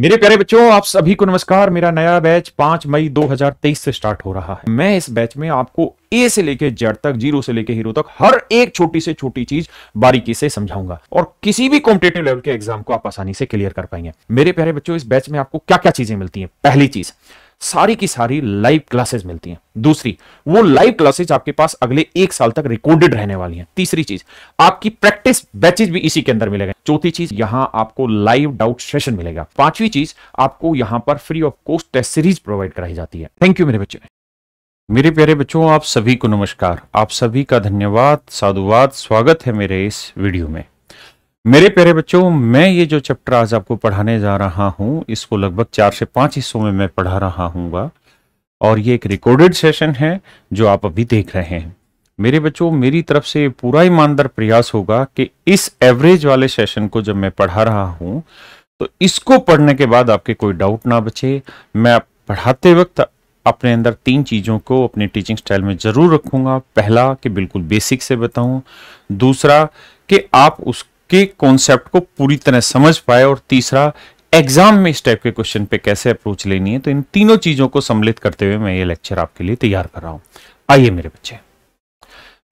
मेरे प्यारे बच्चों आप सभी को नमस्कार मेरा नया बैच 5 मई 2023 से स्टार्ट हो रहा है मैं इस बैच में आपको ए से लेके जेड तक जीरो से लेके हीरो तक हर एक छोटी से छोटी चीज बारीकी से समझाऊंगा और किसी भी कॉम्पिटेटिव लेवल के एग्जाम को आप आसानी से क्लियर कर पाएंगे मेरे प्यारे बच्चों इस बैच में आपको क्या क्या चीजें मिलती है पहली चीज सारी की सारी लाइव क्लासेस मिलती हैं दूसरी वो लाइव क्लासेस आपके पास अगले एक साल तक रिकॉर्डेड रहने वाली हैं तीसरी चीज आपकी प्रैक्टिस बैचेस भी इसी के अंदर मिलेगा चौथी चीज यहां आपको लाइव डाउट सेशन मिलेगा पांचवी चीज आपको यहां पर free of cost test series provide कराई जाती है थैंक यू मेरे बच्चे मेरे प्यारे बच्चों आप सभी को नमस्कार आप सभी का धन्यवाद साधुवाद स्वागत है मेरे इस वीडियो में मेरे प्यारे बच्चों मैं ये जो चैप्टर आज आपको पढ़ाने जा रहा हूँ इसको लगभग चार से पांच हिस्सों में मैं पढ़ा रहा हूँ और ये एक रिकॉर्डेड सेशन है जो आप अभी देख रहे हैं मेरे बच्चों मेरी तरफ से पूरा ईमानदार प्रयास होगा कि इस एवरेज वाले सेशन को जब मैं पढ़ा रहा हूँ तो इसको पढ़ने के बाद आपके कोई डाउट ना बचे मैं पढ़ाते वक्त अपने अंदर तीन चीज़ों को अपने टीचिंग स्टाइल में ज़रूर रखूंगा पहला कि बिल्कुल बेसिक से बताऊं दूसरा कि आप उस के कॉन्सेप्ट को पूरी तरह समझ पाए और तीसरा एग्जाम में इस टाइप के क्वेश्चन पे कैसे अप्रोच लेनी है तो इन तीनों चीजों को सम्मिलित करते हुए मैं ये लेक्चर आपके लिए तैयार कर रहा हूं आइए मेरे बच्चे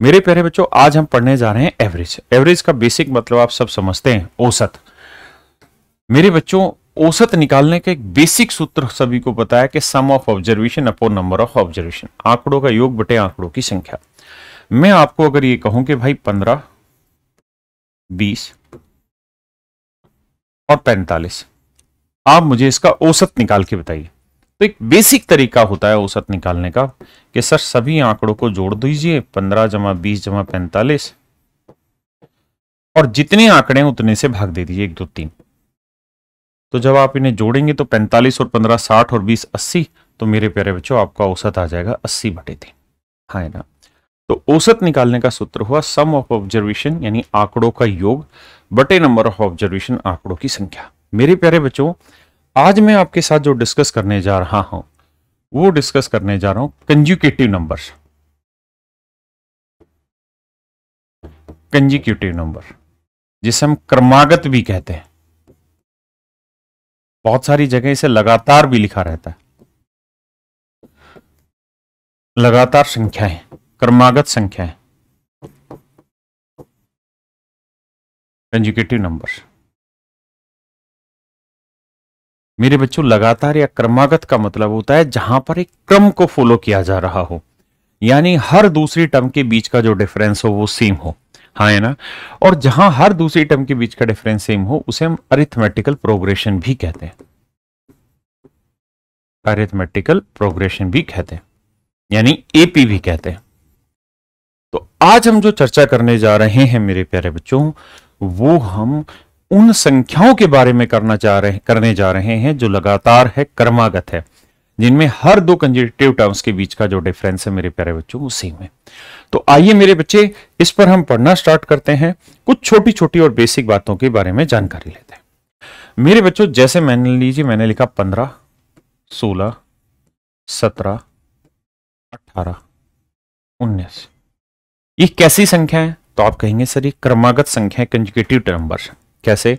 मेरे प्यारे बच्चों आज हम पढ़ने जा रहे हैं एवरेज एवरेज का बेसिक मतलब आप सब समझते हैं औसत मेरे बच्चों औसत निकालने का एक बेसिक सूत्र सभी को पता है कि sum of observation upon number of observation आंकड़ों का योग बटे आंकड़ों की संख्या मैं आपको अगर ये कहूं कि भाई पंद्रह बीस और पैंतालीस आप मुझे इसका औसत निकाल के बताइए तो एक बेसिक तरीका होता है औसत निकालने का कि सर सभी आंकड़ों को जोड़ दीजिए पंद्रह जमा बीस जमा पैंतालीस और जितने आंकड़े हैं उतने से भाग दे दीजिए एक दो तीन तो जब आप इन्हें जोड़ेंगे तो पैंतालीस और पंद्रह साठ और बीस अस्सी तो मेरे प्यारे बच्चों आपका औसत आ जाएगा अस्सी बटे तीन हाँ ना तो औसत निकालने का सूत्र हुआ सम ऑफ ऑब्जर्वेशन यानी आंकड़ों का योग बटे नंबर ऑफ ऑब्जर्वेशन आंकड़ों की संख्या मेरे प्यारे बच्चों आज मैं आपके साथ जो डिस्कस करने जा रहा हूं वो डिस्कस करने जा रहा हूं कंजुकेटिव नंबर कंजिक्यूटिव नंबर जिसे हम क्रमागत भी कहते हैं बहुत सारी जगह इसे लगातार भी लिखा रहता है लगातार संख्याएं क्रमागत संख्या है कंजुकेटिव नंबर मेरे बच्चों लगातार या क्रमागत का मतलब होता है जहां पर एक क्रम को फॉलो किया जा रहा हो यानी हर दूसरी टर्म के बीच का जो डिफरेंस हो वो सेम हो हाँ है ना और जहां हर दूसरी टर्म के बीच का डिफरेंस सेम हो उसे हम अरिथमेटिकल प्रोग्रेशन भी कहते हैं अरिथमेटिकल प्रोग्रेशन भी कहते हैं यानी एपी भी कहते हैं तो आज हम जो चर्चा करने जा रहे हैं मेरे प्यारे बच्चों वो हम उन संख्याओं के बारे में करना चाह रहे करने जा रहे हैं जो लगातार है कर्मागत है जिनमें हर दो कंजिटेटिव टर्म्स के बीच का जो डिफरेंस है मेरे प्यारे बच्चों वो सेम है तो आइए मेरे बच्चे इस पर हम पढ़ना स्टार्ट करते हैं कुछ छोटी छोटी और बेसिक बातों के बारे में जानकारी लेते हैं मेरे बच्चों जैसे मैंने लीजिए मैंने लिखा पंद्रह सोलह सत्रह अठारह उन्नीस ये कैसी संख्या है तो आप कहेंगे सर ये क्रमागत संख्या है कंजुकेटिव नंबर कैसे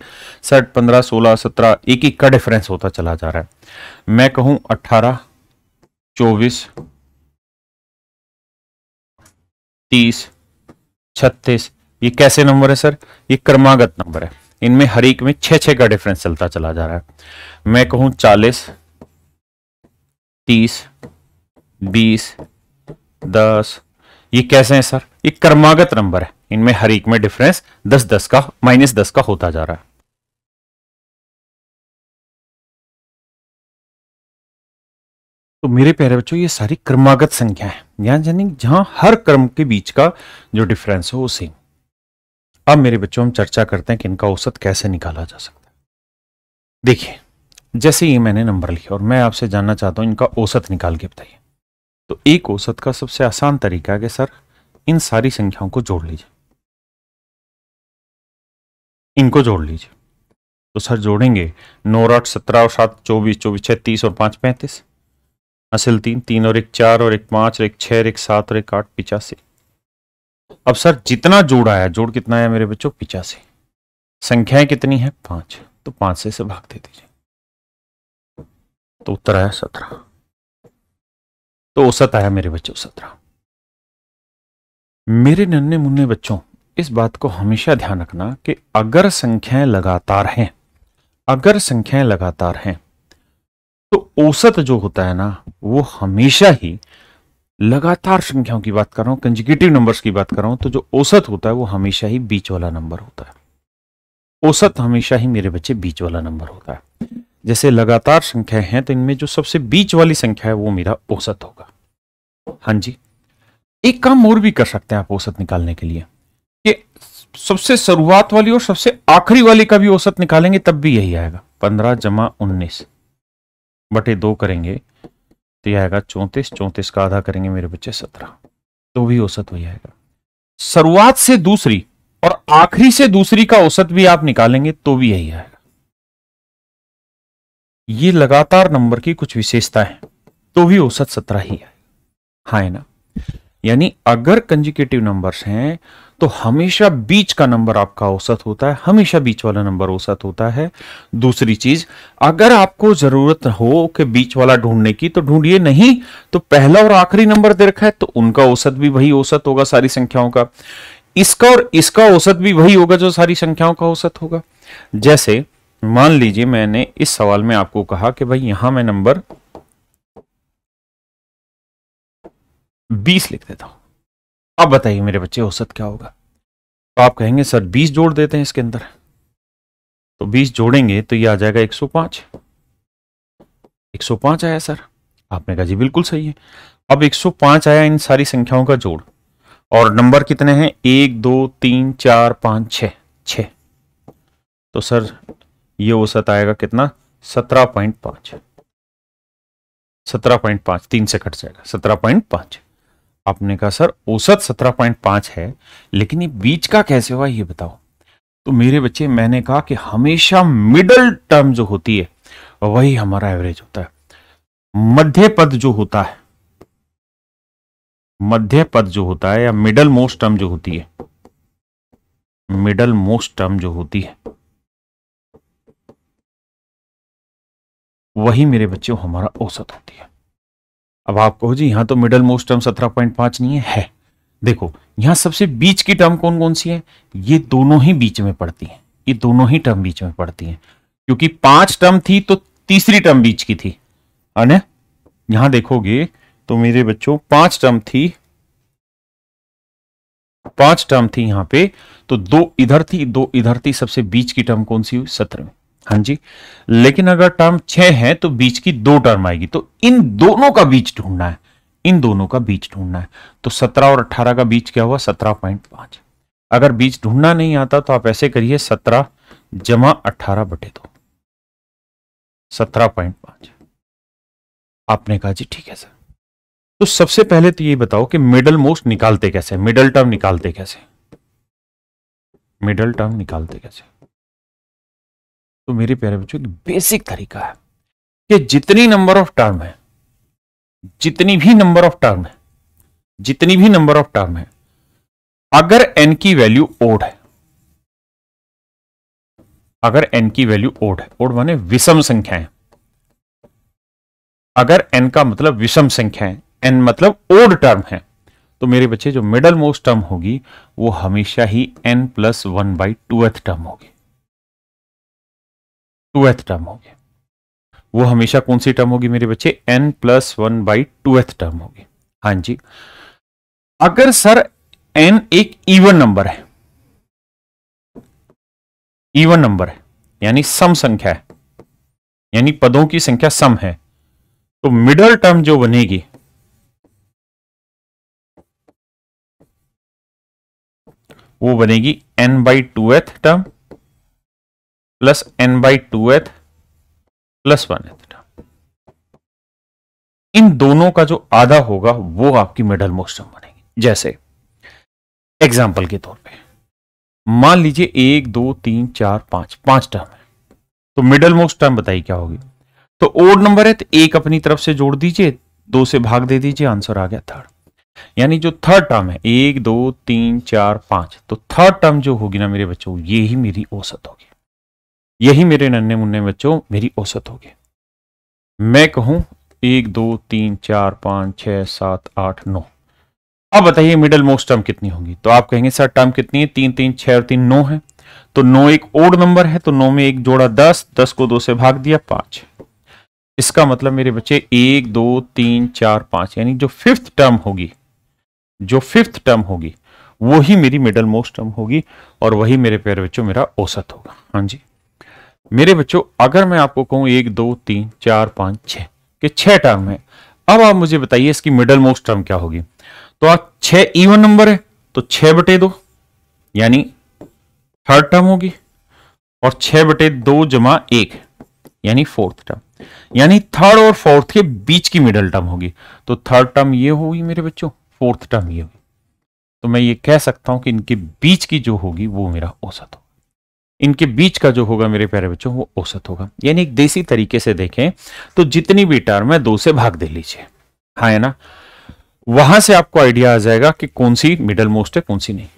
सर पंद्रह सोलह सत्रह एक एक का डिफरेंस होता चला जा रहा है मैं कहूं अठारह चौबीस तीस छत्तीस ये कैसे नंबर है सर ये क्रमागत नंबर है इनमें हर एक में छह छह का डिफरेंस चलता चला जा रहा है मैं कहूं चालीस तीस बीस दस ये कैसे हैं सर एक कर्मागत नंबर है इनमें हर एक में डिफरेंस दस दस का माइनस दस का होता जा रहा है तो मेरे प्यारे बच्चों ये सारी कर्मागत संख्या है ध्यान जाने जहां हर कर्म के बीच का जो डिफरेंस है वो सेम अब मेरे बच्चों हम चर्चा करते हैं कि इनका औसत कैसे निकाला जा सकता है देखिए जैसे ये मैंने नंबर लिखे और मैं आपसे जानना चाहता हूं इनका औसत निकाल के बताइए तो एक औसत का सबसे आसान तरीका है कि सर इन सारी संख्याओं को जोड़ लीजिए इनको जोड़ लीजिए तो सर जोड़ेंगे नौ आठ सत्रह और सात चौबीस चौबीस छह तीस और पांच पैंतीस असल तीन तीन और एक चार और एक पांच और एक छह और एक सात और एक आठ पिचासी अब सर जितना जोड़ आया जोड़ कितना आया मेरे बच्चों पिचासी संख्याएं कितनी है पांच तो पांच से इसे भाग दे दीजिए तो उत्तर आया सत्रह तो औसत आया मेरे बच्चों सत्रह मेरे नन्हे मुन्ने बच्चों इस बात को हमेशा ध्यान रखना कि अगर संख्याएं लगातार हैं अगर संख्याएं लगातार हैं तो औसत जो होता है ना वो हमेशा ही लगातार संख्याओं की बात कर रहा हूं कंजिक्यूटिव नंबर्स की बात कर रहा हूं तो जो औसत होता है वो हमेशा ही बीच वाला नंबर होता है औसत हमेशा ही मेरे बच्चे बीच वाला नंबर होता है जैसे लगातार संख्या हैं तो इनमें जो सबसे बीच वाली संख्या है वो मेरा औसत होगा हाँ जी एक काम और भी कर सकते हैं आप औसत निकालने के लिए कि सबसे शुरुआत वाली और सबसे आखिरी वाली का भी औसत निकालेंगे तब भी यही आएगा पंद्रह जमा उन्नीस बटे दो करेंगे तो यह आएगा चौंतीस चौंतीस का आधा करेंगे मेरे बच्चे सत्रह तो भी औसत वही आएगा शुरुआत से दूसरी और आखिरी से दूसरी का औसत भी आप निकालेंगे तो भी यही आएगा ये लगातार नंबर की कुछ विशेषता है तो भी औसत सत्रह ही है हाँ है ना यानी अगर कंजिकेटिव नंबर्स हैं तो हमेशा बीच का नंबर आपका औसत होता है हमेशा बीच वाला नंबर औसत होता है दूसरी चीज अगर आपको जरूरत हो कि बीच वाला ढूंढने की तो ढूंढिए नहीं तो पहला और आखिरी नंबर दे रखा है तो उनका औसत भी वही औसत होगा सारी संख्याओं का इसका और इसका औसत भी वही होगा जो सारी संख्याओं का औसत होगा जैसे मान लीजिए मैंने इस सवाल में आपको कहा कि भाई यहां मैं नंबर बीस लिख देता हूं अब बताइए मेरे बच्चे औसत क्या होगा तो आप कहेंगे सर बीस जोड़ देते हैं इसके अंदर तो बीस जोड़ेंगे तो ये आ जाएगा एक सौ पांच एक सौ पांच आया सर आपने कहा जी बिल्कुल सही है अब एक सौ पांच आया इन सारी संख्याओं का जोड़ और नंबर कितने हैं एक दो तीन चार पांच छ छ तो सर ये औसत आएगा कितना सत्रह पॉइंट पांच सत्रह पॉइंट पांच तीन से कट जाएगा सत्रह पॉइंट पांच आपने कहा सर औसत सत्रह पॉइंट पांच है लेकिन ये बीच का कैसे हुआ ये बताओ तो मेरे बच्चे मैंने कहा कि हमेशा मिडल टर्म जो होती है वही हमारा एवरेज होता है मध्य पद जो होता है मध्य पद जो होता है या मिडल मोस्ट टर्म जो होती है मिडल मोस्ट टर्म जो होती है वही मेरे बच्चे हमारा औसत होती है अब आप कहो जी यहां तो मिडल मोस्ट टर्म सत्रह पॉइंट पांच नहीं है, है देखो यहां सबसे बीच की टर्म कौन कौन सी है ये दोनों ही बीच में पड़ती है ये दोनों ही टर्म बीच में पड़ती है क्योंकि पांच टर्म थी तो तीसरी टर्म बीच की थी अने यहां देखोगे तो मेरे बच्चों पांच टर्म थी पांच टर्म थी यहां पे तो दो इधर थी दो इधर थी सबसे बीच की टर्म कौन सी हुई में हाँ जी लेकिन अगर टर्म छह है तो बीच की दो टर्म आएगी तो इन दोनों का बीच ढूंढना है इन दोनों का बीच ढूंढना है तो सत्रह और अट्ठारह का बीच क्या हुआ सत्रह पॉइंट पांच अगर बीच ढूंढना नहीं आता तो आप ऐसे करिए सत्रह जमा अट्ठारह बटे दो सत्रह पॉइंट पांच आपने कहा जी ठीक है सर तो सबसे पहले तो ये बताओ कि मिडल मोस्ट निकालते कैसे मिडल टर्म निकालते कैसे मिडल टर्म निकालते कैसे तो मेरे प्यारे बच्चों बेसिक तरीका है कि जितनी नंबर ऑफ टर्म है जितनी भी नंबर ऑफ टर्म है जितनी भी नंबर ऑफ टर्म है अगर एन की वैल्यू ओड है अगर एन की वैल्यू ओड है ओड माने विषम संख्या है अगर एन का मतलब विषम संख्या है एन मतलब ओड टर्म है तो मेरे बच्चे जो मिडल मोस्ट टर्म होगी वो हमेशा ही N plus one by twoth term होगी टूएथ टर्म होगी वो हमेशा कौन सी टर्म होगी मेरे बच्चे N plus one by twoth term होगी हाँ जी अगर सर एन एक इवन नंबर है इवन नंबर है यानी सम संख्या है यानी पदों की संख्या सम है तो मिडल टर्म जो बनेगी वो बनेगी एन बाई टू एथ term plus N by two eth plus one एथ इन दोनों का जो आधा होगा वो आपकी मिडल मोस्ट टर्म बनेगी जैसे एग्जाम्पल के तौर पे मान लीजिए एक दो तीन चार पांच पांच टर्म है तो मिडल मोस्ट टर्म बताइए क्या होगी तो ओड नंबर है तो एक अपनी तरफ से जोड़ दीजिए दो से भाग दे दीजिए आंसर आ गया थर्ड यानी जो थर्ड टर्म है एक दो तीन चार पांच तो थर्ड टर्म जो होगी ना मेरे बच्चों ये ही मेरी औसत होगी यही मेरे नन्हे मुन्ने बच्चों मेरी औसत होगी मैं कहूं एक दो तीन चार पाँच छह सात आठ नौ अब बताइए मिडल मोस्ट टर्म कितनी होगी तो आप कहेंगे सर टर्म कितनी है तीन तीन छह और तीन नौ है तो नौ एक ओड नंबर है तो नौ में एक जोड़ा दस दस को दो से भाग दिया पांच इसका मतलब मेरे बच्चे एक दो तीन चार पांच यानी जो फिफ्थ टर्म होगी जो फिफ्थ टर्म होगी वही मेरी मिडल मोस्ट टर्म होगी और वही मेरे प्यारे बच्चों मेरा औसत होगा हाँ जी मेरे बच्चों अगर मैं आपको कहूं एक दो तीन चार पांच छह के छह टर्म है अब आप मुझे बताइए इसकी मिडल मोस्ट टर्म क्या होगी तो आप छह इवन नंबर है तो छह बटे दो यानी थर्ड टर्म होगी और छह बटे दो जमा एक यानी फोर्थ टर्म यानी थर्ड और फोर्थ के बीच की मिडल टर्म होगी तो थर्ड टर्म ये होगी मेरे बच्चों फोर्थ टर्म ये होगी तो मैं ये कह सकता हूं कि इनके बीच की जो होगी वो मेरा औसत हो इनके बीच का जो होगा मेरे प्यारे बच्चों वो औसत होगा यानी एक देसी तरीके से देखें तो जितनी भी टर्म है दो से भाग दे लीजिए हाँ है ना वहां से आपको आइडिया आ जाएगा कि कौन सी मिडल मोस्ट है कौन सी नहीं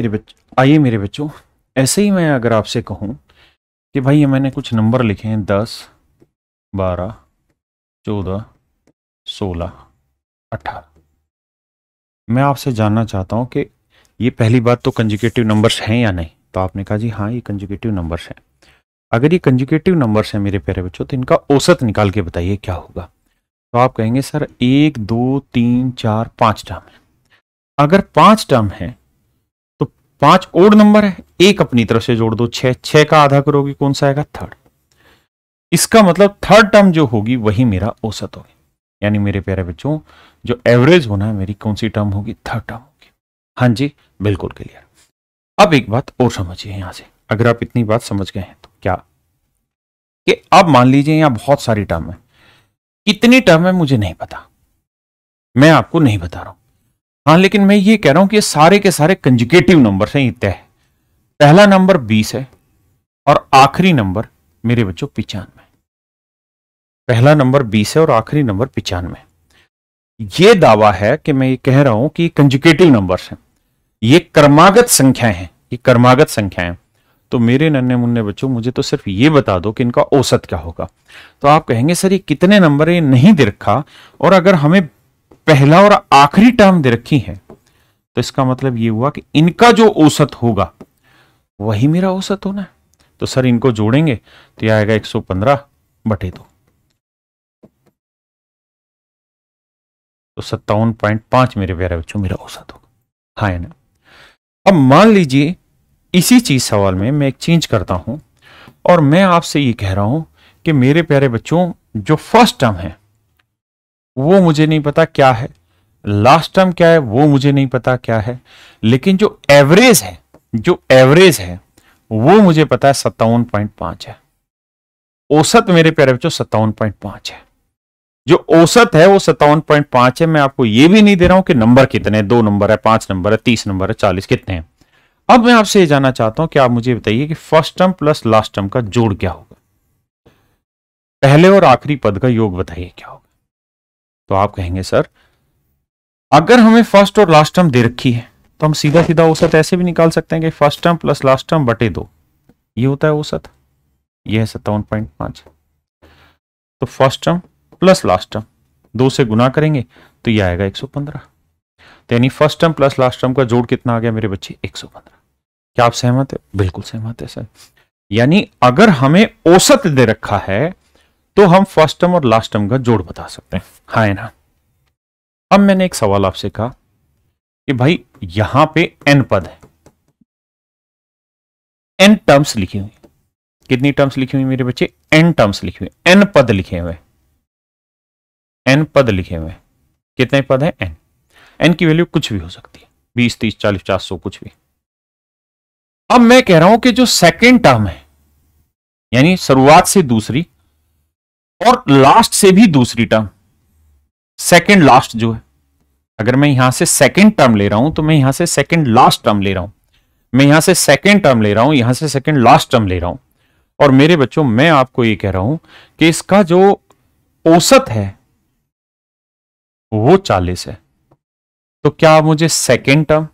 मेरे बच्चों आइए मेरे बच्चों ऐसे ही मैं अगर आपसे कहूँ कि भाई ये मैंने कुछ नंबर लिखे हैं दस बारह चौदह सोलह अट्ठारह मैं आपसे जानना चाहता हूँ कि ये पहली बात तो कंजुकेटिव नंबर्स हैं या नहीं तो आपने कहा जी हाँ ये कंजुकेटिव नंबर्स हैं अगर ये कंजुकेटिव नंबर्स हैं मेरे प्यारे बच्चों तो इनका औसत निकाल के बताइए क्या होगा तो आप कहेंगे सर एक दो तीन चार पाँच टर्म है अगर पाँच टर्म है पांच ओड नंबर है एक अपनी तरफ से जोड़ दो छह छह का आधा करोगे कौन सा आएगा थर्ड इसका मतलब थर्ड टर्म जो होगी वही मेरा औसत होगी यानी मेरे प्यारे बच्चों जो एवरेज होना है मेरी कौन सी टर्म होगी थर्ड टर्म होगी हाँ जी बिल्कुल क्लियर अब एक बात और समझिए यहां से अगर आप इतनी बात समझ गए हैं तो क्या कि अब मान लीजिए यहां बहुत सारी टर्म है कितनी टर्म है मुझे नहीं पता मैं आपको नहीं बता रहा हूं हाँ लेकिन मैं ये कह रहा हूं कि ये सारे के सारे कंजुकेटिव नंबर हैं तय पहला नंबर बीस है और आखिरी नंबर मेरे बच्चों पिचानवे पहला नंबर बीस है और आखिरी नंबर पिचानवे ये दावा है कि मैं ये कह रहा हूं कि कंजुकेटिव नंबर हैं ये कर्मागत संख्याएं हैं ये कर्मागत संख्याएं तो मेरे नन्हे मुन्ने बच्चों मुझे तो सिर्फ ये बता दो कि इनका औसत क्या होगा तो आप कहेंगे सर ये कितने नंबर ये नहीं दे रखा और अगर हमें पहला और आखिरी टर्म दे रखी है तो इसका मतलब ये हुआ कि इनका जो औसत होगा वही मेरा औसत होना है तो सर इनको जोड़ेंगे तो यह आएगा 115 बटे दो तो सत्तावन पॉइंट पांच मेरे प्यारे बच्चों मेरा औसत होगा हाँ ना अब मान लीजिए इसी चीज सवाल में मैं एक चेंज करता हूं और मैं आपसे ये कह रहा हूं कि मेरे प्यारे बच्चों जो फर्स्ट टर्म है वो मुझे नहीं पता क्या है लास्ट टर्म क्या है वो मुझे नहीं पता क्या है लेकिन जो एवरेज है जो एवरेज है वो मुझे पता है सत्तावन पॉइंट पांच है औसत मेरे प्यारे बच्चों सत्तावन पॉइंट पांच है जो औसत है वो सत्तावन पॉइंट पांच है मैं आपको ये भी नहीं दे रहा हूं कि नंबर कितने दो नंबर है पांच नंबर है तीस नंबर है चालीस कितने हैं अब मैं आपसे ये जानना चाहता हूं कि आप मुझे बताइए कि first term plus last term का जोड़ क्या होगा पहले और आखिरी पद का योग बताइए क्या होगा तो आप कहेंगे सर अगर हमें फर्स्ट और लास्ट टर्म दे रखी है तो हम सीधा सीधा औसत ऐसे भी निकाल सकते हैं कि first term plus last term बटे दो ये होता है औसत यह है सत्तावन पॉइंट पांच तो first term plus last term दो से गुना करेंगे तो ये आएगा एक सौ पंद्रह तो यानी first term plus last term का जोड़ कितना आ गया मेरे बच्चे एक सौ पंद्रह क्या आप सहमत है बिल्कुल सहमत है सर यानी अगर हमें औसत दे रखा है तो हम फर्स्ट टर्म और लास्ट टर्म का जोड़ बता सकते हैं हा है ना अब मैंने एक सवाल आपसे कहा कि भाई यहां पे एन पद है एन टर्म्स लिखी हुई कितनी टर्म्स लिखी हुई मेरे बच्चे एन टर्म्स लिखी हुई एन पद लिखे हुए एन पद लिखे हुए कितने पद है एन एन की वैल्यू कुछ भी हो सकती है बीस तीस चालीस पचास सौ कुछ भी अब मैं कह रहा हूं कि जो सेकेंड टर्म है यानी शुरुआत से दूसरी और लास्ट से भी दूसरी टर्म सेकेंड लास्ट जो है अगर मैं यहां से सेकेंड टर्म ले रहा हूं तो मैं यहां से सेकेंड लास्ट टर्म ले रहा हूं मैं यहां से सेकेंड टर्म ले रहा हूं यहां से सेकेंड लास्ट टर्म ले रहा हूं और मेरे बच्चों मैं आपको ये कह रहा हूं कि इसका जो औसत है वो चालीस है तो क्या आप मुझे सेकेंड टर्म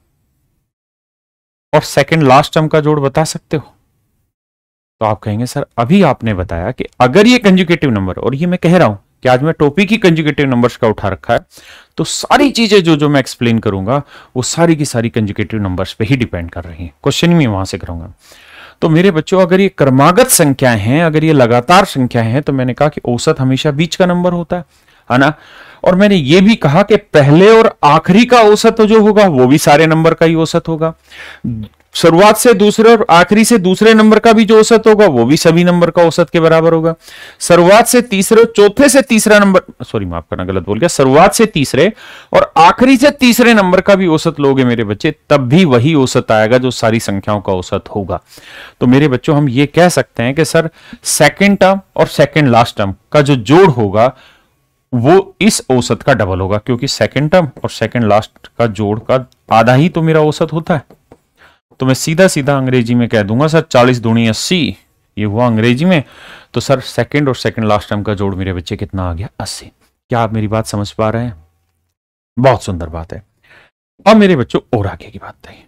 और सेकेंड लास्ट टर्म का जोड़ बता सकते हो तो आप कहेंगे सर अभी आपने बताया कि अगर ये कंजुकेटिव नंबर और ये मैं कह रहा हूं कि आज मैं टॉपिक ही कंजुकेटिव नंबर्स का उठा रखा है तो सारी चीजें जो जो मैं एक्सप्लेन करूंगा वो सारी की सारी कंजुकेटिव नंबर्स पे ही डिपेंड कर रही है क्वेश्चन भी वहां से करूंगा तो मेरे बच्चों अगर ये क्रमागत संख्या है अगर ये लगातार संख्या है तो मैंने कहा कि औसत हमेशा बीच का नंबर होता है है ना और मैंने ये भी कहा कि पहले और आखिरी का औसत जो होगा वो भी सारे नंबर का ही औसत होगा शुरुआत से दूसरे और आखिरी से दूसरे नंबर का भी जो औसत होगा वो भी सभी नंबर का औसत के बराबर होगा शुरुआत से तीसरे और चौथे से तीसरा नंबर सॉरी माफ करना गलत बोल गया शुरुआत से तीसरे और आखिरी से तीसरे नंबर का भी औसत लोगे मेरे बच्चे तब भी वही औसत आएगा जो सारी संख्याओं का औसत होगा तो मेरे बच्चों हम ये कह सकते हैं कि सर सेकेंड टर्म और सेकेंड लास्ट टर्म का जो जोड़ होगा वो इस औसत का डबल होगा क्योंकि सेकेंड टर्म और सेकेंड लास्ट का जोड़ का आधा ही तो मेरा औसत होता है तो मैं सीधा सीधा अंग्रेजी में कह दूंगा सर चालीस दूनी अस्सी ये हुआ अंग्रेजी में तो सर सेकंड और सेकंड लास्ट टर्म का जोड़ मेरे बच्चे कितना आ गया अस्सी क्या आप मेरी बात समझ पा रहे हैं बहुत सुंदर बात है अब मेरे बच्चों और आगे की बात है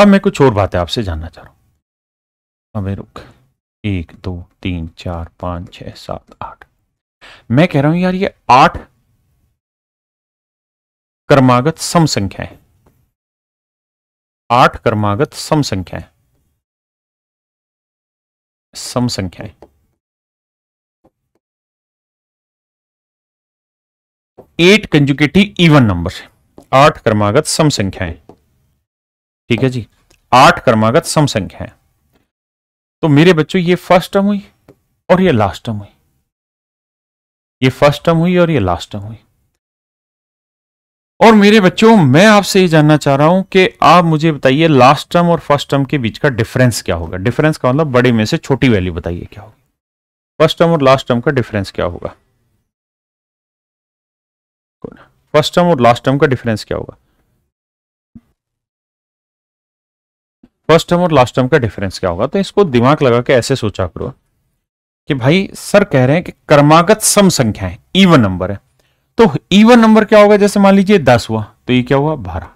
अब मैं कुछ और बातें आपसे जानना चाह रहा हूं अब रुक एक दो तीन चार पांच छह सात आठ मैं कह रहा हूं यार ये आठ क्रमागत सम संख्या है आठ कर्मागत सम है सम संख्या एट कंजुकेटिव इवन नंबर आठ क्रमागत सम है ठीक है जी आठ क्रमागत सम है तो मेरे बच्चों ये फर्स्ट टर्म हुई और ये लास्ट टर्म हुई ये फर्स्ट टर्म हुई और ये लास्ट टर्म हुई और मेरे बच्चों मैं आपसे ये जानना चाह रहा हूं कि आप मुझे बताइए लास्ट टर्म और फर्स्ट टर्म के बीच का डिफरेंस क्या होगा डिफरेंस का मतलब बड़े में से छोटी वैल्यू बताइए क्या होगी फर्स्ट टर्म और लास्ट टर्म का डिफरेंस क्या होगा फर्स्ट टर्म और लास्ट टर्म का डिफरेंस क्या होगा फर्स्ट टर्म और लास्ट टर्म का डिफरेंस क्या होगा तो इसको दिमाग लगा के ऐसे सोचा करो कि भाई सर कह रहे हैं कि कर्मागत सम संख्या है इवन नंबर है तो ईवन नंबर क्या होगा जैसे मान लीजिए दस हुआ तो ये क्या हुआ बारह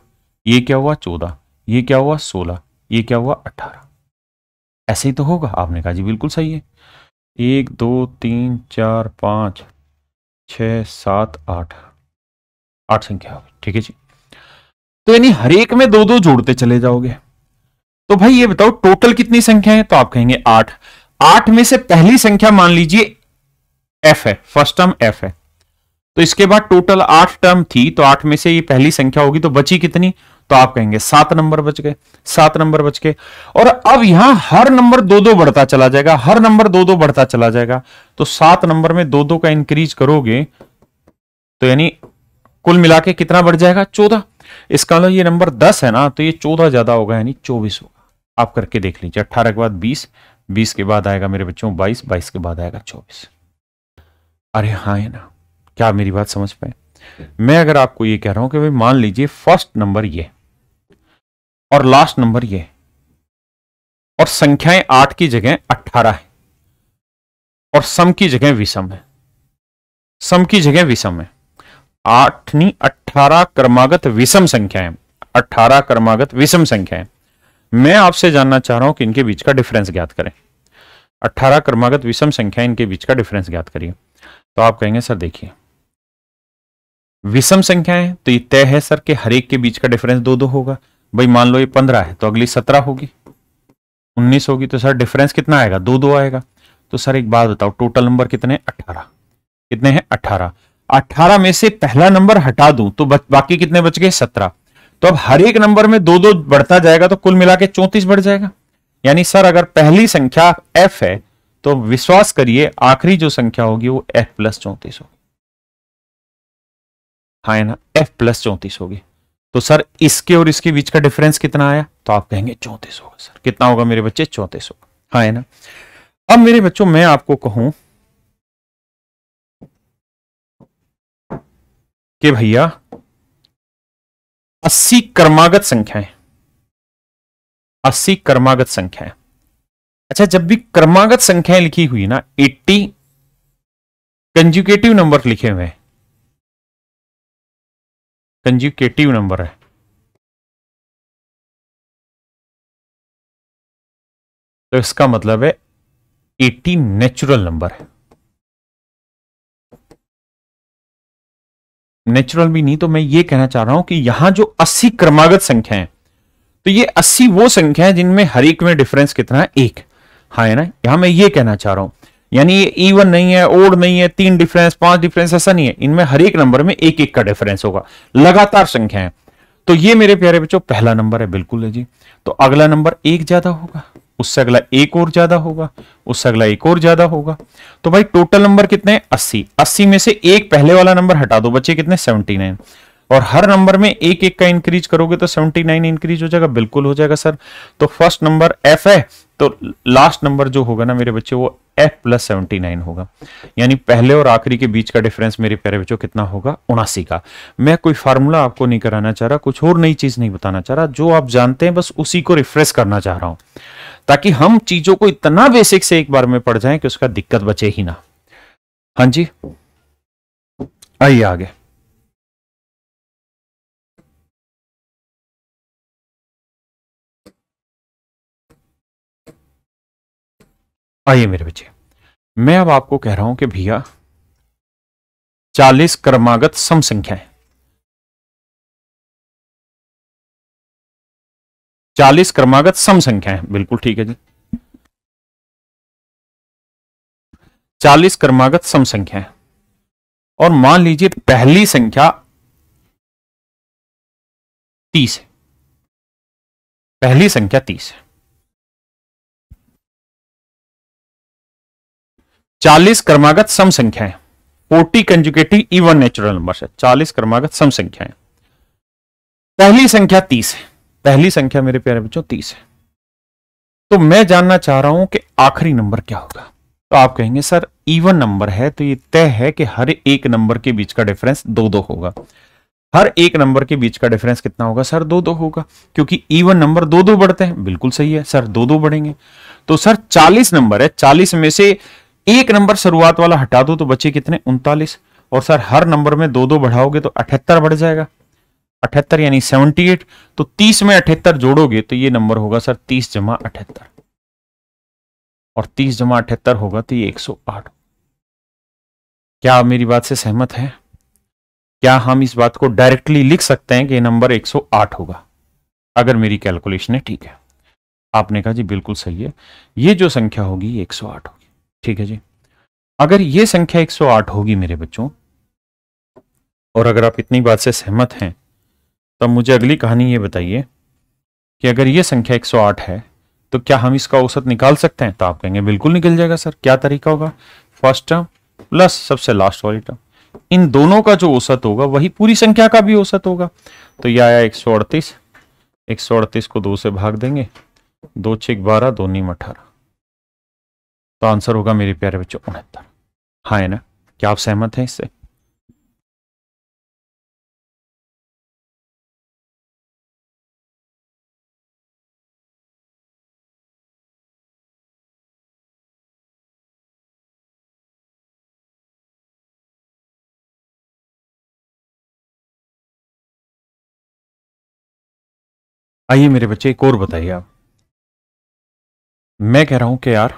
ये क्या हुआ चौदह ये क्या हुआ सोलह ये क्या हुआ अट्ठारह ऐसे ही तो होगा आपने कहा जी बिल्कुल सही है एक दो तीन चार पांच छ सात आठ आठ संख्या होगी ठीक है जी तो यानी हरेक में दो दो जोड़ते चले जाओगे तो भाई ये बताओ टोटल कितनी संख्या है तो आप कहेंगे आठ आठ में से पहली संख्या मान लीजिए एफ है फर्स्ट टर्म एफ है तो इसके बाद टोटल आठ टर्म थी तो आठ में से ये पहली संख्या होगी तो बची कितनी तो आप कहेंगे सात नंबर बच गए सात नंबर बच गए और अब यहां हर नंबर दो दो बढ़ता चला जाएगा हर नंबर दो दो बढ़ता चला जाएगा तो सात नंबर में दो दो का इंक्रीज करोगे तो यानी कुल मिला के कितना बढ़ जाएगा चौदह इसका मतलब ये नंबर दस है ना तो ये चौदह ज्यादा होगा यानी चौबीस होगा आप करके देख लीजिए अट्ठारह के बाद बीस बीस के बाद आएगा मेरे बच्चों बाईस बाईस के बाद आएगा चौबीस अरे हाँ है ना क्या मेरी बात समझ पाए मैं अगर आपको ये कह रहा हूं कि भाई मान लीजिए फर्स्ट नंबर ये और लास्ट नंबर ये और संख्याएं आठ की जगह अट्ठारह है और सम की जगह विषम है सम की जगह विषम है आठ नहीं अट्ठारह क्रमागत विषम संख्याएं अट्ठारह क्रमागत विषम संख्याएं मैं आपसे जानना चाह रहा हूं कि इनके बीच का डिफरेंस ज्ञात करें अट्ठारह क्रमागत विषम संख्या इनके बीच का डिफरेंस ज्ञात करिए तो आप कहेंगे सर देखिए विषम संख्याएं तो ये तय है सर के हरेक के बीच का डिफरेंस दो दो होगा भाई मान लो ये पंद्रह है तो अगली सत्रह होगी उन्नीस होगी तो सर डिफरेंस कितना आएगा दो दो आएगा तो सर एक बात बताओ टोटल नंबर कितने अट्ठारह कितने हैं अट्ठारह अट्ठारह में से पहला नंबर हटा दूं तो बाकी कितने बच गए सत्रह तो अब हर एक नंबर में दो दो बढ़ता जाएगा तो कुल मिला के चौंतीस बढ़ जाएगा यानी सर अगर पहली संख्या एफ है तो विश्वास करिए आखिरी जो संख्या होगी वो एफ प्लस चौंतीस होगी हाँ ना एफ प्लस चौंतीस होगी तो सर इसके और इसके बीच का डिफरेंस कितना आया तो आप कहेंगे चौंतीस होगा सर कितना होगा मेरे बच्चे चौंतीस होगा हाँ है ना अब मेरे बच्चों मैं आपको कहूं कि भैया अस्सी कर्मागत संख्याएं अस्सी कर्मागत संख्याएं अच्छा जब भी कर्मागत संख्याएं लिखी हुई ना 80 कंजुकेटिव नंबर लिखे हुए हैं कंजुकेटिव नंबर है तो इसका मतलब है 80 नेचुरल नंबर है नेचुरल भी नहीं तो मैं ये कहना चाह रहा हूं कि यहां जो 80 क्रमागत संख्या है तो ये 80 वो संख्या है जिनमें हर एक में डिफरेंस कितना है एक हाँ है ना यहां मैं ये कहना चाह रहा हूं यानी ये इवन नहीं है ओड नहीं है तीन डिफरेंस पांच डिफरेंस ऐसा नहीं है इनमें हर एक नंबर में एक एक का डिफरेंस होगा लगातार संख्या है तो ये मेरे प्यारे बच्चों पहला नंबर है बिल्कुल है जी तो अगला नंबर एक ज्यादा होगा उससे अगला एक और ज्यादा होगा उससे अगला एक और ज्यादा होगा तो भाई टोटल नंबर कितने अस्सी अस्सी में से एक पहले वाला नंबर हटा दो बच्चे कितने सेवनटी नाइन और हर नंबर में एक एक का इंक्रीज करोगे तो सेवेंटी नाइन इंक्रीज हो जाएगा बिल्कुल हो जाएगा सर तो फर्स्ट नंबर एफ है तो लास्ट नंबर जो होगा ना मेरे बच्चे वो एफ प्लस सेवेंटी नाइन होगा यानी पहले और आखिरी के बीच का डिफरेंस मेरे प्यारे बच्चों कितना होगा उनासी का मैं कोई फार्मूला आपको नहीं कराना चाह रहा कुछ और नई चीज़ नहीं बताना चाह रहा जो आप जानते हैं बस उसी को रिफ्रेश करना चाह रहा हूं ताकि हम चीज़ों को इतना बेसिक से एक बार में पढ़ जाए कि उसका दिक्कत बचे ही ना हाँ जी आइए आगे आइए मेरे बच्चे मैं अब आपको कह रहा हूं कि भैया चालीस क्रमागत सम संख्याएं चालीस क्रमागत सम संख्याएं बिल्कुल ठीक है जी चालीस क्रमागत सम संख्याएं और मान लीजिए पहली संख्या तीस है पहली संख्या तीस है चालीस क्रमागत सम संख्याएं forty consecutive even e natural number है चालीस क्रमागत सम संख्याएं पहली संख्या तीस है पहली संख्या मेरे प्यारे बच्चों तीस है तो मैं जानना चाह रहा हूं कि आखिरी नंबर क्या होगा तो आप कहेंगे सर इवन e नंबर है तो ये तय है कि हर एक नंबर के बीच का डिफरेंस दो दो होगा हर एक नंबर के बीच का डिफरेंस कितना होगा सर दो दो होगा क्योंकि इवन नंबर दो दो बढ़ते हैं बिल्कुल सही है सर दो दो बढ़ेंगे तो सर चालीस नंबर है चालीस में से एक नंबर शुरुआत वाला हटा दो तो बचे कितने उनतालीस और सर हर नंबर में दो दो बढ़ाओगे तो अठहत्तर बढ़ जाएगा अठहत्तर यानी सेवनटी एट तो तीस में अठहत्तर जोड़ोगे तो ये नंबर होगा सर तीस जमा अठहत्तर और तीस जमा अठहत्तर होगा तो ये एक सौ आठ क्या आप मेरी बात से सहमत है क्या हम इस बात को डायरेक्टली लिख सकते हैं कि ये नंबर एक सौ आठ होगा अगर मेरी कैलकुलेशन है ठीक है आपने कहा जी बिल्कुल सही है ये जो संख्या होगी एक सौ होगी ठीक है जी अगर ये संख्या 108 होगी मेरे बच्चों और अगर आप इतनी बात से सहमत हैं तब मुझे अगली कहानी ये बताइए कि अगर ये संख्या 108 है तो क्या हम इसका औसत निकाल सकते हैं तो आप कहेंगे बिल्कुल निकल जाएगा सर क्या तरीका होगा फर्स्ट टर्म प्लस सबसे लास्ट वाली टर्म इन दोनों का जो औसत होगा वही पूरी संख्या का भी औसत होगा तो यह आया एक सौ अड़तीस एक सौ अड़तीस को दो से भाग देंगे दो छिक बारह दो नीम अठारह तो आंसर होगा मेरे प्यारे बच्चों उनहत्तर हाँ है ना क्या आप सहमत हैं इससे आइए मेरे बच्चे एक और बताइए आप मैं कह रहा हूं कि यार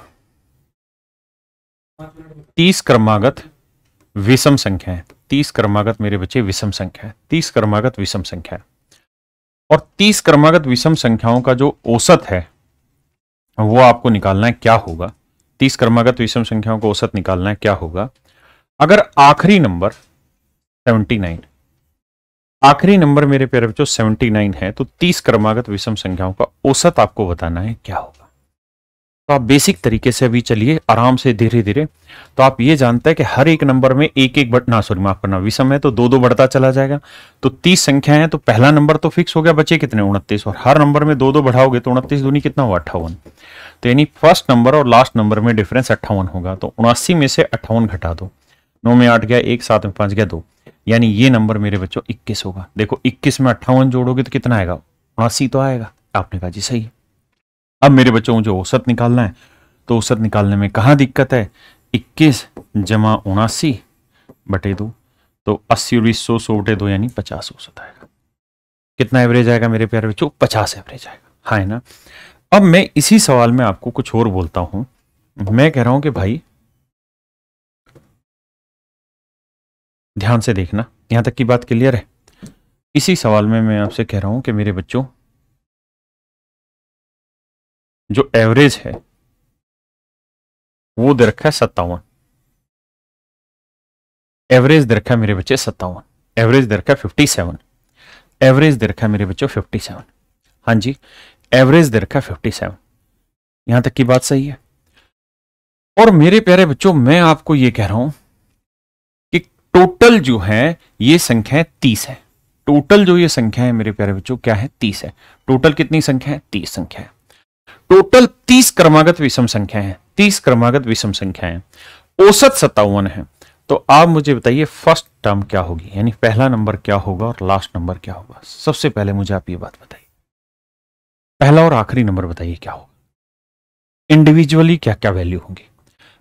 तीस क्रमागत विषम संख्या है तीस क्रमागत मेरे बच्चे विषम संख्या है तीस क्रमागत विषम संख्या है और तीस क्रमागत विषम संख्याओं का जो औसत है वो आपको निकालना है क्या होगा तीस क्रमागत विषम संख्याओं का औसत निकालना है क्या होगा अगर आखिरी नंबर सेवेंटी नाइन आखिरी नंबर मेरे प्यारे बच्चों सेवेंटी नाइन है तो तीस क्रमागत विषम संख्याओं का औसत आपको बताना है क्या होगा तो आप बेसिक तरीके से अभी चलिए आराम से धीरे धीरे तो आप ये जानते हैं कि हर एक नंबर में एक एक बट ना सॉरी माफ करना विषम है तो दो दो बढ़ता चला जाएगा तो तीस संख्या है तो पहला नंबर तो फिक्स हो गया बचे कितने उनतीस और हर नंबर में दो दो बढ़ाओगे तो उनतीस दूनी कितना हुआ अट्ठावन तो यानी फर्स्ट नंबर और लास्ट नंबर में डिफरेंस अट्ठावन होगा तो उनासी में से अट्ठावन घटा दो नौ में आठ गया एक सात में पांच गया दो यानी ये नंबर मेरे बच्चों इक्कीस होगा देखो इक्कीस में अट्ठावन जोड़ोगे तो कितना आएगा उनासी तो आएगा आपने कहा जी सही है अब मेरे बच्चों जो औसत निकालना है तो औसत निकालने में कहाँ दिक्कत है इक्कीस जमा उनासी बटे दो तो अस्सी और बीस सौ सौ बटे दो यानी पचास औसत आएगा कितना एवरेज आएगा मेरे प्यारे बच्चों पचास एवरेज आएगा हाँ है ना अब मैं इसी सवाल में आपको कुछ और बोलता हूँ मैं कह रहा हूँ कि भाई ध्यान से देखना यहाँ तक की बात क्लियर है इसी सवाल में मैं आपसे कह रहा हूँ कि मेरे बच्चों जो एवरेज है वो दे रखा है सत्तावन एवरेज दे रखा है मेरे बच्चे सत्तावन एवरेज दे रखा है फिफ्टी सेवन एवरेज दे रखा है मेरे बच्चों फिफ्टी सेवन हाँ जी एवरेज दे रखा है फिफ्टी सेवन यहां तक की बात सही है और मेरे प्यारे बच्चों मैं आपको ये कह रहा हूं कि टोटल जो है ये संख्या तीस है टोटल जो ये संख्या है मेरे प्यारे बच्चों क्या है तीस है टोटल कितनी संख्या है तीस संख्या है टोटल तीस क्रमागत विषम संख्या है तीस क्रमागत विषम संख्या है औसत सत्तावन है तो आप मुझे बताइए फर्स्ट टर्म क्या होगी यानी पहला नंबर क्या होगा और लास्ट नंबर क्या होगा सबसे पहले मुझे आप ये बात बताइए पहला और आखिरी नंबर बताइए क्या होगा इंडिविजुअली क्या क्या वैल्यू होगी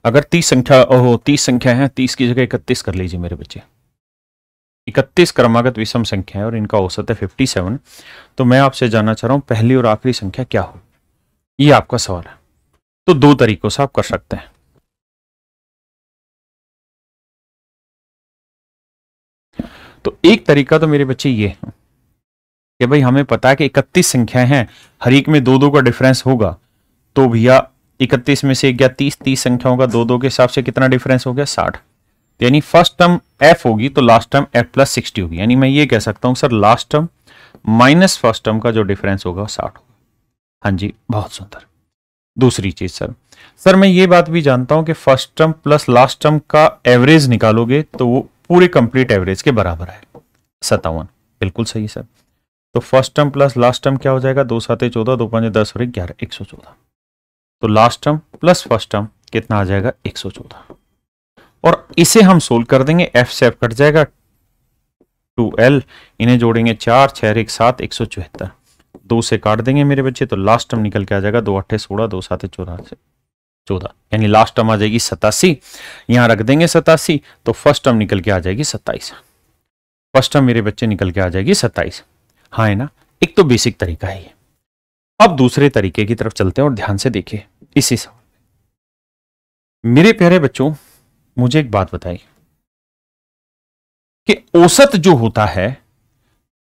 अगर तीस संख्या ओहो तीस संख्या है तीस की जगह इकतीस कर लीजिए मेरे बच्चे इकतीस क्रमागत विषम संख्या है और इनका औसत है फिफ्टी सेवन तो मैं आपसे जानना चाह रहा हूं पहली और आखिरी संख्या क्या होगी ये आपका सवाल है तो दो तरीकों से आप कर सकते हैं तो एक तरीका तो मेरे बच्चे ये है कि भाई हमें पता है कि इकतीस संख्याएं हैं हर एक में दो दो का डिफरेंस होगा तो भैया इकतीस में से गया तीस तीस संख्याओं का दो दो के हिसाब से कितना डिफरेंस हो गया साठ तो यानी फर्स्ट टर्म एफ होगी तो last term F plus sixty होगी यानी मैं ये कह सकता हूं sir last term minus first term का जो डिफरेंस होगा वो साठ होगा हाँ जी बहुत सुंदर दूसरी चीज सर सर मैं ये बात भी जानता हूं कि first term plus last term का एवरेज निकालोगे तो वो पूरे कंप्लीट एवरेज के बराबर है सत्तावन बिल्कुल सही सर तो first term plus last term क्या हो जाएगा दो सात चौदह दो पाँच दस और ग्यारह एक सौ चौदह तो last term plus first term कितना आ जाएगा एक सौ चौदह और इसे हम सोल्व कर देंगे एफ से एफ कट जाएगा टू एल इन्हें जोड़ेंगे चार छह एक सात एक सौ चौहत्तर दो से काट देंगे मेरे बच्चे तो लास्ट टर्म निकल के आ जाएगा दो अट्ठे सोलह दो सात चौरासी चौदह यानी लास्ट टर्म आ जाएगी सतासी यहाँ रख देंगे सतासी तो फर्स्ट टर्म निकल के आ जाएगी सत्ताईस फर्स्ट टर्म मेरे बच्चे निकल के आ जाएगी सत्ताईस हाँ है ना एक तो बेसिक तरीका है ये अब दूसरे तरीके की तरफ चलते हैं और ध्यान से देखिए इसी सवाल मेरे प्यारे बच्चों मुझे एक बात बताइए कि औसत जो होता है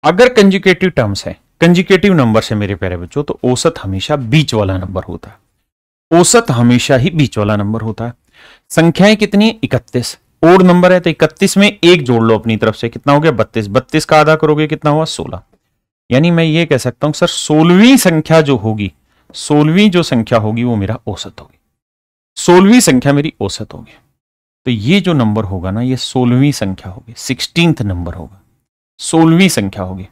अगर कंजुकेटिव टर्म्स है कंजिकेटिव नंबर से मेरे प्यारे बच्चों तो औसत हमेशा बीच वाला नंबर होता है औसत हमेशा ही बीच वाला नंबर होता है संख्याएं कितनी है इकतीस ओड नंबर है तो इकतीस में एक जोड़ लो अपनी तरफ से कितना हो गया बत्तीस बत्तीस का आधा करोगे कितना हुआ सोलह यानी मैं ये कह सकता हूं सर सोलहवीं संख्या जो होगी सोलहवीं जो संख्या होगी वो मेरा औसत होगी सोलहवीं संख्या मेरी औसत होगी तो ये जो नंबर होगा ना ये सोलहवीं संख्या होगी सिक्सटींथ नंबर होगा सोलहवीं संख्या होगी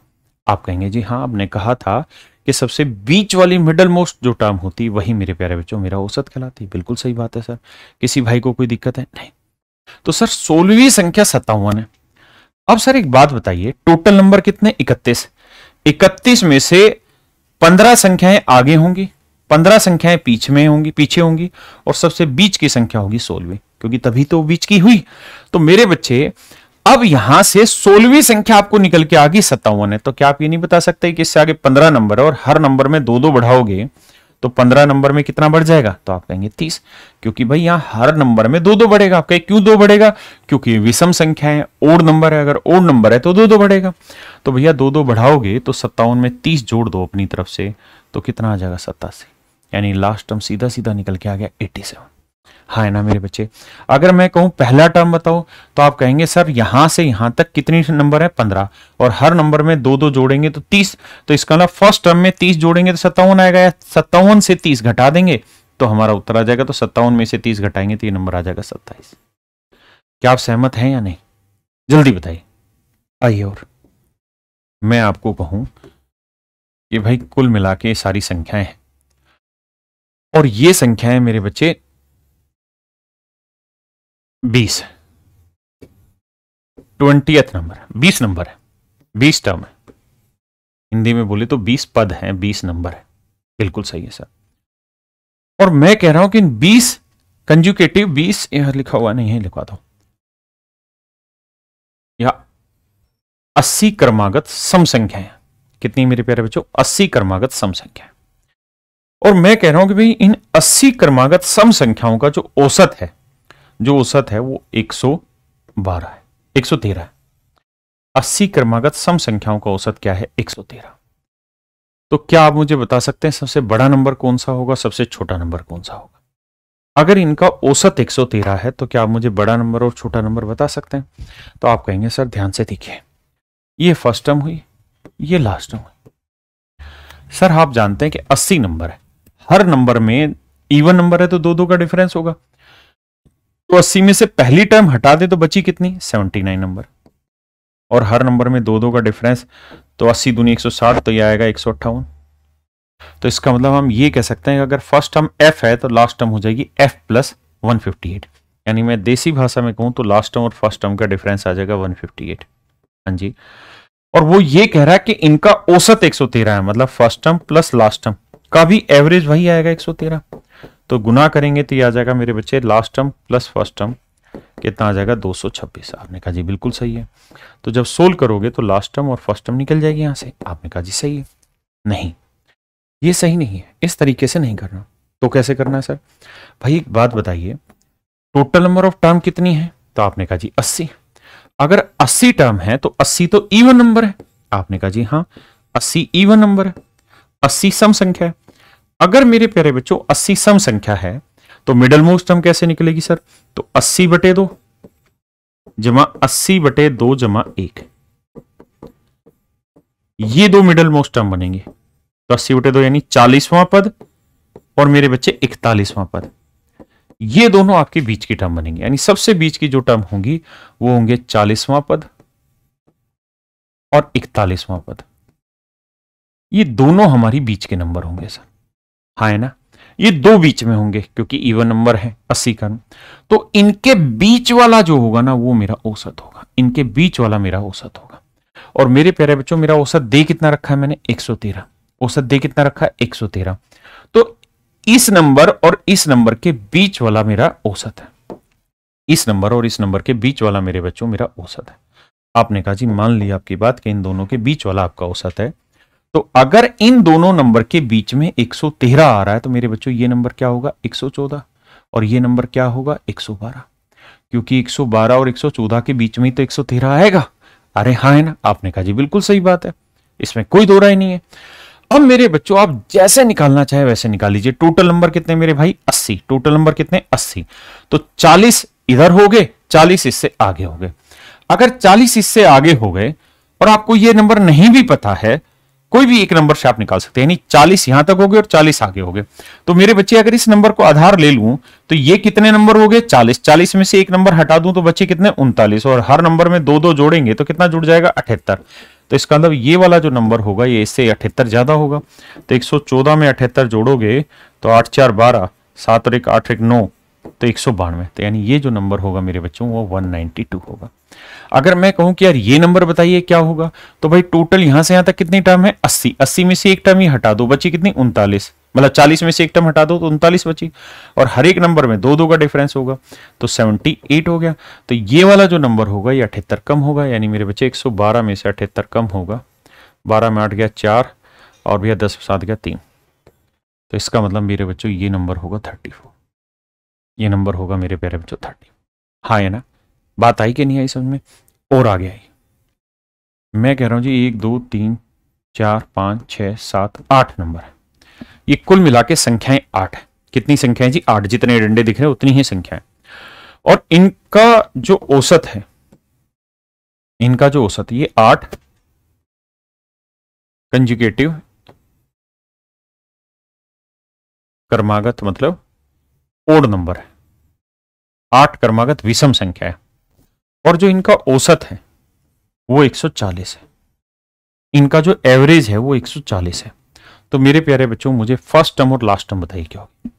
आप कहेंगे जी हाँ आपने कहा था कि सबसे बीच वाली मिडल मोस्ट जो टर्म होती वही मेरे प्यारे बच्चों मेरा औसत कहलाती बिल्कुल सही बात है सर किसी भाई को कोई दिक्कत है नहीं तो सर सोलहवीं संख्या सत्तावन है अब सर एक बात बताइए टोटल नंबर कितने इकतीस इकतीस में से पंद्रह संख्याएं आगे होंगी पंद्रह संख्याएं पीछे में होंगी पीछे होंगी और सबसे बीच की संख्या होगी सोलहवीं क्योंकि तभी तो बीच की हुई तो मेरे बच्चे अब यहां से सोलहवीं संख्या आपको निकल के आ गई सत्तावन है तो क्या आप ये नहीं बता सकते कि इससे आगे पंद्रह नंबर और हर नंबर में दो दो बढ़ाओगे तो पंद्रह नंबर में कितना बढ़ जाएगा तो आप कहेंगे तीस क्योंकि भाई यहां हर नंबर में दो दो बढ़ेगा आप कहें क्यों दो बढ़ेगा क्योंकि विषम संख्या है ओड नंबर है अगर ओड नंबर है तो दो दो बढ़ेगा तो भैया दो दो बढ़ाओगे तो सत्तावन में तीस जोड़ दो अपनी तरफ से तो कितना आ जाएगा सत्तासी यानी लास्ट टर्म सीधा सीधा निकल के आ गया एट्टी सेवन हाँ ना मेरे बच्चे अगर मैं कहूँ पहला टर्म बताओ तो आप कहेंगे सर यहाँ से यहाँ तक कितनी नंबर है पंद्रह और हर नंबर में दो दो जोड़ेंगे तो तीस तो इसका मतलब फर्स्ट टर्म में तीस जोड़ेंगे तो सत्तावन आएगा या सत्तावन से तीस घटा देंगे तो हमारा उत्तर आ जाएगा तो सत्तावन में से तीस घटाएंगे तो ये नंबर आ जाएगा सत्ताईस क्या आप सहमत हैं या नहीं जल्दी बताइए आइए और मैं आपको कहूं कि भाई कुल मिला के सारी संख्याएं हैं और ये संख्याएं मेरे बच्चे बीस ट्वेंटी नंबर बीस नंबर है बीस टर्म है हिंदी में बोले तो बीस पद हैं बीस नंबर है बिल्कुल सही है सर और मैं कह रहा हूं कि बीस कंजुकेटिव बीस यहां लिखा हुआ नहीं है लिखवा दो या अस्सी क्रमागत सम संख्या है कितनी मेरे प्यारे बच्चों अस्सी क्रमागत सम संख्या और मैं कह रहा हूं कि भाई इन अस्सी क्रमागत सम संख्याओं का जो औसत है जो औसत है वो 112 है 113 है 80 क्रमागत सम संख्याओं का औसत क्या है 113 तो क्या आप मुझे बता सकते हैं सबसे बड़ा नंबर कौन सा होगा सबसे छोटा नंबर कौन सा होगा अगर इनका औसत 113 है तो क्या आप मुझे बड़ा नंबर और छोटा नंबर बता सकते हैं तो आप कहेंगे सर ध्यान से देखिए ये फर्स्ट टर्म हुई ये लास्ट टर्म हुई सर आप जानते हैं कि 80 नंबर है हर नंबर में इवन नंबर है तो दो दो का डिफरेंस होगा तो 80 में से पहली टर्म हटा दे तो बची कितनी 79 नंबर और हर नंबर में दो दो का डिफरेंस तो 80 दूनी 160 तो ये आएगा एक तो इसका मतलब हम ये कह सकते हैं कि अगर फर्स्ट टर्म एफ है तो लास्ट टर्म हो जाएगी एफ प्लस वन यानी मैं देसी भाषा में कहूं तो लास्ट टर्म और फर्स्ट टर्म का डिफरेंस आ जाएगा एट हाँ जी और वो ये कह रहा है कि इनका औसत 113 है मतलब first term plus last term का भी एवरेज वही आएगा 113 तो गुना करेंगे तो ये आ जाएगा मेरे बच्चे last term plus first term कितना आ जाएगा 226 आपने कहा जी बिल्कुल सही है तो जब सोल्व करोगे तो लास्ट टर्म और फर्स्ट टर्म निकल जाएगी यहाँ से आपने कहा जी सही है नहीं ये सही नहीं है इस तरीके से नहीं करना तो कैसे करना है सर भाई एक बात बताइए टोटल नंबर ऑफ टर्म कितनी है तो आपने कहा जी अस्सी अगर अस्सी टर्म है तो अस्सी तो ईवन नंबर है आपने कहा जी हाँ अस्सी ईवन नंबर है अस्सी सम संख्या है अगर मेरे प्यारे बच्चों अस्सी सम संख्या है तो मिडल मोस्ट टर्म कैसे निकलेगी सर तो अस्सी बटे दो जमा अस्सी बटे दो जमा एक ये दो मिडल मोस्ट टर्म बनेंगे तो अस्सी बटे दो यानी चालीसवां पद और मेरे बच्चे इकतालीसवां पद ये दोनों आपके बीच की टर्म बनेंगे यानी सबसे बीच की जो टर्म होंगी वो होंगे चालीसवां पद और इकतालीसवां पद ये दोनों हमारी बीच के नंबर होंगे सर हाँ है ना ये दो बीच में होंगे क्योंकि इवन नंबर है अस्सी का तो इनके बीच वाला जो होगा ना वो मेरा औसत होगा इनके बीच वाला मेरा औसत होगा और मेरे प्यारे बच्चों मेरा औसत दे कितना रखा है मैंने 113 औसत दे कितना रखा है 113 तो इस नंबर और इस नंबर के बीच वाला मेरा औसत है इस नंबर और इस नंबर के बीच वाला मेरे बच्चों मेरा औसत है आपने कहा जी मान लिया आपकी बात कि इन दोनों के बीच वाला आपका औसत है तो अगर इन दोनों नंबर के बीच में 113 आ रहा है तो मेरे बच्चों ये नंबर क्या होगा 114 और ये नंबर क्या होगा 112 क्योंकि 112 और 114 के बीच में ही तो 113 आएगा अरे हाँ है ना आपने कहा जी बिल्कुल सही बात है इसमें कोई दो राय नहीं है अब मेरे बच्चों आप जैसे निकालना चाहे वैसे निकाल लीजिए टोटल नंबर कितने मेरे भाई अस्सी टोटल नंबर कितने अस्सी तो चालीस इधर हो गए चालीस इससे आगे हो गए अगर चालीस इससे आगे हो गए और आपको ये नंबर नहीं भी पता है कोई भी एक नंबर से आप निकाल सकते हैं यानी 40 यहां तक हो गए और 40 आगे हो गए तो मेरे बच्चे अगर इस नंबर को आधार ले लूं तो ये कितने नंबर हो गए 40 40 में से एक नंबर हटा दूं तो बच्चे कितने उनतालीस और हर नंबर में दो दो जोड़ेंगे तो कितना जुड़ जाएगा अठहत्तर तो इसका मतलब ये वाला जो नंबर होगा ये इससे अठहत्तर ज्यादा होगा तो एक में अठहत्तर जोड़ोगे तो आठ चार बारह सात और एक आठ एक नौ तो एक सौ बानवे तो यानी ये जो नंबर होगा मेरे बच्चों वो 192 होगा अगर मैं कहूं कि यार ये नंबर बताइए क्या होगा तो भाई टोटल यहां से यहां तक कितनी टर्म है 80 80 में से एक टर्म ही हटा दो बची कितनी उनतालीस मतलब 40 में से एक टर्म हटा दो तो उनतालीस बची और हर एक नंबर में दो दो का डिफरेंस होगा तो 78 हो गया तो ये वाला जो नंबर होगा ये अठहत्तर कम होगा यानी मेरे बच्चे 112 में से अठहत्तर कम होगा बारह में आठ गया चार और भैया दस सात गया तीन तो इसका मतलब मेरे बच्चों ये नंबर होगा थर्टी फोर ये नंबर होगा मेरे प्यारे बच्चों थर्टी हाँ है ना बात आई कि नहीं आई समझ में और आगे आई मैं कह रहा हूँ जी एक दो तीन चार पाँच छः सात आठ नंबर है ये कुल मिला के संख्याएं आठ है कितनी संख्याएं जी आठ जितने डंडे दिख रहे हैं उतनी ही संख्याएं और इनका जो औसत है इनका जो औसत ये आठ कंजुकेटिव कर्मागत मतलब ओड नंबर है आठ कर्मागत विषम संख्या है और जो इनका औसत है वो 140 है इनका जो एवरेज है वो 140 है तो मेरे प्यारे बच्चों मुझे फर्स्ट टर्म और लास्ट टर्म बताइए क्या होगी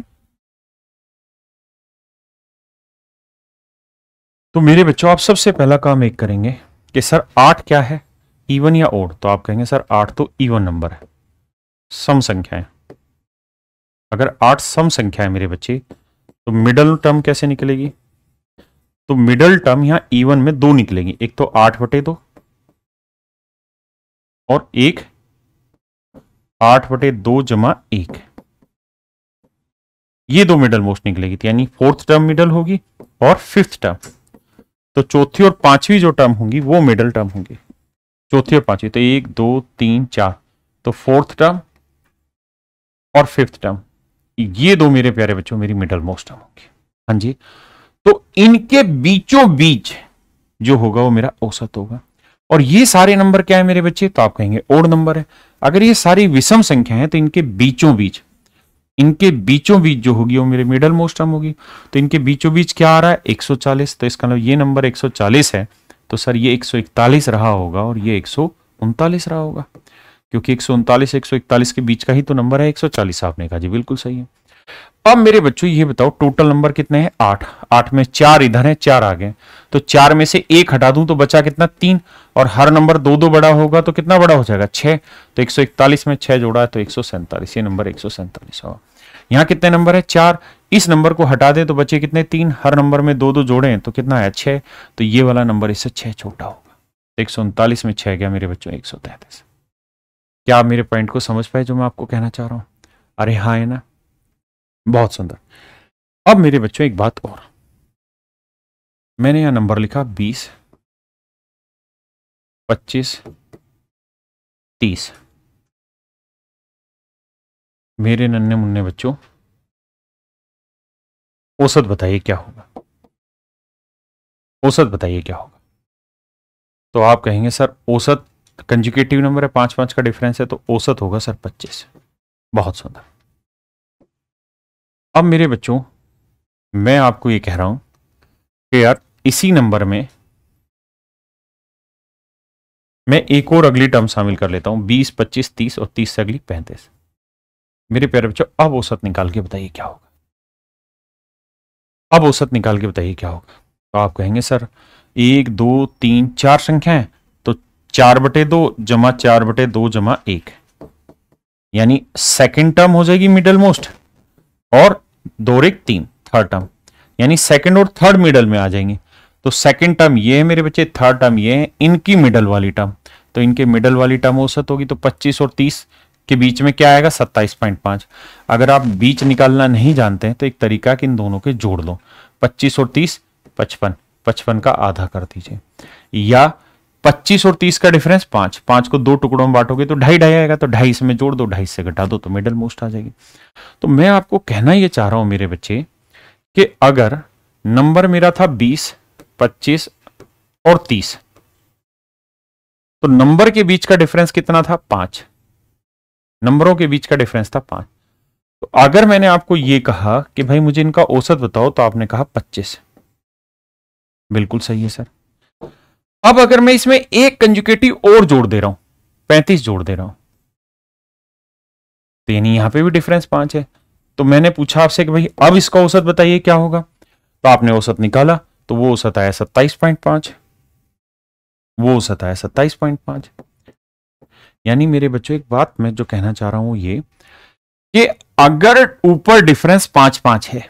तो मेरे बच्चों आप सबसे पहला काम एक करेंगे कि सर आठ क्या है इवन या ओड तो आप कहेंगे सर आठ तो इवन नंबर है सम संख्या है अगर आठ सम संख्या है मेरे बच्चे तो मिडल टर्म कैसे निकलेगी तो मिडल टर्म यहां इवन में दो निकलेगी एक तो आठ बटे दो और एक आठ बटे दो जमा एक ये दो मिडल मोस्ट निकलेगी तो यानी फोर्थ टर्म मिडल होगी और फिफ्थ टर्म तो चौथी और पांचवी जो टर्म होंगी वो मिडल टर्म होंगी चौथी और पांचवी तो एक दो तीन चार तो फोर्थ टर्म और फिफ्थ टर्म ये दो मेरे प्यारे बच्चों मेरी मिडल मोस्ट टर्म होगी हाँ जी तो इनके बीचों बीच जो होगा वो मेरा औसत होगा और ये सारे नंबर क्या है मेरे बच्चे तो आप कहेंगे ओड नंबर है अगर ये सारी विषम संख्या है तो इनके बीचों बीच इनके बीचों बीच जो होगी वो मेरे मिडल मोस्ट हम होगी तो इनके बीचों बीच क्या आ रहा है 140 तो इसका मतलब ये नंबर 140 है तो सर ये 141 रहा होगा और ये एक रहा होगा क्योंकि एक सौ उनतालीस एक सौ इकतालीस के बीच का ही तो नंबर है एक सौ चालीस आपने कहा जी बिल्कुल सही है अब मेरे बच्चों ये बताओ टोटल नंबर कितने हैं आठ आठ में चार इधर है चार आगे तो चार में से एक हटा दूं तो बचा कितना तीन और हर नंबर दो दो बड़ा होगा तो कितना बड़ा हो जाएगा छह तो 141 में छह जोड़ा है तो एक ये नंबर एक होगा यहाँ कितने नंबर है चार इस नंबर को हटा दे तो बचे कितने तीन हर नंबर में दो दो जोड़े तो कितना है छह तो ये वाला नंबर इससे छह छोटा होगा एक में छह गया मेरे बच्चों एक क्या आप मेरे पॉइंट को समझ पाए जो मैं आपको कहना चाह रहा हूं अरे हाँ है ना बहुत सुंदर अब मेरे बच्चों एक बात और मैंने यहां नंबर लिखा बीस पच्चीस तीस मेरे नन्हे मुन्ने बच्चों औसत बताइए क्या होगा औसत बताइए क्या होगा तो आप कहेंगे सर औसत कंजुकेटिव नंबर है पांच पांच का डिफरेंस है तो औसत होगा सर पच्चीस बहुत सुंदर अब मेरे बच्चों मैं आपको ये कह रहा हूं कि यार इसी नंबर में मैं एक और अगली टर्म शामिल कर लेता हूं बीस पच्चीस तीस और तीस से अगली पैंतीस मेरे प्यारे बच्चों अब औसत निकाल के बताइए क्या होगा अब औसत निकाल के बताइए क्या होगा तो आप कहेंगे सर एक दो तीन चार संख्याएं चार बटे दो जमा चार बटे दो जमा एक यानी सेकेंड टर्म हो जाएगी मिडल मोस्ट और दो रेख तीन थर्ड टर्म यानी सेकेंड और थर्ड मिडल में आ जाएंगे तो सेकेंड टर्म ये है मेरे बच्चे थर्ड टर्म ये है इनकी मिडल वाली टर्म तो इनके मिडल वाली टर्म औसत होगी तो 25 और 30 के बीच में क्या आएगा 27.5 अगर आप बीच निकालना नहीं जानते हैं तो एक तरीका कि इन दोनों के जोड़ लो 25 और 30 55 55 का आधा कर दीजिए या पच्चीस और तीस का डिफरेंस पांच पांच को दो टुकड़ों में बांटोगे तो ढाई ढाई आएगा तो ढाई इसमें जोड़ दो ढाई से घटा दो तो मिडल मोस्ट आ जाएगी तो मैं आपको कहना यह चाह रहा हूं मेरे बच्चे कि अगर नंबर मेरा था बीस पच्चीस और तीस तो नंबर के बीच का डिफरेंस कितना था पांच नंबरों के बीच का डिफरेंस था पांच तो अगर मैंने आपको यह कहा कि भाई मुझे इनका औसत बताओ तो आपने कहा पच्चीस बिल्कुल सही है सर अब अगर मैं इसमें एक कंजुकेटिव और जोड़ दे रहा हूं पैंतीस जोड़ दे रहा हूं तो यानी यहां पे भी डिफरेंस पांच है तो मैंने पूछा आपसे कि भाई अब इसका औसत बताइए क्या होगा तो आपने औसत निकाला तो वो औसत आया सत्ताईस पॉइंट पांच वो औसत आया सत्ताईस पॉइंट पांच यानी मेरे बच्चों एक बात मैं जो कहना चाह रहा हूं ये कि अगर ऊपर डिफरेंस पांच पांच है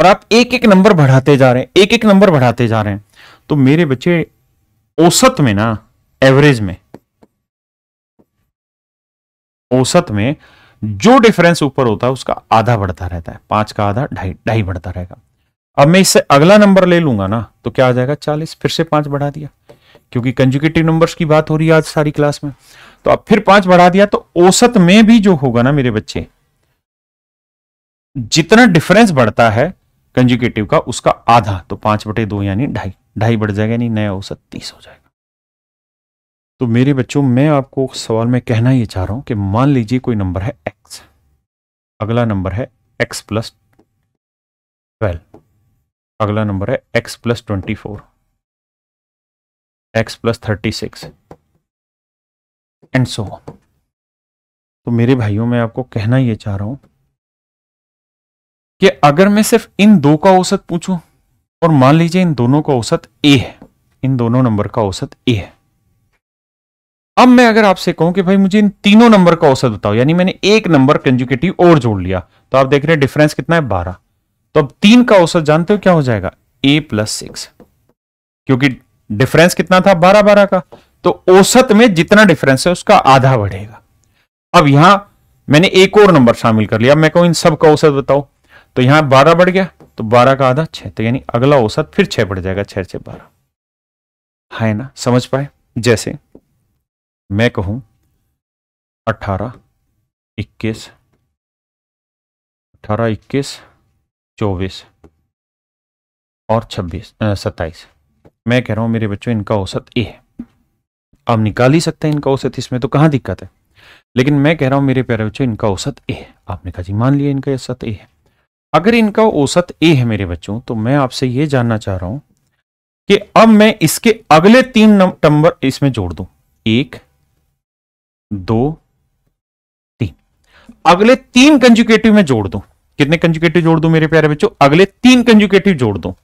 और आप एक एक नंबर बढ़ाते जा रहे हैं एक एक नंबर बढ़ाते जा रहे हैं तो मेरे बच्चे औसत में ना एवरेज में औसत में जो डिफरेंस ऊपर होता है उसका आधा बढ़ता रहता है पांच का आधा ढाई ढाई बढ़ता रहेगा अब मैं इससे अगला नंबर ले लूंगा ना तो क्या आ जाएगा चालीस फिर से पांच बढ़ा दिया क्योंकि कंजुकेटिव नंबर्स की बात हो रही है आज सारी क्लास में तो अब फिर पांच बढ़ा दिया तो औसत में भी जो होगा ना मेरे बच्चे जितना डिफरेंस बढ़ता है कंजुकेटिव का उसका आधा तो पांच बटे दो यानी ढाई ढाई बढ़ जाएगा नहीं नया औसत तीस हो जाएगा तो मेरे बच्चों मैं आपको सवाल में कहना यह चाह रहा हूं कि मान लीजिए कोई नंबर है एक्स अगला नंबर है एक्स प्लस ट्वेल्व अगला नंबर है X plus twenty four x plus thirty six and so तो मेरे भाइयों मैं आपको कहना यह चाह रहा हूं कि अगर मैं सिर्फ इन दो का औसत पूछूं और मान लीजिए इन दोनों का औसत ए है इन दोनों नंबर का औसत ए है अब मैं अगर आपसे कहूं कि भाई मुझे इन तीनों नंबर का औसत बताओ यानी मैंने एक नंबर कंजुकेटिव और जोड़ लिया तो आप देख रहे हैं डिफरेंस कितना है बारह तो अब तीन का औसत जानते हो क्या हो जाएगा ए प्लस सिक्स क्योंकि डिफरेंस कितना था बारह बारह का तो औसत में जितना डिफरेंस है उसका आधा बढ़ेगा अब यहां मैंने एक और नंबर शामिल कर लिया अब मैं कहूं इन सब का औसत बताओ तो यहां बारह बढ़ गया तो बारह का आधा छह तो यानी अगला औसत फिर छह बढ़ जाएगा छह छह बारह है ना समझ पाए जैसे मैं कहूं अठारह इक्कीस अठारह इक्कीस चौबीस और छब्बीस सत्ताईस मैं कह रहा हूं मेरे बच्चों इनका औसत ए है आप निकाल ही सकते हैं इनका औसत इसमें तो कहां दिक्कत है लेकिन मैं कह रहा हूं मेरे प्यारे बच्चों इनका औसत ए है आपने कहा जी मान लिया इनका औसत ए है अगर इनका औसत ए है मेरे बच्चों तो मैं आपसे ये जानना चाह रहा हूं कि अब मैं इसके अगले तीन नंबर इसमें जोड़ दू एक दो तीन अगले तीन कंजुकेटिव में जोड़ दू कितने कंजुकेटिव जोड़ दू मेरे प्यारे बच्चों अगले तीन कंजुकेटिव जोड़ दो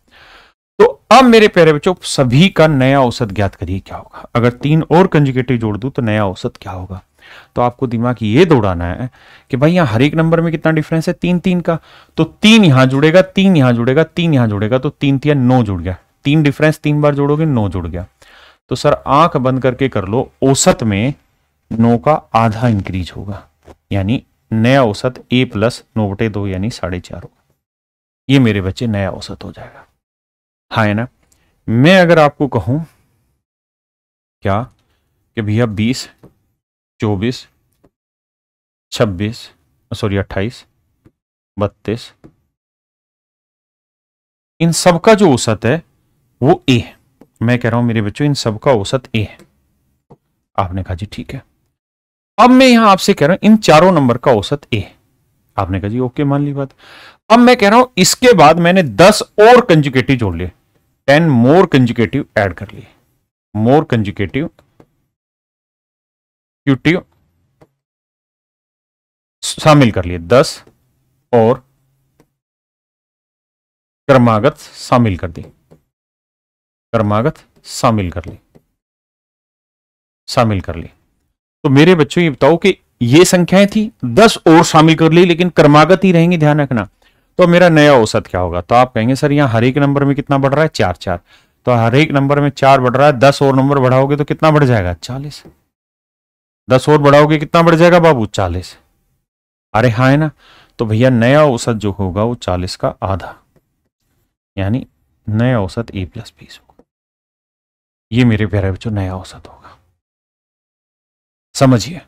तो अब मेरे प्यारे बच्चों सभी का नया औसत ज्ञात करिए क्या होगा अगर तीन और कंजुकेटिव जोड़ दू तो नया औसत क्या होगा तो आपको दिमाग ये दौड़ाना है कि भाई यहाँ हर एक नंबर में कितना डिफरेंस है तीन तीन का तो तीन यहाँ जुड़ेगा तीन यहाँ जुड़ेगा तीन यहाँ जुड़ेगा तो तीन तीन नौ जुड़ गया तीन डिफरेंस तीन बार जोड़ोगे नौ जुड़ गया तो सर आंख बंद करके कर लो औसत में नौ का आधा इंक्रीज होगा यानी नया औसत ए प्लस नौ बटे दो यानी साढ़े चार होगा ये मेरे बच्चे नया औसत हो जाएगा हाँ है ना मैं अगर आपको कहूं क्या कि भैया बीस चौबीस छब्बीस सॉरी अट्ठाईस बत्तीस इन सब का जो औसत है वो ए है मैं कह रहा हूं मेरे बच्चों इन सब का औसत ए है आपने कहा जी ठीक है अब मैं यहां आपसे कह रहा हूं इन चारों नंबर का औसत ए है आपने कहा जी ओके मान ली बात अब मैं कह रहा हूं इसके बाद मैंने दस और कंजुकेटिव जोड़ लिए टेन मोर कंजुकेटिव ऐड कर लिए मोर कंजुकेटिव क्यूटी शामिल कर लिए दस और क्रमागत शामिल कर दी कर्मागत शामिल कर ली शामिल कर ली तो मेरे बच्चों ये बताओ कि ये संख्याएं थी दस और शामिल कर ली लेकिन क्रमागत ही रहेंगी ध्यान रखना तो मेरा नया औसत क्या होगा तो आप कहेंगे सर यहां हर एक नंबर में कितना बढ़ रहा है चार चार तो हर एक नंबर में चार बढ़ रहा है दस और नंबर बढ़ाओगे तो कितना बढ़ जाएगा चालीस दस और बढ़ाओगे कितना बढ़ जाएगा बाबू चालीस अरे हाँ है ना तो भैया नया औसत जो होगा वो चालीस का आधा यानी नया औसत ए प्लस बीस होगा ये मेरे प्यारे बच्चों नया औसत होगा समझिए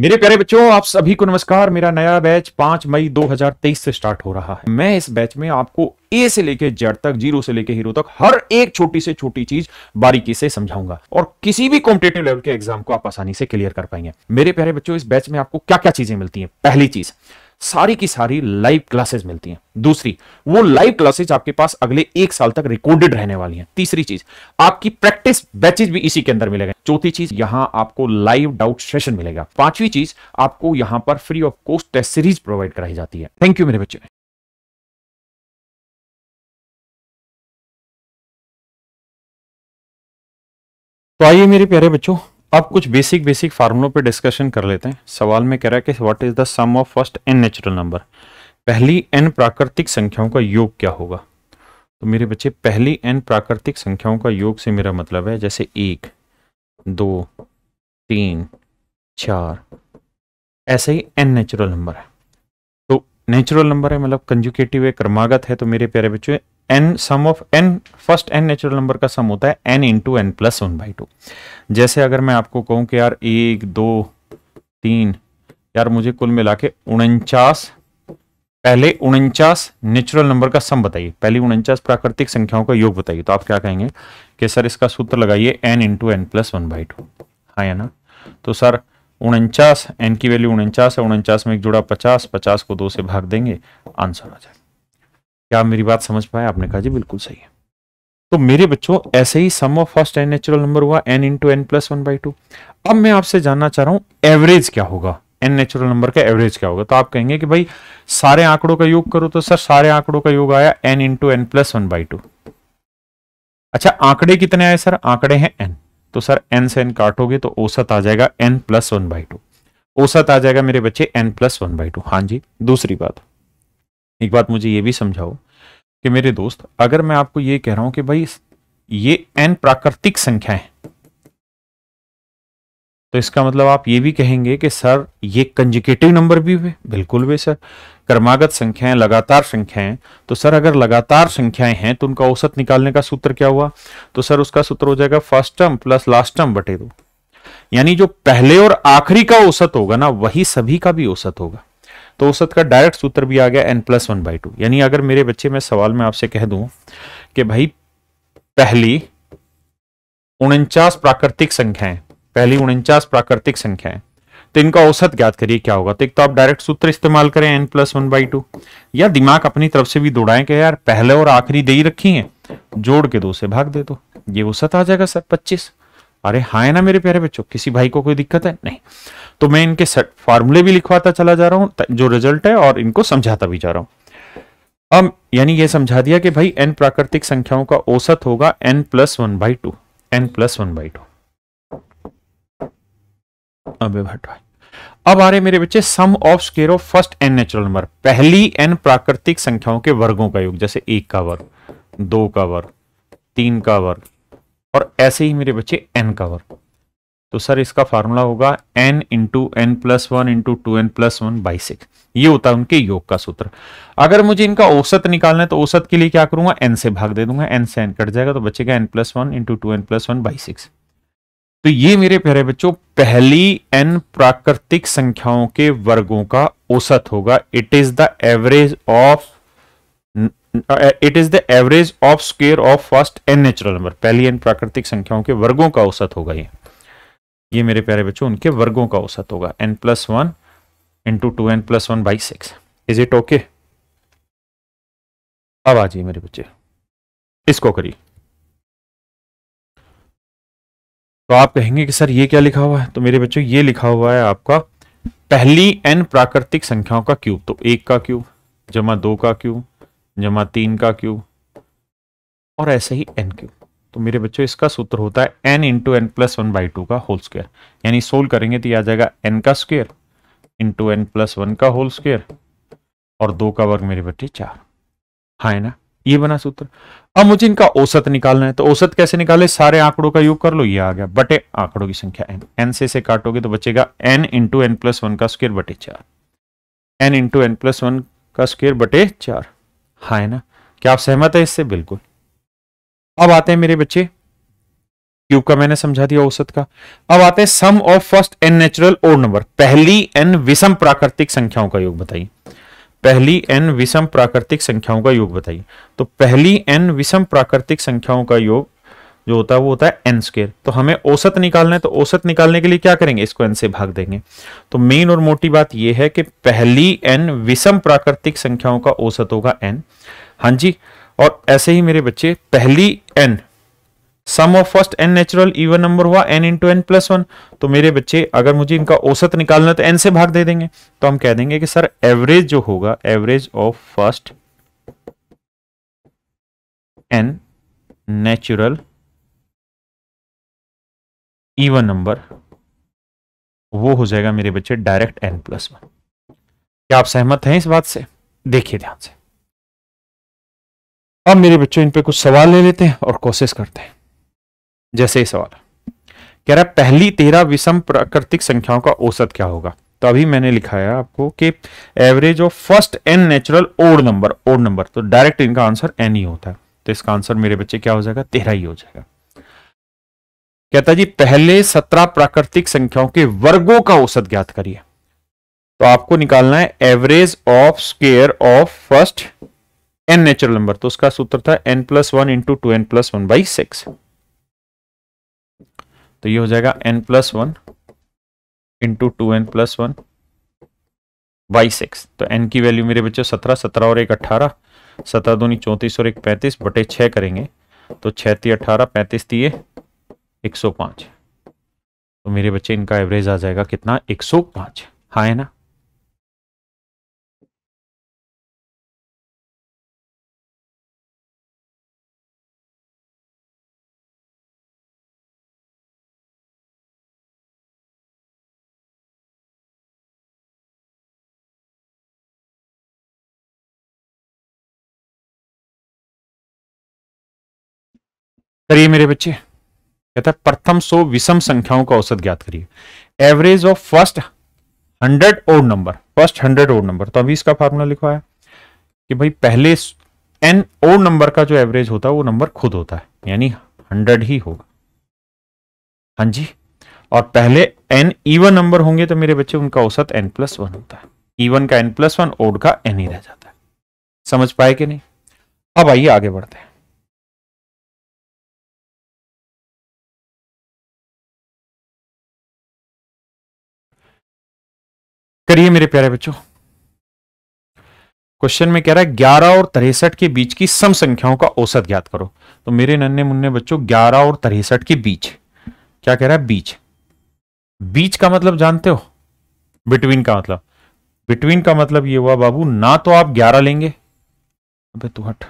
मेरे प्यारे बच्चों आप सभी को नमस्कार मेरा नया बैच 5 मई 2023 से स्टार्ट हो रहा है मैं इस बैच में आपको ए से लेके जेड तक जीरो से लेके हीरो तक हर एक छोटी से छोटी चीज बारीकी से समझाऊंगा और किसी भी कॉम्पिटेटिव लेवल के एग्जाम को आप आसानी से क्लियर कर पाएंगे मेरे प्यारे बच्चों इस बैच में आपको क्या क्या चीजें मिलती है पहली चीज सारी की सारी लाइव क्लासेस मिलती हैं दूसरी वो लाइव क्लासेस आपके पास अगले एक साल तक रिकॉर्डेड रहने वाली हैं तीसरी चीज आपकी प्रैक्टिस बैचेज भी इसी के अंदर मिलेगा चौथी चीज यहां आपको लाइव डाउट सेशन मिलेगा पांचवी चीज आपको यहां पर free of cost test series provide कराई जाती है थैंक यू मेरे बच्चे तो आइए मेरे प्यारे बच्चों अब कुछ बेसिक बेसिक फार्मूलों पे डिस्कशन कर लेते हैं सवाल में कह रहा है कि what is the sum of first N natural number पहली एन प्राकृतिक संख्याओं का योग क्या होगा तो मेरे बच्चे पहली एन प्राकृतिक संख्याओं का योग से मेरा मतलब है जैसे एक दो तीन चार ऐसे ही एन नेचुरल नंबर है तो नेचुरल नंबर है मतलब कंजुकेटिव है क्रमागत है तो मेरे प्यारे बच्चों N sum of N first N natural number का सम होता है N into N plus one by two जैसे अगर मैं आपको कहूं कि यार एक दो तीन यार मुझे कुल मिला के उनचास पहले उनचास नेचुरल नंबर का सम बताइए पहले उनचास प्राकृतिक संख्याओं का योग बताइए तो आप क्या कहेंगे कि सर इसका सूत्र लगाइए N into N plus one by two हाँ या ना तो सर उनचास एन की वैल्यू उनचास है उनचास में एक जुड़ा पचास पचास को दो से भाग देंगे आंसर आ जाएगा क्या मेरी बात समझ पाए आपने कहा जी बिल्कुल सही है तो मेरे बच्चों ऐसे ही sum of first N natural number हुआ N into N plus one by two अब मैं आपसे जानना चाह रहा हूं एवरेज क्या होगा एन नेचुरल नंबर का एवरेज क्या होगा तो आप कहेंगे कि भाई सारे आंकड़ों का योग करो तो सर सारे आंकड़ों का योग आया N into N plus one by two अच्छा आंकड़े कितने आए सर आंकड़े हैं एन तो सर एन से एन काटोगे तो औसत आ जाएगा N plus one by two औसत आ जाएगा मेरे बच्चे N plus one by two हाँ जी दूसरी बात एक बात मुझे ये भी समझाओ कि मेरे दोस्त अगर मैं आपको ये कह रहा हूं कि भाई ये एन प्राकृतिक संख्या है तो इसका मतलब आप ये भी कहेंगे कि सर ये कंजिकेटिव नंबर भी हुए बिल्कुल वे सर कर्मागत संख्याएं लगातार संख्याएं तो सर अगर लगातार संख्याएं हैं तो उनका औसत निकालने का सूत्र क्या हुआ तो सर उसका सूत्र हो जाएगा first term plus last term बटे दो यानी जो पहले और आखिरी का औसत होगा ना वही सभी का भी औसत होगा तो औसत का डायरेक्ट सूत्र भी आ गया N plus one by two यानी अगर मेरे बच्चे में सवाल में आपसे कह दूं कि भाई पहली उनचास प्राकृतिक संख्याएं पहली उनचास प्राकृतिक संख्याएं तो इनका औसत ज्ञात करिए क्या होगा तो एक तो आप डायरेक्ट सूत्र इस्तेमाल करें N plus one by two या दिमाग अपनी तरफ से भी दौड़ाएं कि यार पहले और आखिरी दे ही रखी है जोड़ के दो से भाग दे दो ये औसत आ जाएगा सर पच्चीस अरे हाँ है ना मेरे प्यारे बच्चों किसी भाई को कोई दिक्कत है नहीं तो मैं इनके सेट भी लिखवाता चला जा रहा हूं जो रिजल्ट है और इनको समझाता भी जा रहा हूं अब यानी ये समझा दिया कि भाई एन प्राकृतिक संख्याओं का औसत होगा N plus one by two N plus one by two अब अब आ रहे मेरे बच्चे sum of square of first N natural number पहली एन प्राकृतिक संख्याओं के वर्गों का योग जैसे एक का वर्ग दो का वर्ग तीन का वर्ग और ऐसे ही मेरे बच्चे एन का वर्ग तो सर इसका फार्मूला होगा N into N plus one into two N plus one by six ये होता है उनके योग का सूत्र अगर मुझे इनका औसत निकालना है तो औसत के लिए क्या करूंगा एन से भाग दे दूंगा एन से एन कट जाएगा तो बचेगा N plus one into two N plus one by six तो ये मेरे प्यारे बच्चों पहली एन प्राकृतिक संख्याओं के वर्गों का औसत होगा it is the average of it is the average of square of first N natural number पहली एन प्राकृतिक संख्याओं के वर्गों का औसत होगा ये ये मेरे प्यारे बच्चों उनके वर्गों का औसत होगा N plus one into two N plus one by six is it okay अब आ जाइए मेरे बच्चे इसको करिए तो आप कहेंगे कि सर ये क्या लिखा हुआ है तो मेरे बच्चों ये लिखा हुआ है आपका पहली एन प्राकृतिक संख्याओं का क्यूब तो एक का क्यूब जमा दो का क्यूब जमा तीन का क्यूब और ऐसे ही एन क्यूब तो मेरे बच्चों इसका सूत्र होता है N into N plus one by two का होल स्क्वायर यानी सोल्व करेंगे तो आ जाएगा एन का स्क्वेयर इंटू एन प्लस वन का होल स्क्वेयर और दो का वर्ग मेरे बच्चे चार हाँ है ना ये बना सूत्र अब मुझे इनका औसत निकालना है तो औसत कैसे निकाले सारे आंकड़ों का योग कर लो ये आ गया बटे आंकड़ों की संख्या एन एन से से काटोगे तो बचेगा N into N plus one का स्क्वेयर बटे चार N into N plus one का स्क्वेयर बटे चार हाँ है ना क्या आप सहमत है इससे बिल्कुल अब आते हैं मेरे बच्चे क्यूब का मैंने समझा दिया औसत का अब आते हैं sum of first N natural odd number पहली एन विषम प्राकृतिक संख्याओं का योग बताइए पहली एन विषम प्राकृतिक संख्याओं का योग बताइए तो पहली एन विषम प्राकृतिक संख्याओं का योग जो होता है वो होता है एन स्केयर तो हमें औसत निकालना है तो औसत निकालने के लिए क्या करेंगे इसको एन से भाग देंगे तो मेन और मोटी बात यह है कि पहली एन विषम प्राकृतिक संख्याओं का औसत होगा एन हाँ जी और ऐसे ही मेरे बच्चे पहली N sum of first N natural even number हुआ N into N plus one तो मेरे बच्चे अगर मुझे इनका औसत निकालना तो एन से भाग दे देंगे तो हम कह देंगे कि सर एवरेज जो होगा average of first N natural even number वो हो जाएगा मेरे बच्चे डायरेक्ट एन प्लस वन क्या आप सहमत हैं इस बात से देखिए ध्यान से अब मेरे बच्चों इन पे कुछ सवाल ले लेते हैं और कोशिश करते हैं जैसे ही सवाल कह रहा है पहली तेरह विषम प्राकृतिक संख्याओं का औसत क्या होगा तो अभी मैंने लिखा है आपको कि average of first N natural odd number odd number तो डायरेक्ट इनका आंसर एन ही होता है तो इसका आंसर मेरे बच्चे क्या हो जाएगा तेरह ही हो जाएगा कहता जी पहले सत्रह प्राकृतिक संख्याओं के वर्गों का औसत ज्ञात करिए तो आपको निकालना है average of square of first N natural number तो उसका सूत्र था N plus one into two N plus one by six तो ये हो जाएगा N plus one into two N plus one by six तो एन की वैल्यू मेरे बच्चों सत्रह सत्रह और एक अट्ठारह सत्रह दूनी चौंतीस और एक पैंतीस बटे छह करेंगे तो छह ती अठारह पैंतीस तीय 105 तो मेरे बच्चे इनका एवरेज आ जाएगा कितना 105 हाँ है ना करिए मेरे बच्चे कहता है प्रथम सो विषम संख्याओं का औसत ज्ञात करिए average of first hundred odd number first hundred odd number तो अभी इसका फॉर्मूला लिखवाया कि भाई पहले एन ओड नंबर का जो एवरेज होता है वो नंबर खुद होता है यानी हंड्रेड ही होगा हाँ जी और पहले एन इवन नंबर होंगे तो मेरे बच्चे उनका औसत एन प्लस वन होता है इवन का एन प्लस वन ओड का एन ही रह जाता है समझ पाए कि नहीं अब आइए आगे बढ़ते हैं करिए मेरे प्यारे बच्चों क्वेश्चन में कह रहा है ग्यारह और तिरसठ के बीच की सम संख्याओं का औसत ज्ञात करो तो मेरे नन्हे मुन्ने बच्चों ग्यारह और तिरसठ के बीच क्या कह रहा है बीच बीच का मतलब जानते हो बिटवीन का मतलब बिटवीन का मतलब ये हुआ बाबू ना तो आप ग्यारह लेंगे अबे तू हट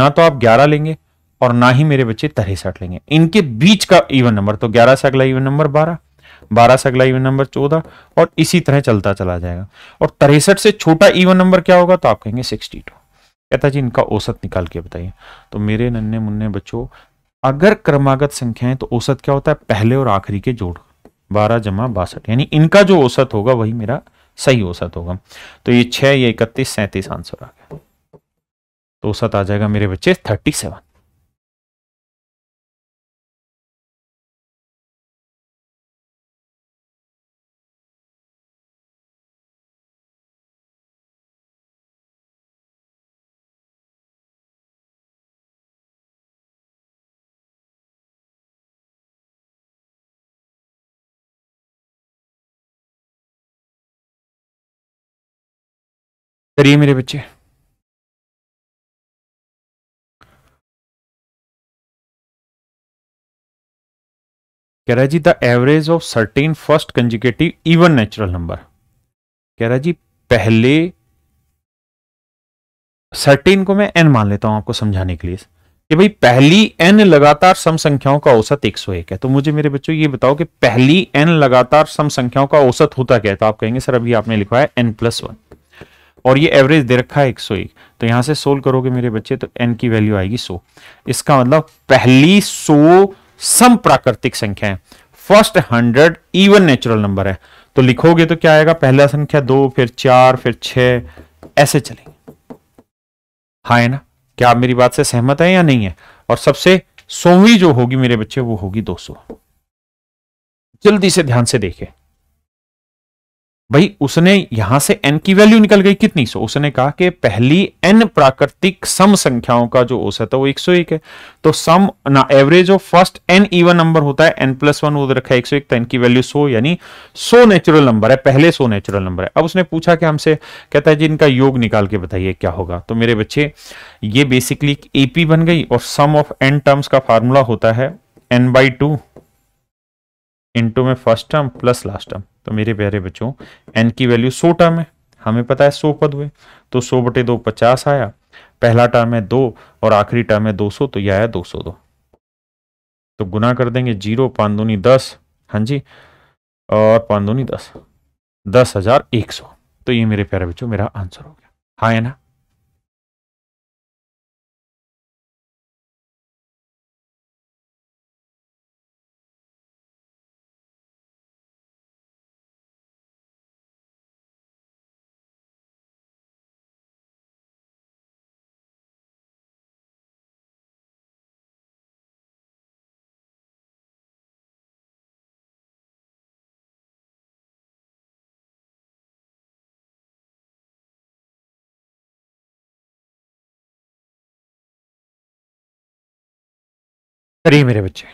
ना तो आप ग्यारह लेंगे और ना ही मेरे बच्चे तिरसठ लेंगे इनके बीच का इवन नंबर तो ग्यारह से अगला इवन नंबर बारह बारह से अगला इवन नंबर चौदह और इसी तरह चलता चला जाएगा और तिरसठ से छोटा इवन नंबर क्या होगा तो आप कहेंगे सिक्सटी टू कहता जी इनका औसत निकाल के बताइए तो मेरे नन्हे मुन्ने बच्चों अगर क्रमागत संख्याएं तो औसत क्या होता है पहले और आखिरी के जोड़ बारह जमा बासठ यानी इनका जो औसत होगा वही मेरा सही औसत होगा तो ये छह ये इकतीस सैंतीस आंसर आ गया तो औसत आ जाएगा मेरे बच्चे थर्टी सेवन करिए मेरे बच्चे कह रहा जी the average of certain first consecutive even natural number कह रहा जी पहले सर्टेन को मैं एन मान लेता हूं आपको समझाने के लिए कि भाई पहली एन लगातार सम संख्याओं का औसत 101 है तो मुझे मेरे बच्चों ये बताओ कि पहली एन लगातार सम संख्याओं का औसत होता क्या है तो आप कहेंगे सर अभी आपने लिखवाया है एन प्लस वन और ये एवरेज दे रखा है एक सौ एक तो यहां से सोल्व करोगे मेरे बच्चे तो एन की वैल्यू आएगी सो इसका मतलब पहली सो सम प्राकृतिक संख्या है first hundred even natural number है तो लिखोगे तो क्या आएगा पहला संख्या दो फिर चार फिर छ ऐसे चलेंगे हाँ है ना क्या आप मेरी बात से सहमत है या नहीं है और सबसे सोवी जो होगी मेरे बच्चे वो होगी 200 जल्दी से ध्यान से देखें भाई उसने यहां से एन की वैल्यू निकल गई कितनी सो उसने कहा कि पहली एन प्राकृतिक सम संख्याओं का जो औसत है वो 101 है तो सम तो ना average of first N even number होता है एन प्लस वन उधर रखा है एक सौ एक तो एन की वैल्यू 100 यानी 100 नेचुरल नंबर है पहले 100 नेचुरल नंबर है अब उसने पूछा कि हमसे कहता है जी इनका योग निकाल के बताइए क्या होगा तो मेरे बच्चे ये बेसिकली एपी बन गई और सम ऑफ एन टर्म्स का फार्मूला होता है एन बाई टू इंटू में first term plus last term तो मेरे प्यारे बच्चों एन की वैल्यू सौ टर्म है हमें पता है सौ पद हुए तो सौ बटे दो पचास आया पहला टर्म है दो और आखिरी टर्म है दो सौ तो यह आया दो सौ दो तो गुना कर देंगे जीरो पान दूनी दस हाँ जी और पान दूनी दस दस हजार एक सौ तो ये मेरे प्यारे बच्चों मेरा आंसर हो गया हाँ है ना करिए मेरे बच्चे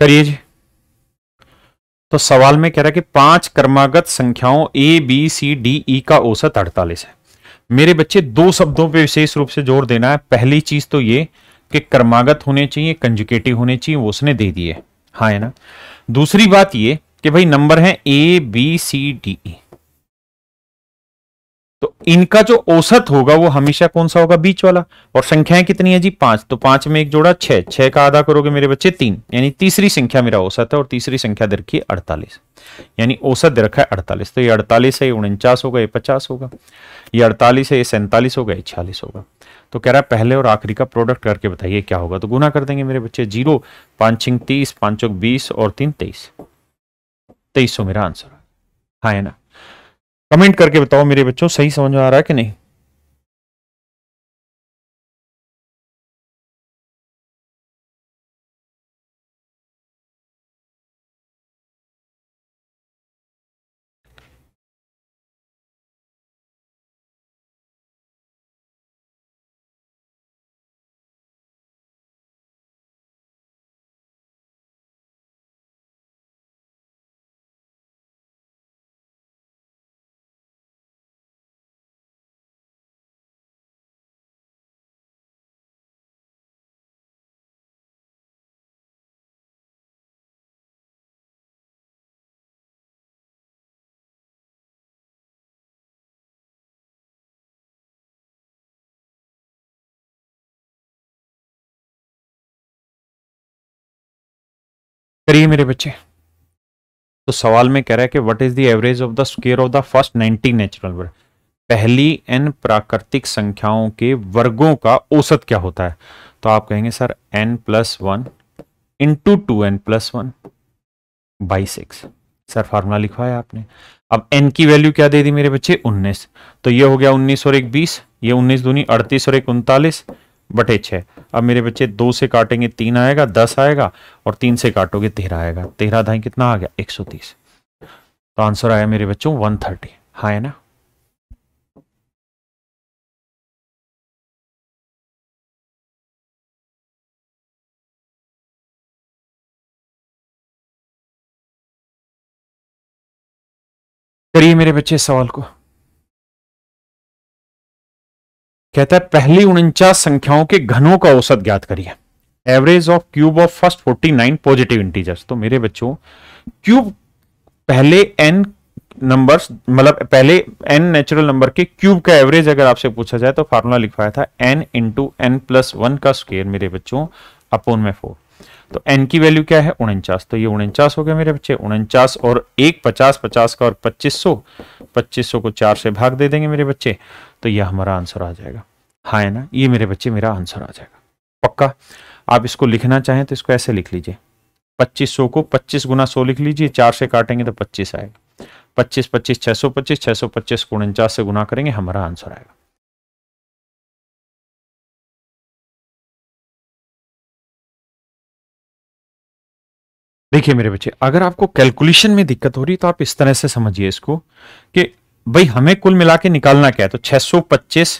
करिए जी तो सवाल में कह रहा है कि पांच कर्मागत संख्याओं A B C D E का औसत अड़तालीस है मेरे बच्चे दो शब्दों पे विशेष रूप से जोर देना है पहली चीज तो ये कि कर्मागत होने चाहिए कंजुकेटिव होने चाहिए वो उसने दे दिए हाँ है ना दूसरी बात ये कि भाई नंबर है A B C D E इनका जो औसत होगा वो हमेशा कौन सा होगा बीच वाला और संख्याएं कितनी है जी पांच तो पांच में एक जोड़ा छह छह का आधा करोगे मेरे बच्चे तीन यानी तीसरी संख्या मेरा औसत है और तीसरी संख्या दे रखी है अड़तालीस यानी औसत दे रखा है अड़तालीस तो ये अड़तालीस है ये उनचास होगा ये पचास होगा ये अड़तालीस है ये सैंतालीस होगा ये छियालीस होगा तो कह रहा है पहले और आखिरी का प्रोडक्ट करके बताइए क्या होगा तो गुना कर देंगे मेरे बच्चे जीरो पांच छिंग तीस पांच बीस और तीन तेईस तेईस सौ मेरा आंसर हाँ है ना कमेंट करके बताओ मेरे बच्चों सही समझ में आ रहा है कि नहीं करिए मेरे बच्चे तो सवाल में कह रहा है कि what is the average of the square of the first 90 natural वर्ग पहली एन प्राकृतिक संख्याओं के वर्गों का औसत क्या होता है तो आप कहेंगे sir N plus one into two N plus one by six sir formula लिखवाया आपने अब एन की वैल्यू क्या दे दी मेरे बच्चे उन्नीस तो ये हो गया उन्नीस और एक बीस ये उन्नीस दूनी अड़तीस और एक उनतालीस बटे छः अब मेरे बच्चे दो से काटेंगे तीन आएगा दस आएगा और तीन से काटोगे तेरह आएगा तेरह धाई कितना आ गया एक सौ तीस तो आंसर आया मेरे बच्चों वन थर्टी हाँ है ना करिए मेरे बच्चे इस सवाल को कहता है पहली उनचास संख्याओं के घनों का औसत ज्ञात करिए average of cube of first forty nine positive integers तो मेरे बच्चों क्यूब पहले एन नंबर्स मतलब पहले एन नेचुरल नंबर के क्यूब का एवरेज अगर आपसे पूछा जाए तो फार्मूला लिखवाया था N into N plus one का स्क्वेयर मेरे बच्चों अपोन में फोर तो एन की वैल्यू क्या है उनचास तो ये उनचास हो गया मेरे बच्चे उनचास और एक पचास पचास का और पच्चीस सौ 2500 को चार से भाग दे देंगे मेरे बच्चे तो यह हमारा आंसर आ जाएगा हाँ है ना ये मेरे बच्चे मेरा आंसर आ जाएगा पक्का आप इसको लिखना चाहें तो इसको ऐसे लिख लीजिए पच्चीस सौ को पच्चीस गुना सौ लिख लीजिए चार से काटेंगे तो पच्चीस आएगा पच्चीस पच्चीस छह सौ पच्चीस छः सौ पच्चीस को उनचास से गुना करेंगे हमारा आंसर आएगा देखिए मेरे बच्चे अगर आपको कैलकुलेशन में दिक्कत हो रही तो आप इस तरह से समझिए इसको कि भाई हमें कुल मिला के निकालना क्या है तो 625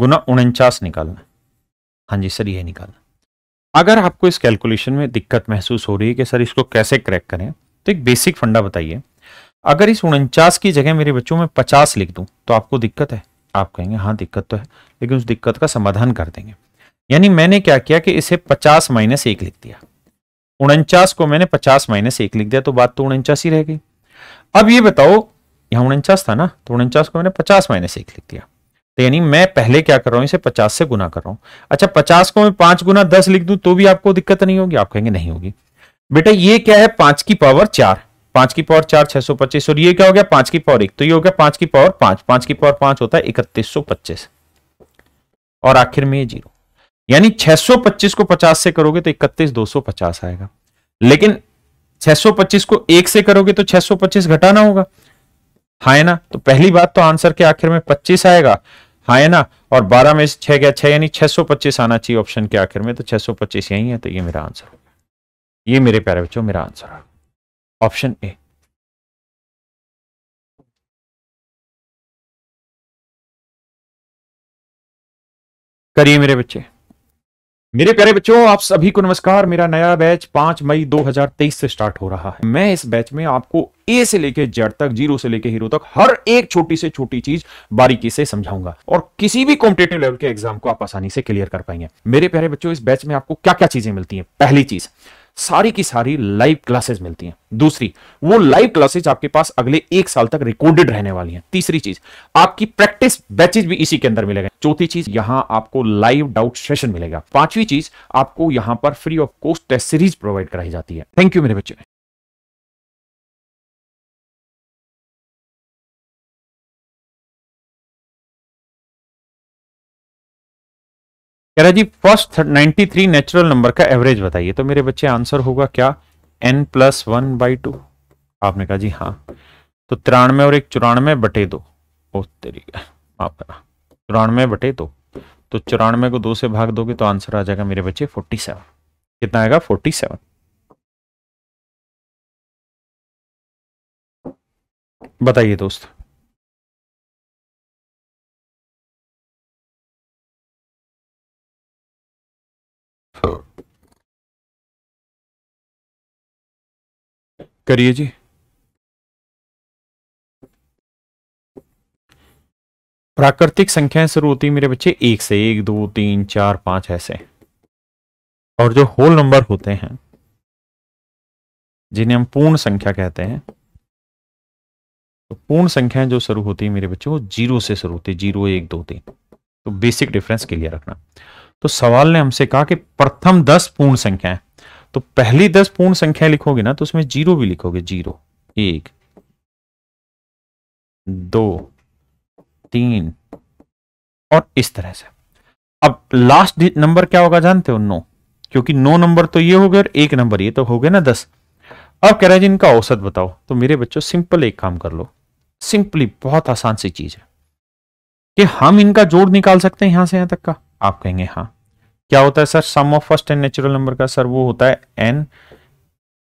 गुना उनचास निकालना हाँ जी सर ये निकालना अगर आपको इस कैलकुलेशन में दिक्कत महसूस हो रही है कि सर इसको कैसे क्रैक करें तो एक बेसिक फंडा बताइए अगर इस उनचास की जगह मेरे बच्चों में पचास लिख दूं तो आपको दिक्कत है आप कहेंगे हाँ दिक्कत तो है लेकिन उस दिक्कत का समाधान कर देंगे यानी मैंने क्या किया कि इसे पचास माइनस एक लिख दिया उनचास को मैंने पचास माइनस एक लिख दिया तो बात तो उनचास ही रह गई अब ये बताओ यहां उनचास था ना तो उनचास को मैंने पचास माइनस एक लिख दिया तो यानी मैं पहले क्या कर रहा हूं इसे पचास से गुना कर रहा हूं अच्छा पचास को मैं पांच गुना दस लिख दू तो भी आपको दिक्कत नहीं होगी आप कहेंगे नहीं होगी बेटा ये क्या है पांच की पावर चार पांच की पावर चार छह सौ पच्चीस और ये क्या हो गया पांच की पावर एक तो ये हो गया पांच की पावर पांच पांच की पावर पांच होता है इकतीस सौ पच्चीस और आखिर में ये जीरो यानी 625 को 50 से करोगे तो इकतीस दो आएगा लेकिन 625 को एक से करोगे तो 625 घटाना होगा हाँ ना तो पहली बात तो आंसर के आखिर में 25 आएगा हाँ ना और 12 में छह गया छह यानी 625 आना चाहिए ऑप्शन के आखिर में तो 625 यही है तो ये मेरा आंसर होगा ये मेरे प्यारे बच्चों मेरा आंसर होगा ऑप्शन ए करिए मेरे बच्चे मेरे प्यारे बच्चों आप सभी को नमस्कार मेरा नया बैच 5 मई 2023 से स्टार्ट हो रहा है मैं इस बैच में आपको ए से लेके जेड तक जीरो से लेके हीरो तक हर एक छोटी से छोटी चीज बारीकी से समझाऊंगा और किसी भी कॉम्पिटेटिव लेवल के एग्जाम को आप आसानी से क्लियर कर पाएंगे मेरे प्यारे बच्चों इस बैच में आपको क्या क्या चीजें मिलती है पहली चीज सारी की सारी लाइव क्लासेस मिलती हैं दूसरी वो लाइव क्लासेस आपके पास अगले एक साल तक रिकॉर्डेड रहने वाली हैं तीसरी चीज आपकी प्रैक्टिस बैचेज भी इसी के अंदर मिलेगा चौथी चीज यहां आपको लाइव डाउट सेशन मिलेगा पांचवी चीज आपको यहां पर free of cost test series provide कराई जाती है थैंक यू मेरे बच्चे कह रहा जी फर्स्ट 93 नेचुरल नंबर का एवरेज बताइए तो मेरे बच्चे आंसर होगा क्या N plus one by two आपने कहा जी हाँ तो तिरानवे और एक चौरानवे बटे दो चौरानवे बटे दो तो चौरानवे को दो से भाग दोगे तो आंसर आ जाएगा मेरे बच्चे फोर्टी सेवन कितना आएगा फोर्टी सेवन बताइए दोस्त करिए जी प्राकृतिक संख्याएं शुरू होती मेरे बच्चे एक से एक दो तीन चार पांच ऐसे और जो होल नंबर होते हैं जिन्हें हम पूर्ण संख्या कहते हैं तो पूर्ण संख्याएं जो शुरू होती है मेरे बच्चे वो जीरो से शुरू होती है जीरो एक दो तीन तो बेसिक डिफरेंस क्लियर रखना तो सवाल ने हमसे कहा कि प्रथम दस पूर्ण संख्याएं तो पहली दस पूर्ण संख्या लिखोगे ना तो उसमें जीरो भी लिखोगे जीरो एक दो तीन और इस तरह से अब लास्ट नंबर क्या होगा जानते हो नो क्योंकि नो नंबर तो ये हो गए और एक नंबर ये तो हो गए ना दस अब कह रहे जी इनका औसत बताओ तो मेरे बच्चों सिंपल एक काम कर लो सिंपली बहुत आसान सी चीज है कि हम इनका जोड़ निकाल सकते हैं यहां से यहां तक का आप कहेंगे हाँ क्या होता है sir sum of first N natural number का सर वो होता है एन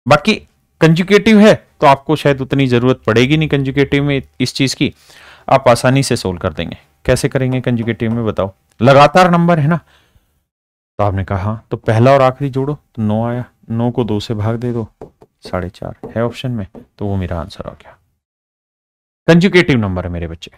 बाकी कंजुकेटिव है तो आपको शायद उतनी जरूरत पड़ेगी नहीं कंजुकेटिव में इस चीज की आप आसानी से सोल्व कर देंगे कैसे करेंगे कंजुकेटिव में बताओ लगातार नंबर है ना तो आपने कहा हाँ, तो पहला और आखिरी जोड़ो तो नौ आया नौ को दो से भाग दे दो साढ़े चार है ऑप्शन में तो वो मेरा आंसर आ गया कंजुकेटिव नंबर है मेरे बच्चे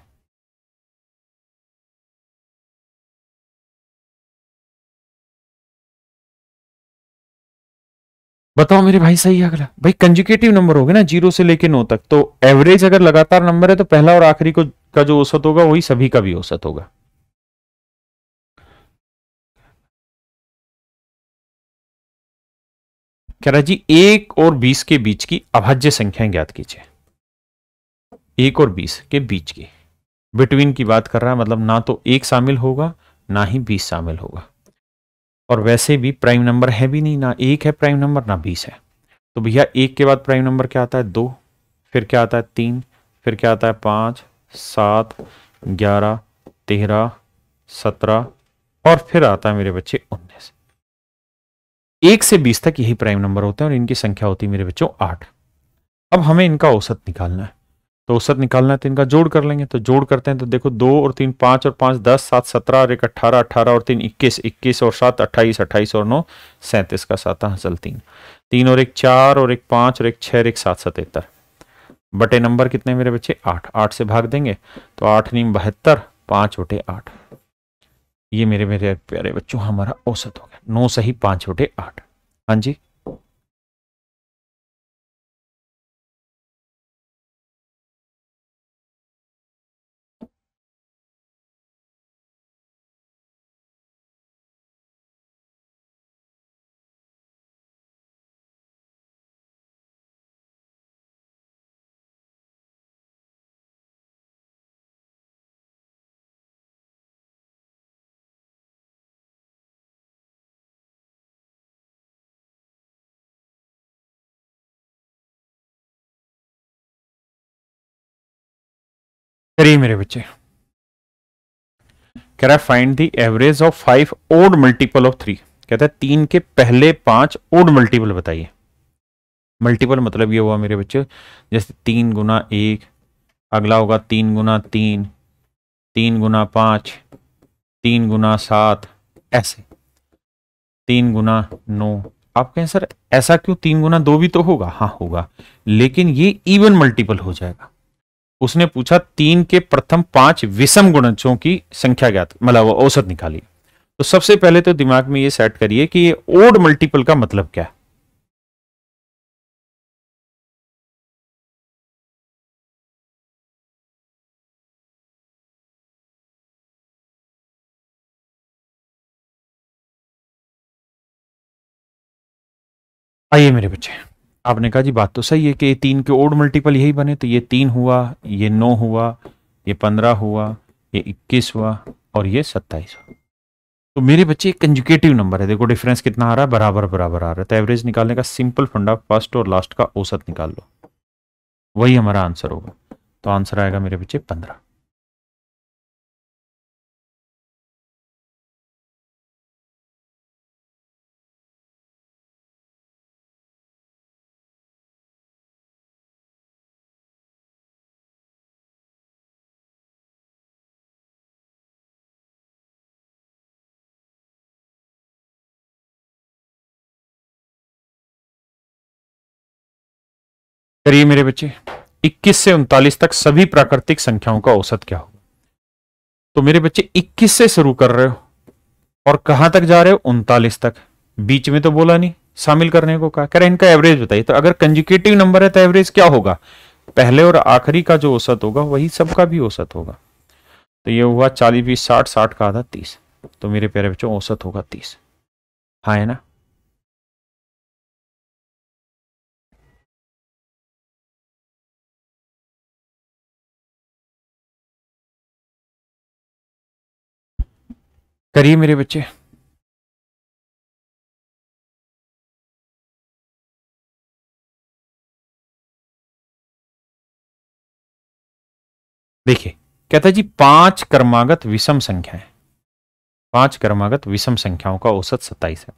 बताओ मेरे भाई सही है अगला भाई कंजुकेटिव नंबर हो गए ना जीरो से लेके नौ तक तो एवरेज अगर लगातार नंबर है तो पहला और आखिरी को का जो औसत होगा वही सभी का भी औसत होगा कह रहा जी एक और बीस के बीच की अभाज्य संख्याएं ज्ञात कीजिए एक और बीस के बीच की बिटवीन की बात कर रहा है मतलब ना तो एक शामिल होगा ना ही बीस शामिल होगा और वैसे भी प्राइम नंबर है भी नहीं ना एक है प्राइम नंबर ना बीस है तो भैया एक के बाद प्राइम नंबर क्या आता है दो फिर क्या आता है तीन फिर क्या आता है पाँच सात ग्यारह तेरह सत्रह और फिर आता है मेरे बच्चे उन्नीस एक से बीस तक यही प्राइम नंबर होते हैं और इनकी संख्या होती है मेरे बच्चों आठ अब हमें इनका औसत निकालना है तो औसत निकालना है तो इनका जोड़ कर लेंगे तो जोड़ करते हैं तो देखो दो और तीन पाँच और पाँच दस सात सत्रह और एक अट्ठारह अट्ठारह और तीन इक्कीस इक्कीस और सात अट्ठाईस अट्ठाईस और नौ सैंतीस का सात हासिल तीन तीन और एक चार और एक पाँच और एक छः और एक सात सतहत्तर बटे नंबर कितने मेरे बच्चे आठ आठ से भाग देंगे तो आठ नीम बहत्तर पाँच बटे आठ ये मेरे मेरे प्यारे बच्चों हमारा औसत हो गया नौ सही पाँच बटे आठ हाँ जी करिए मेरे बच्चे कह रहा find the average of five odd multiple of three कहता है तीन के पहले पांच ओड मल्टीपल बताइए मल्टीपल मतलब ये हुआ मेरे बच्चे जैसे तीन गुना एक अगला होगा तीन गुना तीन तीन गुना पांच तीन गुना सात ऐसे तीन गुना नौ आप कहें सर ऐसा क्यों तीन गुना दो भी तो होगा हाँ होगा लेकिन ये इवन मल्टीपल हो जाएगा उसने पूछा तीन के प्रथम पांच विषम गुणचों की संख्या ज्ञात मतलब औसत निकाली तो सबसे पहले तो दिमाग में ये सेट करिए कि ये ओड मल्टीपल का मतलब क्या है आइए मेरे बच्चे आपने कहा जी बात तो सही है कि ये तीन के ओड मल्टीपल यही बने तो ये तीन हुआ ये नौ हुआ ये पंद्रह हुआ ये इक्कीस हुआ और ये सत्ताईस हुआ तो मेरे बच्चे एक कंजुकेटिव नंबर है देखो डिफरेंस कितना आ रहा है बराबर बराबर आ रहा है तो एवरेज निकालने का सिंपल फंडा फर्स्ट और लास्ट का औसत निकाल लो वही हमारा आंसर होगा तो आंसर आएगा मेरे बच्चे पंद्रह मेरे बच्चे 21 से उनतालीस तक सभी प्राकृतिक संख्याओं का औसत क्या होगा तो मेरे बच्चे 21 से शुरू कर रहे हो और कहां तक जा रहे हो उनतालीस तक बीच में तो बोला नहीं शामिल करने को कहा कह रहे इनका एवरेज बताइए तो अगर कंजुकेटिव नंबर है तो एवरेज क्या होगा पहले और आखिरी का जो औसत होगा वही सबका भी औसत होगा तो ये हुआ चालीस बीस साठ साठ का आधा तीस तो मेरे प्यारे बच्चों औसत होगा तीस हाँ है ना करिए मेरे बच्चे देखिए कहता जी पांच कर्मागत विषम संख्याएं पांच कर्मागत विषम संख्याओं का औसत सत्ताईस है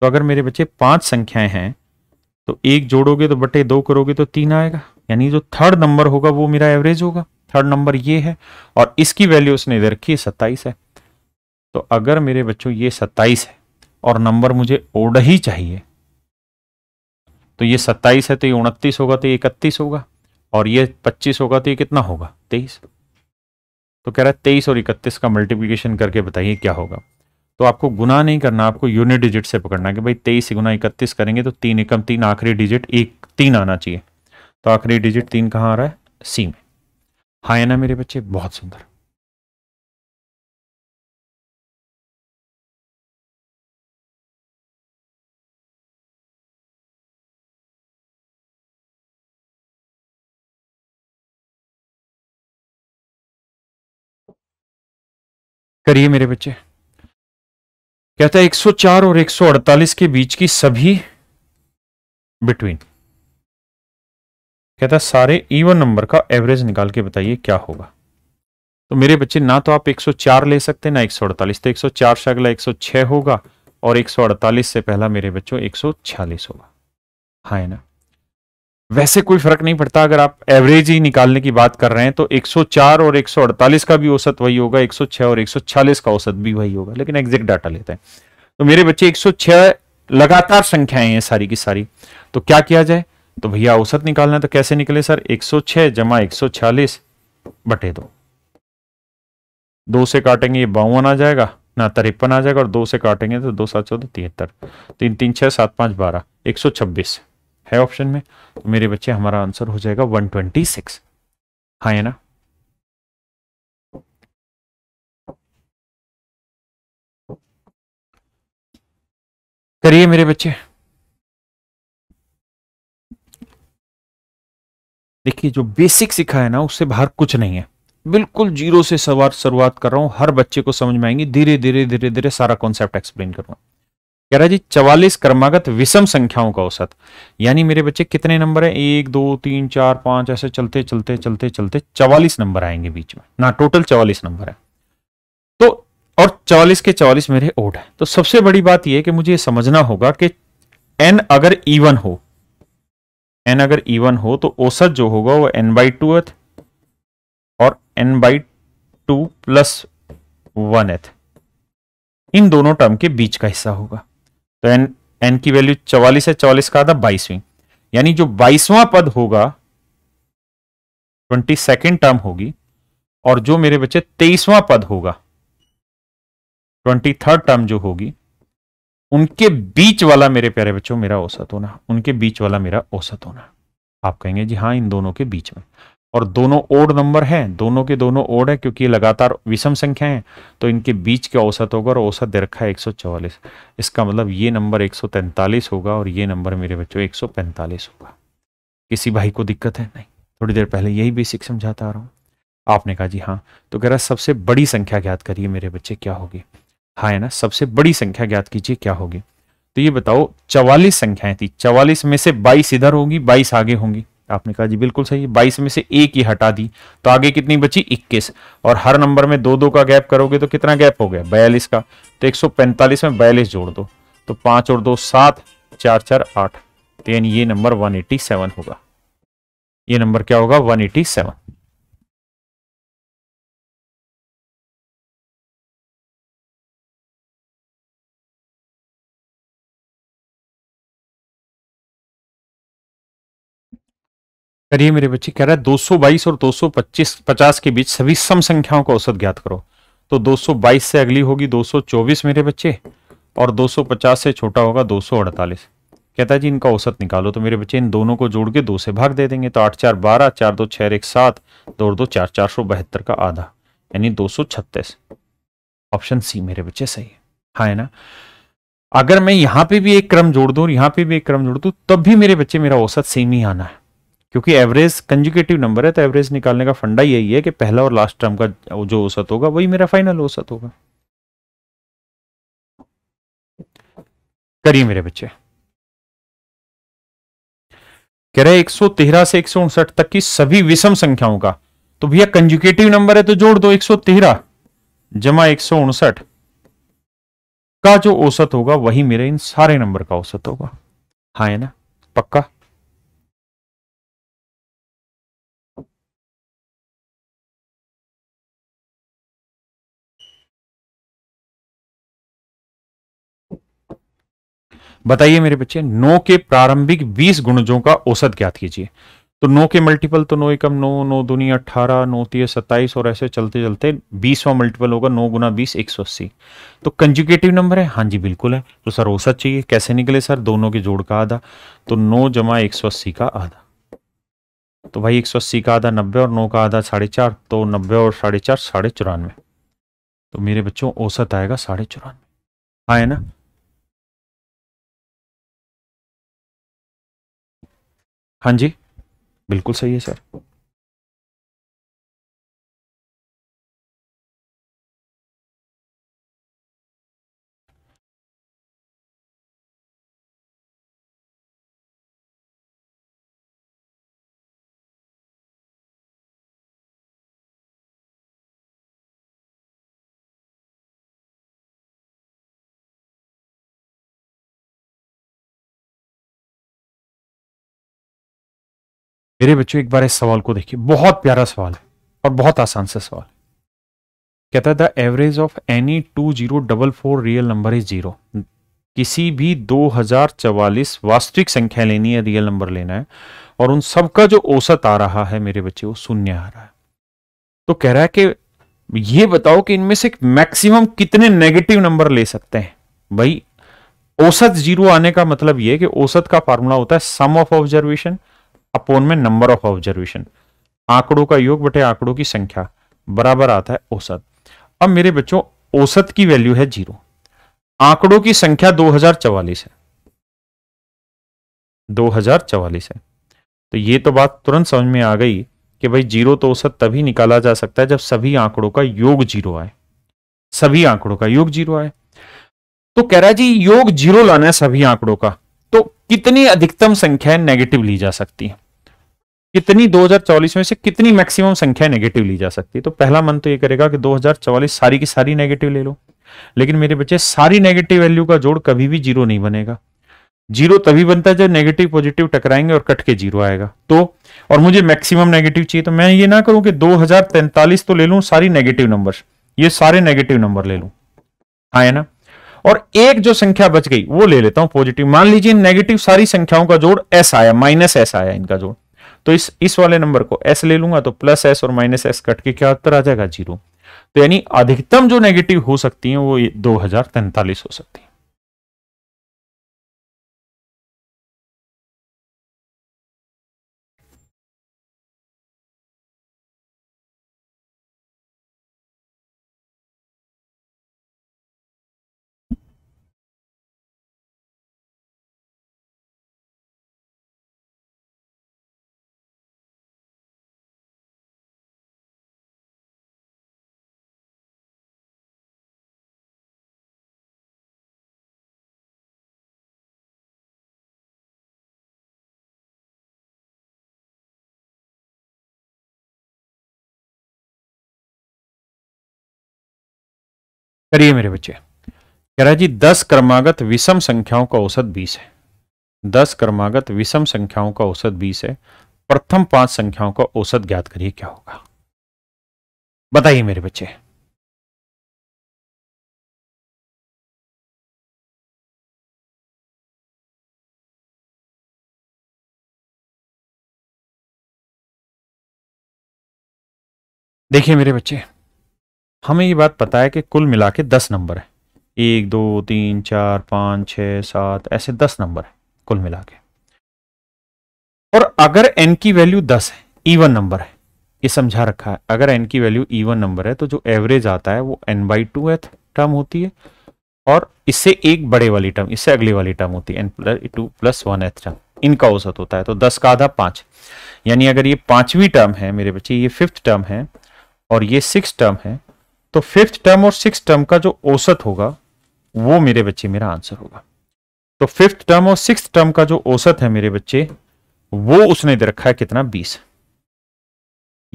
तो अगर मेरे बच्चे पांच संख्याएं हैं तो एक जोड़ोगे तो बटे दो करोगे तो तीन आएगा यानी जो थर्ड नंबर होगा वो मेरा एवरेज होगा थर्ड नंबर ये है और इसकी वैल्यू उसने दे रखी है सत्ताईस है तो अगर मेरे बच्चों ये सत्ताईस है और नंबर मुझे ओड ही चाहिए तो ये सत्ताईस है तो ये उनतीस होगा तो ये इकतीस होगा और ये पच्चीस होगा तो ये कितना होगा तेईस तो कह रहा है तेईस और इकतीस का मल्टीप्लिकेशन करके बताइए क्या होगा तो आपको गुना नहीं करना आपको यूनिट डिजिट से पकड़ना कि भाई तेईस गुना इकतीस करेंगे तो तीन एकम तीन आखिरी डिजिट एक तीन आना चाहिए तो आखिरी डिजिट तीन कहाँ आ रहा है सी में हाँ है ना मेरे बच्चे बहुत सुंदर करिए मेरे बच्चे कहता है 104 और 148 के बीच की सभी बिटवीन कहता है सारे इवन नंबर का एवरेज निकाल के बताइए क्या होगा तो मेरे बच्चे ना तो आप 104 ले सकते ना 148 तो 104 से अगला 106 होगा और 148 से पहला मेरे बच्चों 146 होगा हाँ है ना वैसे कोई फर्क नहीं पड़ता अगर आप एवरेज ही निकालने की बात कर रहे हैं तो 104 और 148 का भी औसत वही होगा 106 और 146 का औसत भी वही होगा लेकिन एग्जैक्ट डाटा लेते हैं तो मेरे बच्चे 106 लगातार संख्याएं हैं सारी की सारी तो क्या किया जाए तो भैया औसत निकालना है तो कैसे निकले सर 106 जमा एक बटे दो दो से काटेंगे ये बावन आ जाएगा ना तिरपन आ जाएगा और दो से काटेंगे तो दो सात चौदह तिहत्तर तीन तीन छह सात पांच बारह एक सौ छब्बीस है ऑप्शन में तो मेरे बच्चे हमारा आंसर हो जाएगा 126 ट्वेंटी सिक्स हाँ है ना करिए मेरे बच्चे देखिए जो बेसिक सिखा है ना उससे बाहर कुछ नहीं है बिल्कुल जीरो से सवार शुरुआत कर रहा हूं हर बच्चे को समझ में आएंगी धीरे धीरे धीरे धीरे सारा कॉन्सेप्ट एक्सप्लेन करूंगा कह रहा जी चवालीस क्रमागत विषम संख्याओं का औसत यानी मेरे बच्चे कितने नंबर है एक दो तीन चार पांच ऐसे चलते चलते चलते चलते चवालीस नंबर आएंगे बीच में ना टोटल चवालीस नंबर है तो और चवालीस के चवालीस मेरे ओड है तो सबसे बड़ी बात यह कि मुझे समझना होगा कि एन अगर इवन हो एन अगर इवन हो तो औसत जो होगा वो एन बाई टू एथ और N by two plus one एथ इन दोनों टर्म के बीच का हिस्सा होगा तो एन एन की वैल्यू चौवालीस है चवालीस का आधा बाईसवीं यानी जो बाईसवां पद होगा ट्वेंटी सेकेंड टर्म होगी और जो मेरे बच्चे तेईसवां पद होगा ट्वेंटी थर्ड टर्म जो होगी उनके बीच वाला मेरे प्यारे बच्चों मेरा औसत होना उनके बीच वाला मेरा औसत होना आप कहेंगे जी हाँ इन दोनों के बीच में और दोनों ओड नंबर हैं दोनों के दोनों ओड है क्योंकि लगातार विषम संख्या है तो इनके बीच का औसत होगा और औसत दे रखा है एक इसका मतलब ये नंबर एक होगा और ये नंबर मेरे बच्चों एक होगा किसी भाई को दिक्कत है नहीं थोड़ी देर पहले यही बेसिक समझाता आ रहा हूँ आपने कहा जी हाँ तो कह रहा सबसे बड़ी संख्या ज्ञात करिए मेरे बच्चे क्या होगी हाँ है ना सबसे बड़ी संख्या ज्ञात कीजिए क्या होगी तो ये बताओ चवालीस संख्याएं थी चवालीस में से बाईस इधर होगी बाईस आगे होंगी आपने कहा जी बिल्कुल सही है बाईस में से एक ही हटा दी तो आगे कितनी बची इक्कीस और हर नंबर में दो दो का गैप करोगे तो कितना गैप हो गया बयालीस का तो 145 में बयालीस जोड़ दो तो पांच और दो सात चार चार आठ तो यानी ये नंबर 187 होगा ये नंबर क्या होगा 187 करिए मेरे बच्चे कह रहा है 222 और 225 50 के बीच सभी सम संख्याओं का औसत ज्ञात करो तो 222 से अगली होगी 224 मेरे बच्चे और 250 से छोटा होगा 248 कहता है जी इनका औसत निकालो तो मेरे बच्चे इन दोनों को जोड़ के दो से भाग दे देंगे तो आठ चार बारह चार दो छह एक सात दो दो चार चार सौ बहत्तर का आधा यानी दो सौ छत्तीस ऑप्शन सी मेरे बच्चे सही है हाँ है ना अगर मैं यहाँ पे भी एक क्रम जोड़ दूँ और यहाँ पे भी एक क्रम जोड़ दूँ तब भी मेरे बच्चे मेरा औसत सेम ही आना है क्योंकि एवरेज कंजुकेटिव नंबर है तो एवरेज निकालने का फंडा यही है कि पहला और लास्ट टर्म का जो औसत होगा वही मेरा फाइनल औसत होगा करिए मेरे बच्चे कह रहे एक सौ तेरह से एक सौ उनसठ तक की सभी विषम संख्याओं का तो भैया कंजुकेटिव नंबर है तो जोड़ दो एक सौ तेरह जमा एक सौ उनसठ का जो औसत होगा वही मेरे इन सारे नंबर का औसत होगा हाँ है ना पक्का बताइए मेरे बच्चे नो के प्रारंभिक बीस गुणजों का औसत ज्ञात कीजिए तो नो के मल्टीपल तो नो एकम नो नो दुनिया अट्ठारह नो तीस सत्ताईस और ऐसे चलते चलते बीसवा मल्टीपल होगा नो गुना बीस एक सौ अस्सी तो कंजुकेटिव नंबर है हाँ जी बिल्कुल है तो सर औसत चाहिए कैसे निकले सर दोनों के जोड़ का आधा तो नो जमा एक सौ अस्सी का आधा तो भाई एक सौ अस्सी का आधा नब्बे और नौ का आधा साढ़े चार तो नब्बे और साढ़े चार साढ़े चौरानवे तो मेरे बच्चों औसत आएगा साढ़े चौरानवे हाँ है ना हाँ जी बिल्कुल सही है सर मेरे बच्चों एक बार इस सवाल को देखिए बहुत प्यारा सवाल है और बहुत आसान सा सवाल कहता है the average of any two zero double four real number is zero किसी भी दो हजार चवालीस वास्तविक संख्या लेनी है रियल नंबर लेना है और उन सबका जो औसत आ रहा है मेरे बच्चे वो शून्य आ रहा है तो कह रहा है कि ये बताओ कि इनमें से मैक्सिमम कितने नेगेटिव नंबर ले सकते हैं भाई औसत जीरो आने का मतलब यह कि औसत का फार्मूला होता है सम ऑफ ऑब्जर्वेशन अपोन में नंबर ऑफ ऑब्जर्वेशन आंकड़ों का योग बटे आंकड़ों की संख्या बराबर आता है औसत अब मेरे बच्चों औसत की वैल्यू है जीरो आंकड़ों की संख्या दो हजार है दो है तो ये तो बात तुरंत समझ में आ गई कि भाई जीरो तो औसत तभी निकाला जा सकता है जब सभी आंकड़ों का योग जीरो आए सभी आंकड़ों का योग जीरो आए तो कह रहा जी योग जीरो लाना है सभी आंकड़ों का तो कितनी अधिकतम संख्या नेगेटिव ली जा सकती है कितनी 2044 में से कितनी मैक्सिमम संख्या नेगेटिव ली जा सकती है तो पहला मन तो ये करेगा कि 2044 सारी की सारी नेगेटिव ले लो लेकिन मेरे बच्चे सारी नेगेटिव वैल्यू का जोड़ कभी भी जीरो नहीं बनेगा जीरो तभी बनता है जब नेगेटिव पॉजिटिव टकराएंगे और कट के जीरो आएगा तो और मुझे मैक्सिमम नेगेटिव चाहिए तो मैं ये ना करूं कि दो तो ले लू सारी नेगेटिव नंबर ये सारे नेगेटिव नंबर ले लू आए हाँ, ना और एक जो संख्या बच गई वो ले लेता हूं पॉजिटिव मान लीजिए नेगेटिव सारी संख्याओं का जोड़ एस आया माइनस एस आया इनका जोड़ तो इस इस वाले नंबर को एस ले लूंगा तो प्लस एस और माइनस एस कट के क्या उत्तर आ जाएगा जीरो तो यानी अधिकतम जो नेगेटिव हो सकती है वो दो हजार तैंतालीस हो सकती है करिए मेरे बच्चे कह रहा जी दस क्रमागत विषम संख्याओं का औसत बीस है दस क्रमागत विषम संख्याओं का औसत बीस है प्रथम पांच संख्याओं का औसत ज्ञात करिए क्या होगा बताइए मेरे बच्चे देखिए मेरे बच्चे हमें ये बात पता है कि कुल मिला के दस नंबर है एक दो तीन चार पाँच छः सात ऐसे दस नंबर है कुल मिला के और अगर एन की वैल्यू दस है ईवन नंबर है ये समझा रखा है अगर एन की वैल्यू ईवन नंबर है तो जो एवरेज आता है वो एन बाई टू एथ टर्म होती है और इससे एक बड़े वाली टर्म इससे अगली वाली टर्म होती है n plus two plus one th term इनका औसत होता है तो दस का आधा पाँच यानी अगर ये पांचवी टर्म है मेरे बच्चे ये फिफ्थ टर्म है और ये सिक्स टर्म है तो फिफ्थ टर्म और सिक्स टर्म का जो औसत होगा वो मेरे बच्चे मेरा आंसर होगा तो फिफ्थ टर्म और सिक्स टर्म का जो औसत है मेरे बच्चे वो उसने दे रखा है कितना बीस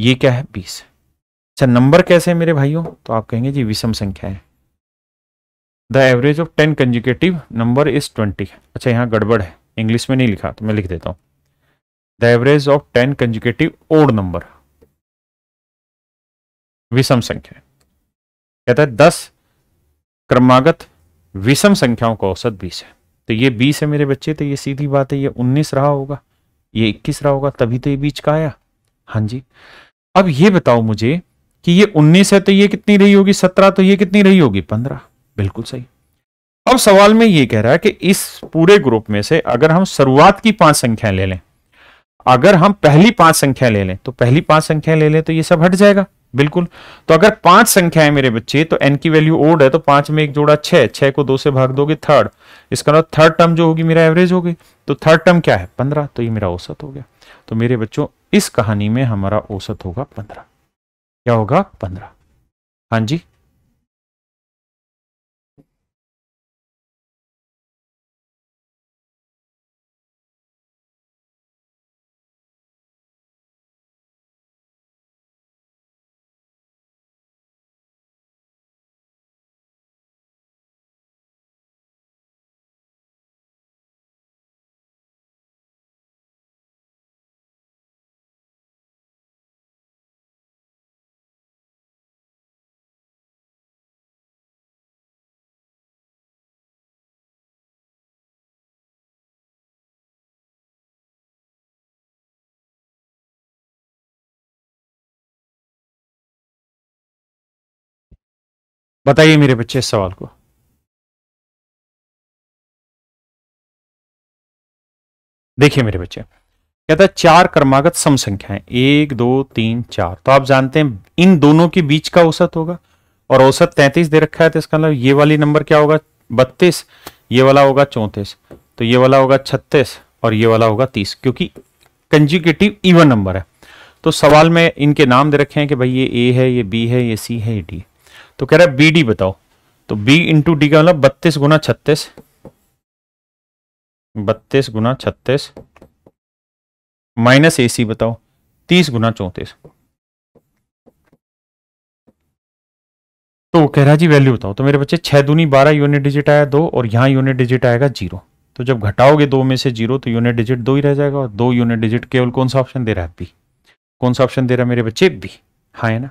ये क्या है बीस अच्छा नंबर कैसे है मेरे भाइयों तो आप कहेंगे जी विषम संख्या है the average of ten consecutive number is twenty अच्छा यहाँ गड़बड़ है इंग्लिश में नहीं लिखा तो मैं लिख देता हूँ the average of ten consecutive odd number विषम संख्या कहता है दस क्रमागत विषम संख्याओं का औसत बीस है तो ये बीस है मेरे बच्चे तो ये सीधी बात है ये उन्नीस रहा होगा ये इक्कीस रहा होगा तभी तो ये बीच का आया हाँ जी अब ये बताओ मुझे कि ये उन्नीस है तो ये कितनी रही होगी सत्रह तो ये कितनी रही होगी पंद्रह बिल्कुल सही अब सवाल में ये कह रहा है कि इस पूरे ग्रुप में से अगर हम शुरुआत की पांच संख्या ले लें अगर हम पहली पांच संख्या ले लें तो पहली पांच संख्या ले लें तो ये सब हट जाएगा बिल्कुल तो अगर पांच संख्या है मेरे बच्चे तो एन की वैल्यू ओड है तो पांच में एक जोड़ा छह छह को दो से भाग दोगे थर्ड इसका मतलब थर्ड टर्म जो होगी मेरा एवरेज होगी तो थर्ड टर्म क्या है पंद्रह तो ये मेरा औसत हो गया तो मेरे बच्चों इस कहानी में हमारा औसत होगा पंद्रह क्या होगा पंद्रह हाँ जी बताइए मेरे बच्चे इस सवाल को देखिए मेरे बच्चे कहता है चार क्रमागत सम संख्याएं एक दो तीन चार तो आप जानते हैं इन दोनों के बीच का औसत होगा और औसत तैतीस दे रखा है तो इसका मतलब ये वाली नंबर क्या होगा बत्तीस ये वाला होगा चौंतीस तो ये वाला होगा छत्तीस और ये वाला होगा तीस क्योंकि कंजिकेटिव इवन नंबर है तो सवाल में इनके नाम दे रखे हैं कि भाई ये ए है ये बी है ये सी है ये डी तो कह रहा है बी डी बताओ तो बी इंटू डी का मतलब बत्तीस गुना छत्तीस बत्तीस गुना छत्तीस माइनस ए सी बताओ तीस गुना चौंतीस तो कह रहा जी वैल्यू बताओ तो मेरे बच्चे छह दूनी बारह यूनिट डिजिट आया दो और यहां यूनिट डिजिट आएगा जीरो तो जब घटाओगे दो में से जीरो तो यूनिट डिजिट दो ही रह जाएगा और दो यूनिट डिजिट केवल कौन सा ऑप्शन दे रहा है बी कौन सा ऑप्शन दे रहा है मेरे बच्चे बी हाँ है ना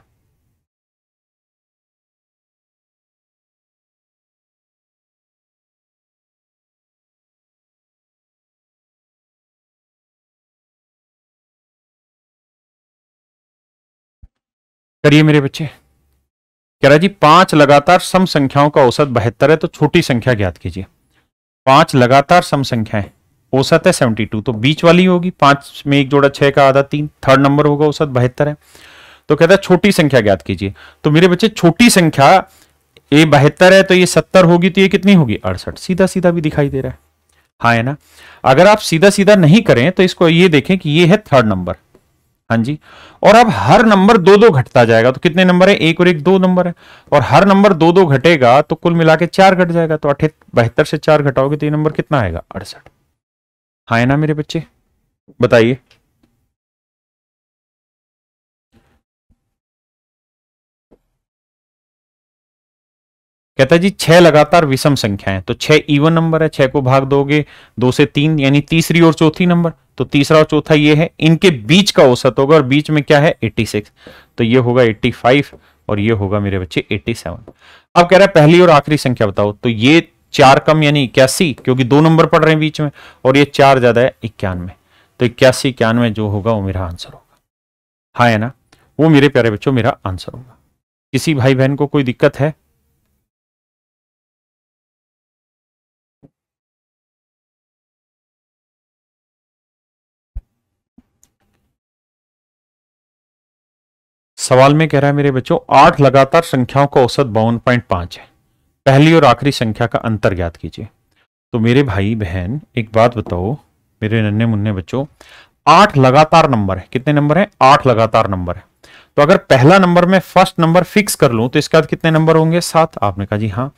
करिए मेरे बच्चे कह रहा जी पांच लगातार सम संख्याओं का औसत बहत्तर है तो छोटी संख्या ज्ञात कीजिए पांच लगातार सम संख्याएं औसत है सेवेंटी टू तो बीच वाली होगी पांच में एक जोड़ा छह का आधा तीन थर्ड नंबर होगा औसत बहत्तर है तो कहता है छोटी संख्या ज्ञात कीजिए तो मेरे बच्चे छोटी संख्या ये बहत्तर है तो ये सत्तर होगी तो ये कितनी होगी अड़सठ सीधा सीधा भी दिखाई दे रहा है हाँ है ना अगर आप सीधा सीधा नहीं करें तो इसको ये देखें कि ये है थर्ड नंबर हाँ जी और अब हर नंबर दो दो घटता जाएगा तो कितने नंबर है एक और एक दो नंबर है और हर नंबर दो दो घटेगा तो कुल मिला के चार घट जाएगा तो अठे बहत्तर से चार घटाओगे तो ये नंबर कितना आएगा अड़सठ हाँ है ना मेरे बच्चे बताइए कहता है जी छह लगातार विषम संख्या है तो छह इवन नंबर है छह को भाग दोगे दो से तीन यानी तीसरी और चौथी नंबर तो तीसरा और चौथा ये है इनके बीच का औसत होगा और बीच में क्या है 86 तो ये होगा 85 और ये होगा मेरे बच्चे 87 अब कह रहा है पहली और आखिरी संख्या बताओ तो ये चार कम यानी इक्यासी क्योंकि दो नंबर पड़ रहे हैं बीच में और ये चार ज्यादा है इक्यानवे तो इक्यासी इक्यानवे जो होगा वो मेरा आंसर होगा हाँ है ना वो मेरे प्यारे बच्चों मेरा आंसर होगा किसी भाई बहन को कोई दिक्कत है सवाल में कह रहा है मेरे बच्चों आठ लगातार संख्याओं का औसत बावन पॉइंट पांच है पहली और आखिरी संख्या का अंतर ज्ञात कीजिए तो मेरे भाई बहन एक बात बताओ मेरे नन्हे मुन्ने बच्चों आठ लगातार नंबर है कितने नंबर है आठ लगातार नंबर है तो अगर पहला नंबर में फर्स्ट नंबर फिक्स कर लूं तो इसके बाद कितने नंबर होंगे सात आपने कहा जी हाँ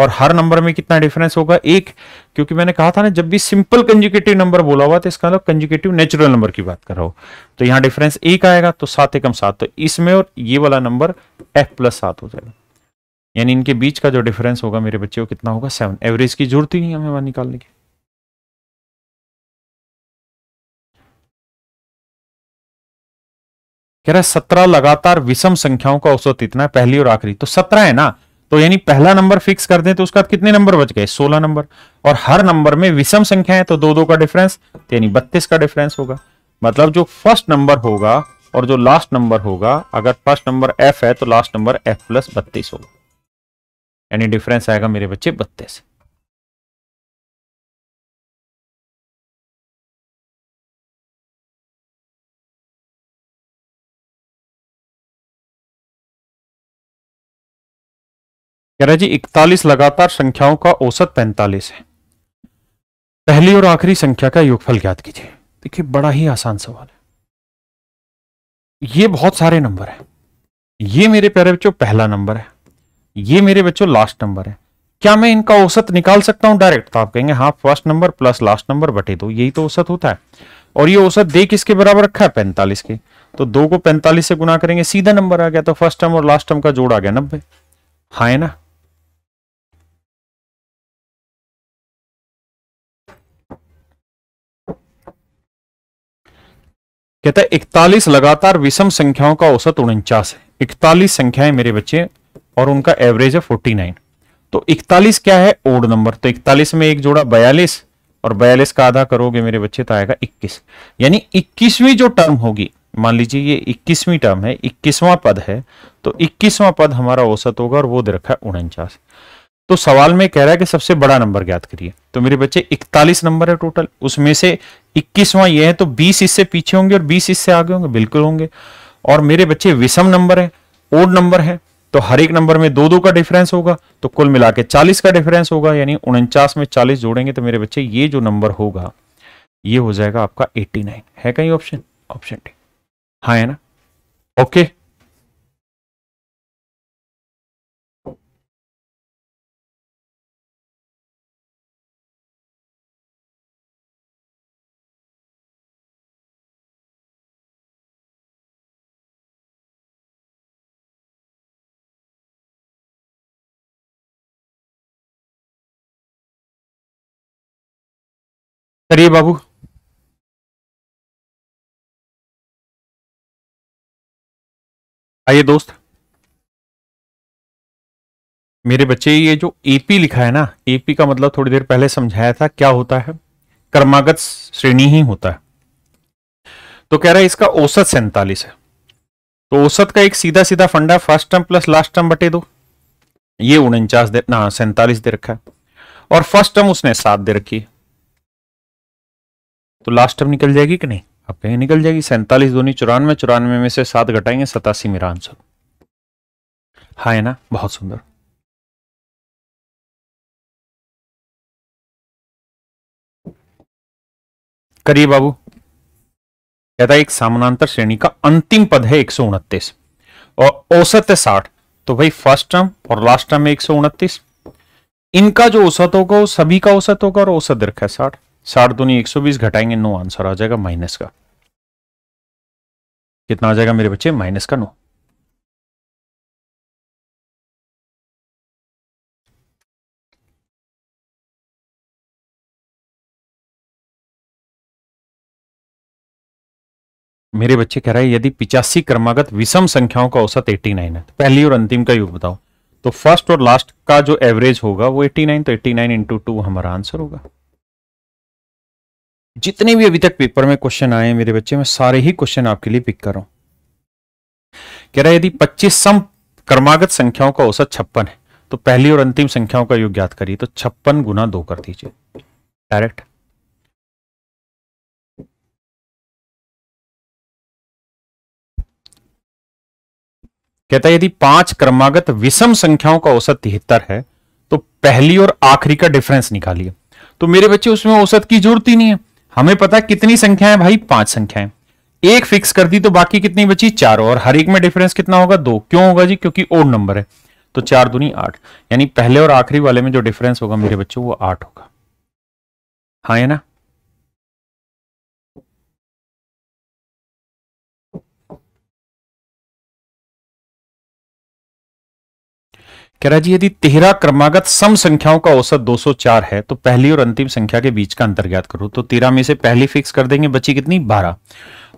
और हर नंबर में कितना डिफरेंस होगा एक क्योंकि मैंने कहा था ना जब भी सिंपल कंजुकेटिव नंबर बोला हुआ तो इसका मतलब कंजुकेटिव नेचुरल नंबर की बात कर रहा हूं तो यहां डिफरेंस एक आएगा तो सात एकम सात तो इसमें और ये वाला नंबर एफ प्लस सात हो जाएगा यानी इनके बीच का जो डिफरेंस होगा मेरे बच्चे को कितना होगा सेवन एवरेज की जरूरत ही नहीं हमें वहां निकालने की कह रहा है सत्रह लगातार विषम संख्याओं का औसत इतना है पहली और आखिरी तो सत्रह है ना तो यानी पहला नंबर फिक्स कर दें तो उसके बाद कितने नंबर बच गए सोलह नंबर और हर नंबर में विषम संख्या है तो दो दो का डिफरेंस तो यानी बत्तीस का डिफरेंस होगा मतलब जो फर्स्ट नंबर होगा और जो लास्ट नंबर होगा अगर फर्स्ट नंबर एफ है तो लास्ट नंबर एफ प्लस बत्तीस होगा यानी डिफरेंस आएगा मेरे बच्चे बत्तीस कह रहे जी इकतालीस लगातार संख्याओं का औसत पैंतालीस है पहली और आखिरी संख्या का योगफल ज्ञात कीजिए देखिए बड़ा ही आसान सवाल है ये बहुत सारे नंबर है ये मेरे प्यारे बच्चों पहला नंबर है ये मेरे बच्चों लास्ट नंबर है क्या मैं इनका औसत निकाल सकता हूं डायरेक्ट तो आप कहेंगे हाँ first number plus last number बटे दो यही तो औसत होता है और ये औसत दे किसके बराबर रखा है पैंतालीस के तो दो को पैंतालीस से गुना करेंगे सीधा नंबर आ गया तो फर्स्ट टर्म और लास्ट टर्म का जोड़ आ गया नब्बे हाँ है ना कहता है इकतालीस लगातार विषम संख्याओं का औसत उनचास है इकतालीस संख्याएं मेरे बच्चे और उनका एवरेज है फोर्टी नाइन तो इकतालीस क्या है ओड नंबर तो इकतालीस में एक जोड़ा बयालीस और बयालीस का आधा करोगे मेरे बच्चे तो आएगा इक्कीस यानी इक्कीसवीं जो टर्म होगी मान लीजिए ये इक्कीसवीं टर्म है इक्कीसवां पद है तो इक्कीसवां पद हमारा औसत होगा और वो दे रखा है उनचास तो सवाल में कह रहा है कि सबसे बड़ा नंबर ज्ञात करिए तो मेरे बच्चे इकतालीस नंबर है टोटल उसमें से इक्कीसवां ये है तो बीस इससे पीछे होंगे और बीस इससे आगे होंगे बिल्कुल होंगे और मेरे बच्चे विषम नंबर है ओड नंबर है तो हर एक नंबर में दो दो का डिफरेंस होगा तो कुल मिला के चालीस का डिफरेंस होगा यानी उनचास में चालीस जोड़ेंगे तो मेरे बच्चे ये जो नंबर होगा ये हो जाएगा आपका एट्टी नाइन है कहीं ऑप्शन ऑप्शन डी हाँ है ना ओके करिए बाबू आइए दोस्त मेरे बच्चे ये जो एपी लिखा है ना एपी का मतलब थोड़ी देर पहले समझाया था क्या होता है कर्मागत श्रेणी ही होता है तो कह रहा है इसका औसत सैंतालीस है तो औसत का एक सीधा सीधा फंडा first term plus last term बटे दो ये उनचास दे ना सैंतालीस दे रखा है और फर्स्ट टर्म उसने सात दे रखी है तो लास्ट टर्म निकल जाएगी कि नहीं अब कहीं निकल जाएगी सैंतालीस दूनी चौरानवे चौरानवे में से सात घटाएंगे सतासी मेरा आंसर हाँ है ना बहुत सुंदर करिए बाबू कहता है एक समानांतर श्रेणी का अंतिम पद है एक और औसत है साठ तो भाई फर्स्ट टर्म और लास्ट टर्म है एक इनका जो औसत होगा वो सभी का औसत होगा और औसत दीर्घ है साठ साठ दूनी तो एक सौ बीस घटाएंगे नो आंसर आ जाएगा माइनस का कितना आ जाएगा मेरे बच्चे माइनस का नो मेरे बच्चे कह रहे हैं यदि पिचासी क्रमागत विषम संख्याओं का औसत 89 है तो पहली और अंतिम का युग बताओ तो फर्स्ट और लास्ट का जो एवरेज होगा वो 89 तो 89 नाइन इंटू टू हमारा आंसर होगा जितने भी अभी तक पेपर में क्वेश्चन आए हैं मेरे बच्चे मैं सारे ही क्वेश्चन आपके लिए पिक कर रहा हूं कह रहा है यदि 25 सम कर्मागत संख्याओं का औसत छप्पन है तो पहली और अंतिम संख्याओं का योग ज्ञात करिए तो छप्पन गुना दो कर दीजिए डायरेक्ट कहता है यदि पांच क्रमागत विषम संख्याओं का औसत तिहत्तर है तो पहली और आखिरी का डिफरेंस निकालिए तो मेरे बच्चे उसमें औसत की जरूरत ही नहीं है हमें पता कितनी संख्या है भाई पांच संख्याएं एक फिक्स कर दी तो बाकी कितनी बची चार और हर एक में डिफरेंस कितना होगा दो क्यों होगा जी क्योंकि ओड नंबर है तो चार दुनी आठ यानी पहले और आखिरी वाले में जो डिफरेंस होगा मेरे बच्चों वो आठ होगा हाँ है ना कह रहा जी यदि तेरह क्रमागत सम संख्याओं का औसत 204 है तो पहली और अंतिम संख्या के बीच का अंतर ज्ञात करो तो तेरह में से पहली फिक्स कर देंगे बची कितनी बारह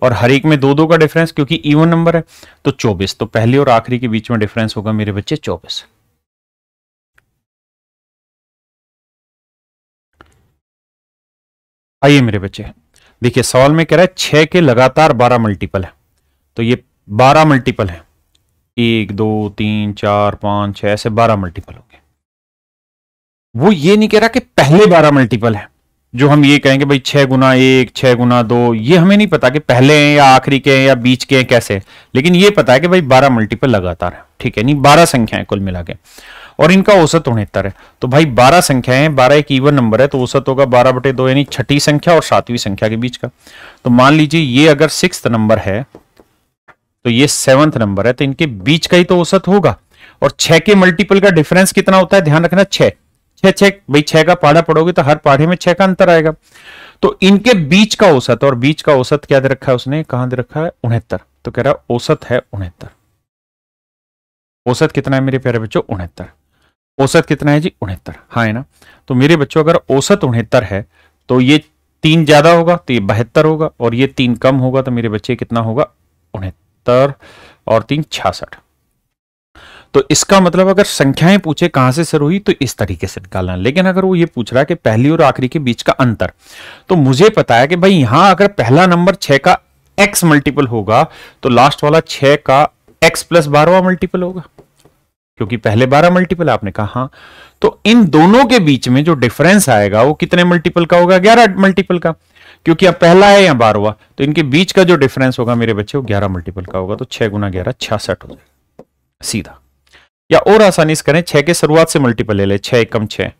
और हर एक में दो दो का डिफरेंस क्योंकि इवन नंबर है तो चौबीस तो पहली और आखिरी के बीच में डिफरेंस होगा मेरे बच्चे चौबीस आइए मेरे बच्चे देखिए सवाल में कह रहा है छह के लगातार बारह मल्टीपल है तो ये बारह मल्टीपल है एक दो तीन चार पांच छह ऐसे बारह मल्टीपल हो गए वो ये नहीं कह रहा कि पहले बारह मल्टीपल है जो हम ये कहेंगे भाई छह गुना एक छह गुना दो ये हमें नहीं पता कि पहले हैं या आखिरी के हैं या बीच के हैं कैसे लेकिन ये पता है कि भाई बारह मल्टीपल लगातार है ठीक है नहीं बारह संख्याएं कुल मिला के और इनका औसत उनहत्तर है तो भाई बारह संख्याएं है बारह एक ईवन नंबर है तो औसत होगा बारह बटे दो यानी छठी संख्या और सातवीं संख्या के बीच का तो मान लीजिए ये अगर सिक्स नंबर है तो ये सेवंथ नंबर है तो इनके बीच का ही तो औसत होगा और छह के मल्टीपल का डिफरेंस कितना होता है ध्यान रखना छह छह छह भाई छह का पाढ़ा पढ़ोगे तो हर पाढ़े में छह का अंतर आएगा तो इनके बीच का औसत और बीच का औसत क्या दे रखा है उसने कहा दे रखा है उनहत्तर तो कह रहा है औसत है उनहत्तर औसत कितना है मेरे प्यारे बच्चों उनहत्तर औसत कितना है जी उनहत्तर हाँ है ना तो मेरे बच्चों अगर औसत उनहत्तर है तो ये तीन ज्यादा होगा तो ये बहत्तर होगा और ये तीन कम होगा तो मेरे बच्चे कितना होगा उनहत्तर सत्तर और तीन छियासठ तो इसका मतलब अगर संख्याएं पूछे कहां से शुरू हुई तो इस तरीके से निकालना लेकिन अगर वो ये पूछ रहा है कि पहली और आखिरी के बीच का अंतर तो मुझे पता है कि भाई यहां अगर पहला नंबर छह का एक्स मल्टीपल होगा तो लास्ट वाला छह का एक्स प्लस बारहवा मल्टीपल होगा क्योंकि पहले बारह मल्टीपल आपने कहा हाँ तो इन दोनों के बीच में जो डिफरेंस आएगा वो कितने मल्टीपल का होगा ग्यारह मल्टीपल का क्योंकि अब पहला है या बारहवा तो इनके बीच का जो डिफरेंस होगा मेरे बच्चे वो ग्यारह मल्टीपल का होगा तो छह गुना ग्यारह छियासठ हो जाएगा सीधा या और आसानी से करें छह के शुरुआत से मल्टीपल ले ले छह एकम छह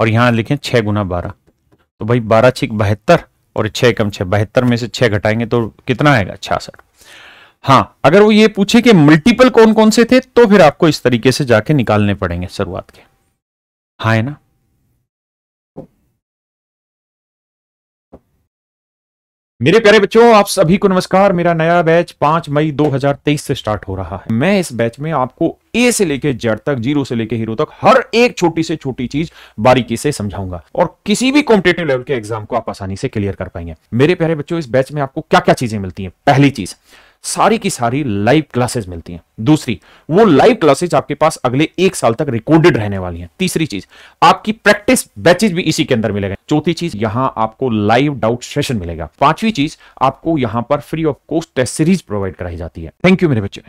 और यहां लिखें छह गुना बारह तो भाई बारह छिक बहत्तर और छह एकम छह बहत्तर में से छह घटाएंगे तो कितना आएगा छियासठ हाँ अगर वो ये पूछे कि मल्टीपल कौन कौन से थे तो फिर आपको इस तरीके से जाके निकालने पड़ेंगे शुरुआत के हाँ है ना मेरे प्यारे बच्चों आप सभी को नमस्कार मेरा नया बैच 5 मई 2023 से स्टार्ट हो रहा है मैं इस बैच में आपको ए से लेके जेड तक जीरो से लेके हीरो तक हर एक छोटी से छोटी चीज बारीकी से समझाऊंगा और किसी भी कॉम्पिटेटिव लेवल के एग्जाम को आप आसानी से क्लियर कर पाएंगे मेरे प्यारे बच्चों इस बैच में आपको क्या क्या चीजें मिलती है पहली चीज सारी की सारी लाइव क्लासेस मिलती हैं दूसरी वो लाइव क्लासेस आपके पास अगले एक साल तक रिकॉर्डेड रहने वाली हैं तीसरी चीज आपकी प्रैक्टिस बैचेज भी इसी के अंदर मिलेगा चौथी चीज यहां आपको लाइव डाउट सेशन मिलेगा पांचवी चीज आपको यहां पर free of cost test series provide कराई जाती है थैंक यू मेरे बच्चे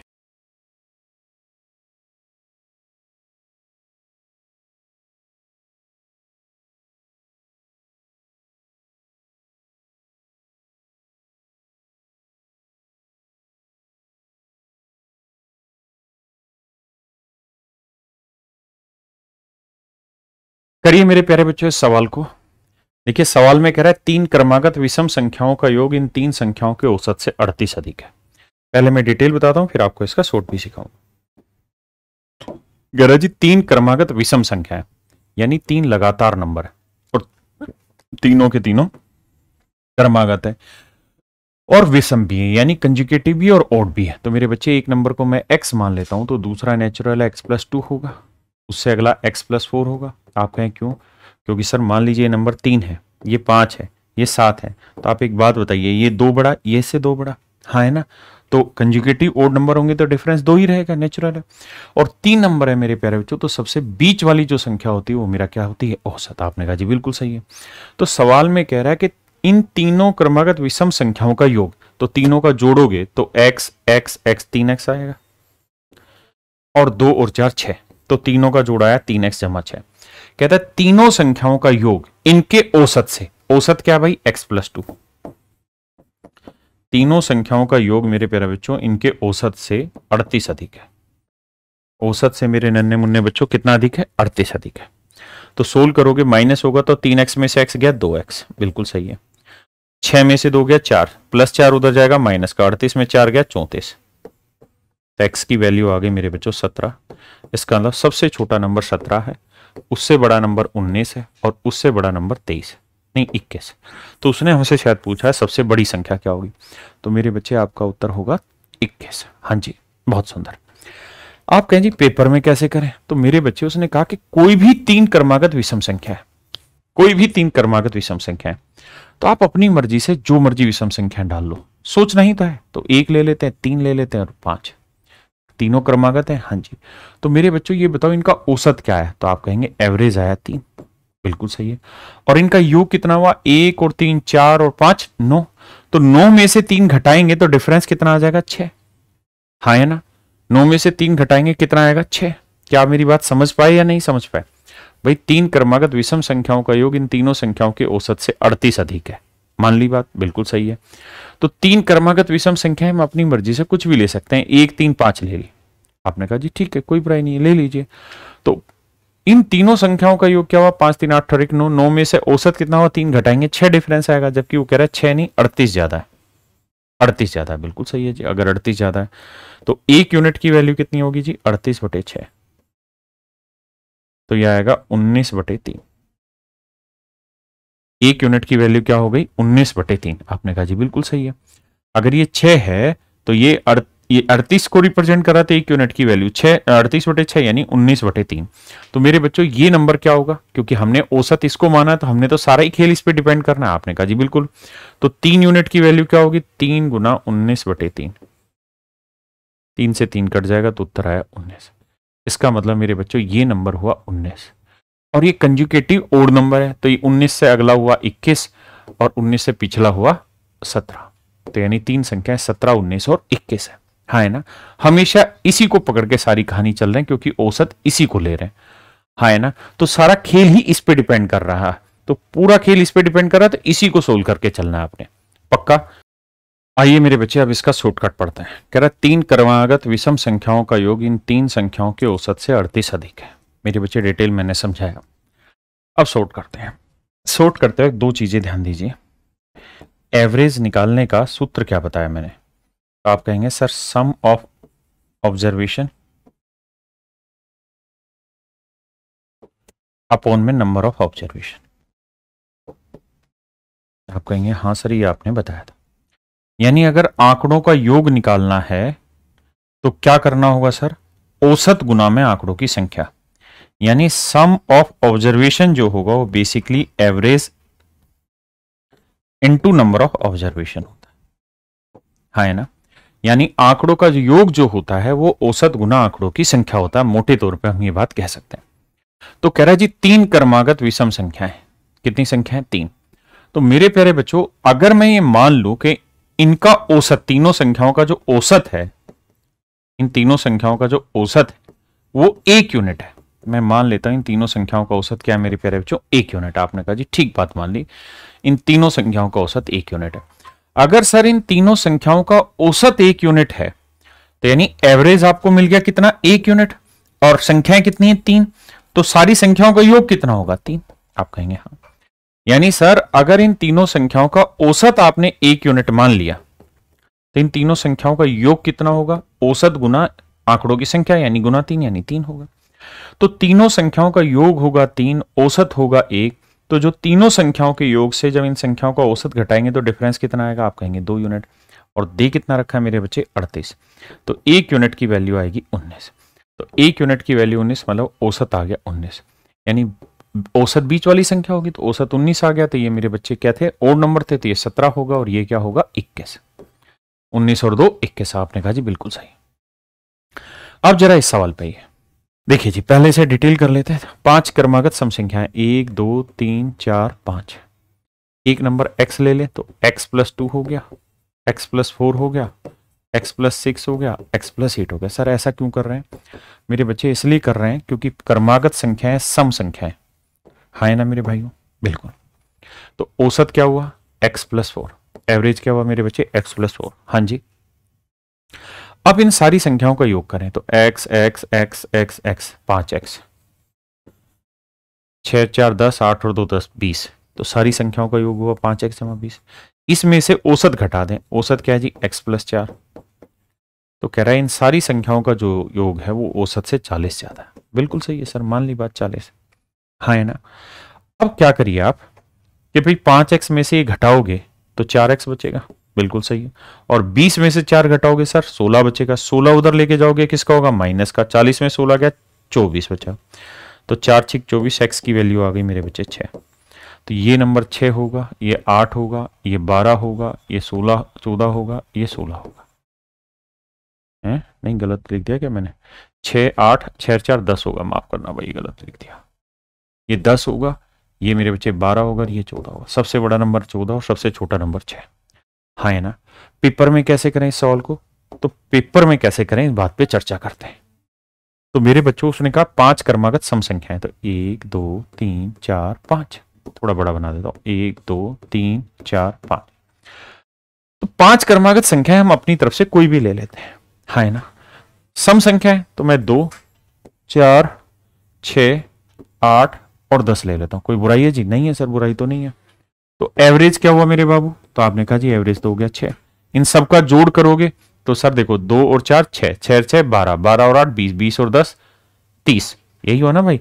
करिए मेरे प्यारे बच्चों इस सवाल को देखिए सवाल में कह रहा है तीन क्रमागत विषम संख्याओं का योग इन तीन संख्याओं के औसत से अड़तीस अधिक है पहले मैं डिटेल बताता हूं फिर आपको इसका शोट भी सिखाऊंगा गरज जी तीन क्रमागत विषम संख्या यानी तीन लगातार नंबर और तीनों के तीनों क्रमागत है और विषम भी है यानी कंजुकेटिव भी और ओड भी है तो मेरे बच्चे एक नंबर को मैं एक्स मान लेता हूं तो दूसरा नेचुरल एक्स प्लस टू होगा उससे अगला एक्स प्लस फोर होगा आप कहें क्यों क्योंकि सर मान लीजिए ये नंबर तीन है ये पाँच है ये सात है तो आप एक बात बताइए ये दो बड़ा ये से दो बड़ा हाँ है ना तो कंजुकेटिव ओड नंबर होंगे तो डिफरेंस दो ही रहेगा नेचुरल है और तीन नंबर है मेरे प्यारे बच्चों तो सबसे बीच वाली जो संख्या होती है वो मेरा क्या होती है औसत आपने कहा जी बिल्कुल सही है तो सवाल में कह रहा है कि इन तीनों क्रमागत विषम संख्याओं का योग तो तीनों का जोड़ोगे तो एक्स एक्स एक्स तीन एक्स आएगा और दो और चार छ तो तीनों का जोड़ आया तीन एक्स जमा छः कहता है तीनों संख्याओं का योग इनके औसत से औसत क्या भाई x प्लस टू तीनों संख्याओं का योग मेरे प्यारे बच्चों इनके औसत से अड़तीस अधिक है औसत से मेरे नन्हे मुन्ने बच्चों कितना अधिक है अड़तीस अधिक है तो सोल्व करोगे माइनस होगा तो तीन एक्स में से एक्स गया दो एक्स बिल्कुल सही है छह में से दो गया चार प्लस चार उधर जाएगा माइनस का अड़तीस में चार गया चौंतीस एक्स तो की वैल्यू आ गई मेरे बच्चों सत्रह इसका मतलब सबसे छोटा नंबर सत्रह है उससे बड़ा नंबर उन्नीस है और उससे बड़ा नंबर तेईस है नहीं इक्कीस तो उसने हमसे शायद पूछा है सबसे बड़ी संख्या क्या होगी तो मेरे बच्चे आपका उत्तर होगा इक्कीस हाँ जी बहुत सुंदर आप कहें जी पेपर में कैसे करें तो मेरे बच्चे उसने कहा कि कोई भी तीन कर्मागत विषम संख्या है कोई भी तीन कर्मागत विषम संख्या है तो आप अपनी मर्जी से जो मर्जी विषम संख्या डाल लो सोच नहीं तो है तो एक ले लेते हैं तीन ले लेते हैं और पांच तीनों क्रमागत है हाँ जी तो मेरे बच्चों ये बताओ इनका औसत क्या है तो आप कहेंगे एवरेज आया तीन बिल्कुल सही है और इनका योग कितना हुआ एक और तीन चार और पांच नौ तो नौ में से तीन घटाएंगे तो डिफरेंस कितना आ जाएगा छह हाँ है ना नौ में से तीन घटाएंगे कितना आएगा छह क्या मेरी बात समझ पाए या नहीं समझ पाए भाई तीन क्रमागत विषम संख्याओं का योग इन तीनों संख्याओं के औसत से अड़तीस अधिक है मान ली बात बिल्कुल सही है तो तीन क्रमागत विषम संख्या हम अपनी मर्जी से कुछ भी ले सकते हैं एक तीन पांच ले ली आपने कहा जी ठीक है कोई बुराई नहीं है ले लीजिए तो इन तीनों संख्याओं का योग क्या हुआ पांच तीन आठ और एक नौ नौ में से औसत कितना हुआ तीन घटाएंगे छह डिफरेंस आएगा जबकि वो कह रहा है छह नहीं अड़तीस ज्यादा है अड़तीस ज्यादा है बिल्कुल सही है जी अगर अड़तीस ज्यादा है तो एक यूनिट की वैल्यू कितनी होगी जी अड़तीस बटे छह तो यह आएगा उन्नीस बटे तीन एक यूनिट की वैल्यू क्या हो गई उन्नीस बटे तीन आपने कहा जी बिल्कुल सही है अगर ये छह है तो ये ये अड़तीस को रिप्रेजेंट करा था एक यूनिट की वैल्यू छह अड़तीस बटे छह यानी उन्नीस बटे तीन तो मेरे बच्चों ये नंबर क्या होगा क्योंकि हमने औसत इसको माना तो हमने तो सारा ही खेल इस पर डिपेंड करना है आपने कहा जी बिल्कुल तो तीन यूनिट की वैल्यू क्या होगी तीन गुना उन्नीस बटे तीन तीन से तीन कट जाएगा तो उत्तर आया उन्नीस इसका मतलब मेरे बच्चों ये नंबर हुआ उन्नीस और ये कंजुकेटिव ओड नंबर है तो ये 19 से अगला हुआ 21 और 19 से पिछला हुआ 17 तो यानी तीन संख्या सत्रह उन्नीस और इक्कीस है हाँ है ना हमेशा इसी को पकड़ के सारी कहानी चल रहे हैं क्योंकि औसत इसी को ले रहे हैं हाँ है ना तो सारा खेल ही इस पे डिपेंड कर रहा है तो पूरा खेल इस पे डिपेंड कर रहा है तो इसी को सोल्व करके चलना है आपने पक्का आइए मेरे बच्चे अब इसका शॉर्टकट पढ़ते हैं कह रहा तीन क्रमागत विषम संख्याओं का योग इन तीन संख्याओं के औसत से अड़तीस अधिक है मेरे बच्चे डिटेल मैंने समझाया अब सोर्ट करते हैं सोर्ट करते वक्त दो चीज़ें ध्यान दीजिए एवरेज निकालने का सूत्र क्या बताया मैंने आप कहेंगे sir sum of observation upon में नंबर ऑफ ऑब्जर्वेशन आप कहेंगे हाँ सर ये आपने बताया था यानी अगर आंकड़ों का योग निकालना है तो क्या करना होगा सर औसत गुना में आंकड़ों की संख्या यानी सम ऑफ ऑब्जर्वेशन जो होगा वो basically average into number of observation होता है हाँ है ना यानी आंकड़ों का जो योग जो होता है वो औसत गुना आंकड़ों की संख्या होता है मोटे तौर पे हम ये बात कह सकते हैं तो कह रहा है जी तीन कर्मागत विषम संख्या है कितनी संख्या है तीन तो मेरे प्यारे बच्चों अगर मैं ये मान लू कि इनका औसत तीनों संख्याओं का जो औसत है इन तीनों संख्याओं का जो औसत है वो एक यूनिट है मैं मान लेता हूं इन तीनों संख्याओं का औसत क्या है मेरे प्यारे बच्चों एक यूनिट आपने कहा जी ठीक बात मान ली इन तीनों संख्याओं का औसत एक यूनिट है अगर सर इन तीनों संख्याओं का औसत एक यूनिट है तो यानी एवरेज आपको मिल गया कितना एक यूनिट और संख्याएं कितनी है तीन तो सारी संख्याओं का योग कितना होगा तीन आप कहेंगे हाँ यानी सर अगर इन तीनों संख्याओं का औसत आपने एक यूनिट मान लिया तो इन तीनों संख्याओं का योग कितना होगा औसत गुना आंकड़ों की संख्या यानी गुना तीन यानी तीन होगा तो तीनों संख्याओं का योग होगा तीन औसत होगा एक तो जो तीनों संख्याओं के योग से जब इन संख्याओं का औसत घटाएंगे तो डिफरेंस कितना आएगा आप कहेंगे दो यूनिट और दे कितना रखा है मेरे बच्चे अड़तीस तो एक यूनिट की वैल्यू आएगी उन्नीस तो एक यूनिट की वैल्यू उन्नीस मतलब औसत आ गया उन्नीस यानी औसत बीच वाली संख्या होगी तो औसत उन्नीस आ गया तो ये मेरे बच्चे क्या थे और नंबर थे तो ये सत्रह होगा और ये क्या होगा इक्कीस उन्नीस और दो इक्कीस आपने कहा जी बिल्कुल सही अब जरा इस सवाल पे ही है। देखिए जी पहले से डिटेल कर लेते हैं पांच क्रमागत सम संख्या एक दो तीन चार पांच एक नंबर x ले ले तो x प्लस टू हो गया x प्लस फोर हो गया x प्लस सिक्स हो गया x प्लस एट हो गया सर ऐसा क्यों कर रहे हैं मेरे बच्चे इसलिए कर रहे हैं क्योंकि क्रमागत संख्याएं सम संख्याएं हाँ ना मेरे भाइयों बिल्कुल तो औसत क्या हुआ x प्लस फोर एवरेज क्या हुआ मेरे बच्चे x प्लस फोर हाँ जी अब इन सारी संख्याओं का योग करें तो x x x x x पांच एक्स छह चार दस आठ और दो दस बीस तो सारी संख्याओं का योग हुआ पांच एक्स जमा बीस इसमें से औसत घटा दें औसत क्या है जी एक्स प्लस चार तो कह रहा है इन सारी संख्याओं का जो योग है वो औसत से चालीस ज़्यादा है बिल्कुल सही है सर मान ली बात चालीस हाँ है ना अब क्या करिए आप कि भाई पांच एक्स में से ये घटाओगे तो चार एक्स बचेगा बिल्कुल सही है और 20 में से चार घटाओगे सर 16 बचेगा 16 उधर लेके जाओगे किसका होगा माइनस का 40 में 16 गया 24 बचा तो चार छिक चौबीस एक्स की वैल्यू आ गई मेरे बच्चे छः तो ये नंबर छः होगा ये आठ होगा ये बारह होगा ये सोलह चौदह होगा ये सोलह होगा है नहीं गलत लिख दिया क्या मैंने छः आठ छः चार दस होगा माफ़ करना भाई गलत लिख दिया ये दस होगा ये मेरे बच्चे बारह होगा ये चौदह होगा सबसे बड़ा नंबर चौदह और सबसे छोटा नंबर छः हाँ है ना पेपर में कैसे करें इस सॉल्व को तो पेपर में कैसे करें इस बात पे चर्चा करते हैं तो मेरे बच्चों उसने कहा पांच कर्मागत सम है तो एक दो तीन चार पांच थोड़ा बड़ा बना देता हूं एक दो तीन चार पांच तो पांच कर्मागत संख्या हम अपनी तरफ से कोई भी ले लेते हैं हाँ है ना सम संख्या है तो मैं दो चार छ आठ और दस ले लेता हूं कोई बुराई है जी नहीं है सर बुराई तो नहीं है तो एवरेज क्या हुआ मेरे बाबू तो आपने कहा जी एवरेज तो हो गया छह इन सबका जोड़ करोगे तो सर देखो दो और चार छह छह छह बारह बारह और आठ बीस बीस और दस तीस यही हुआ ना भाई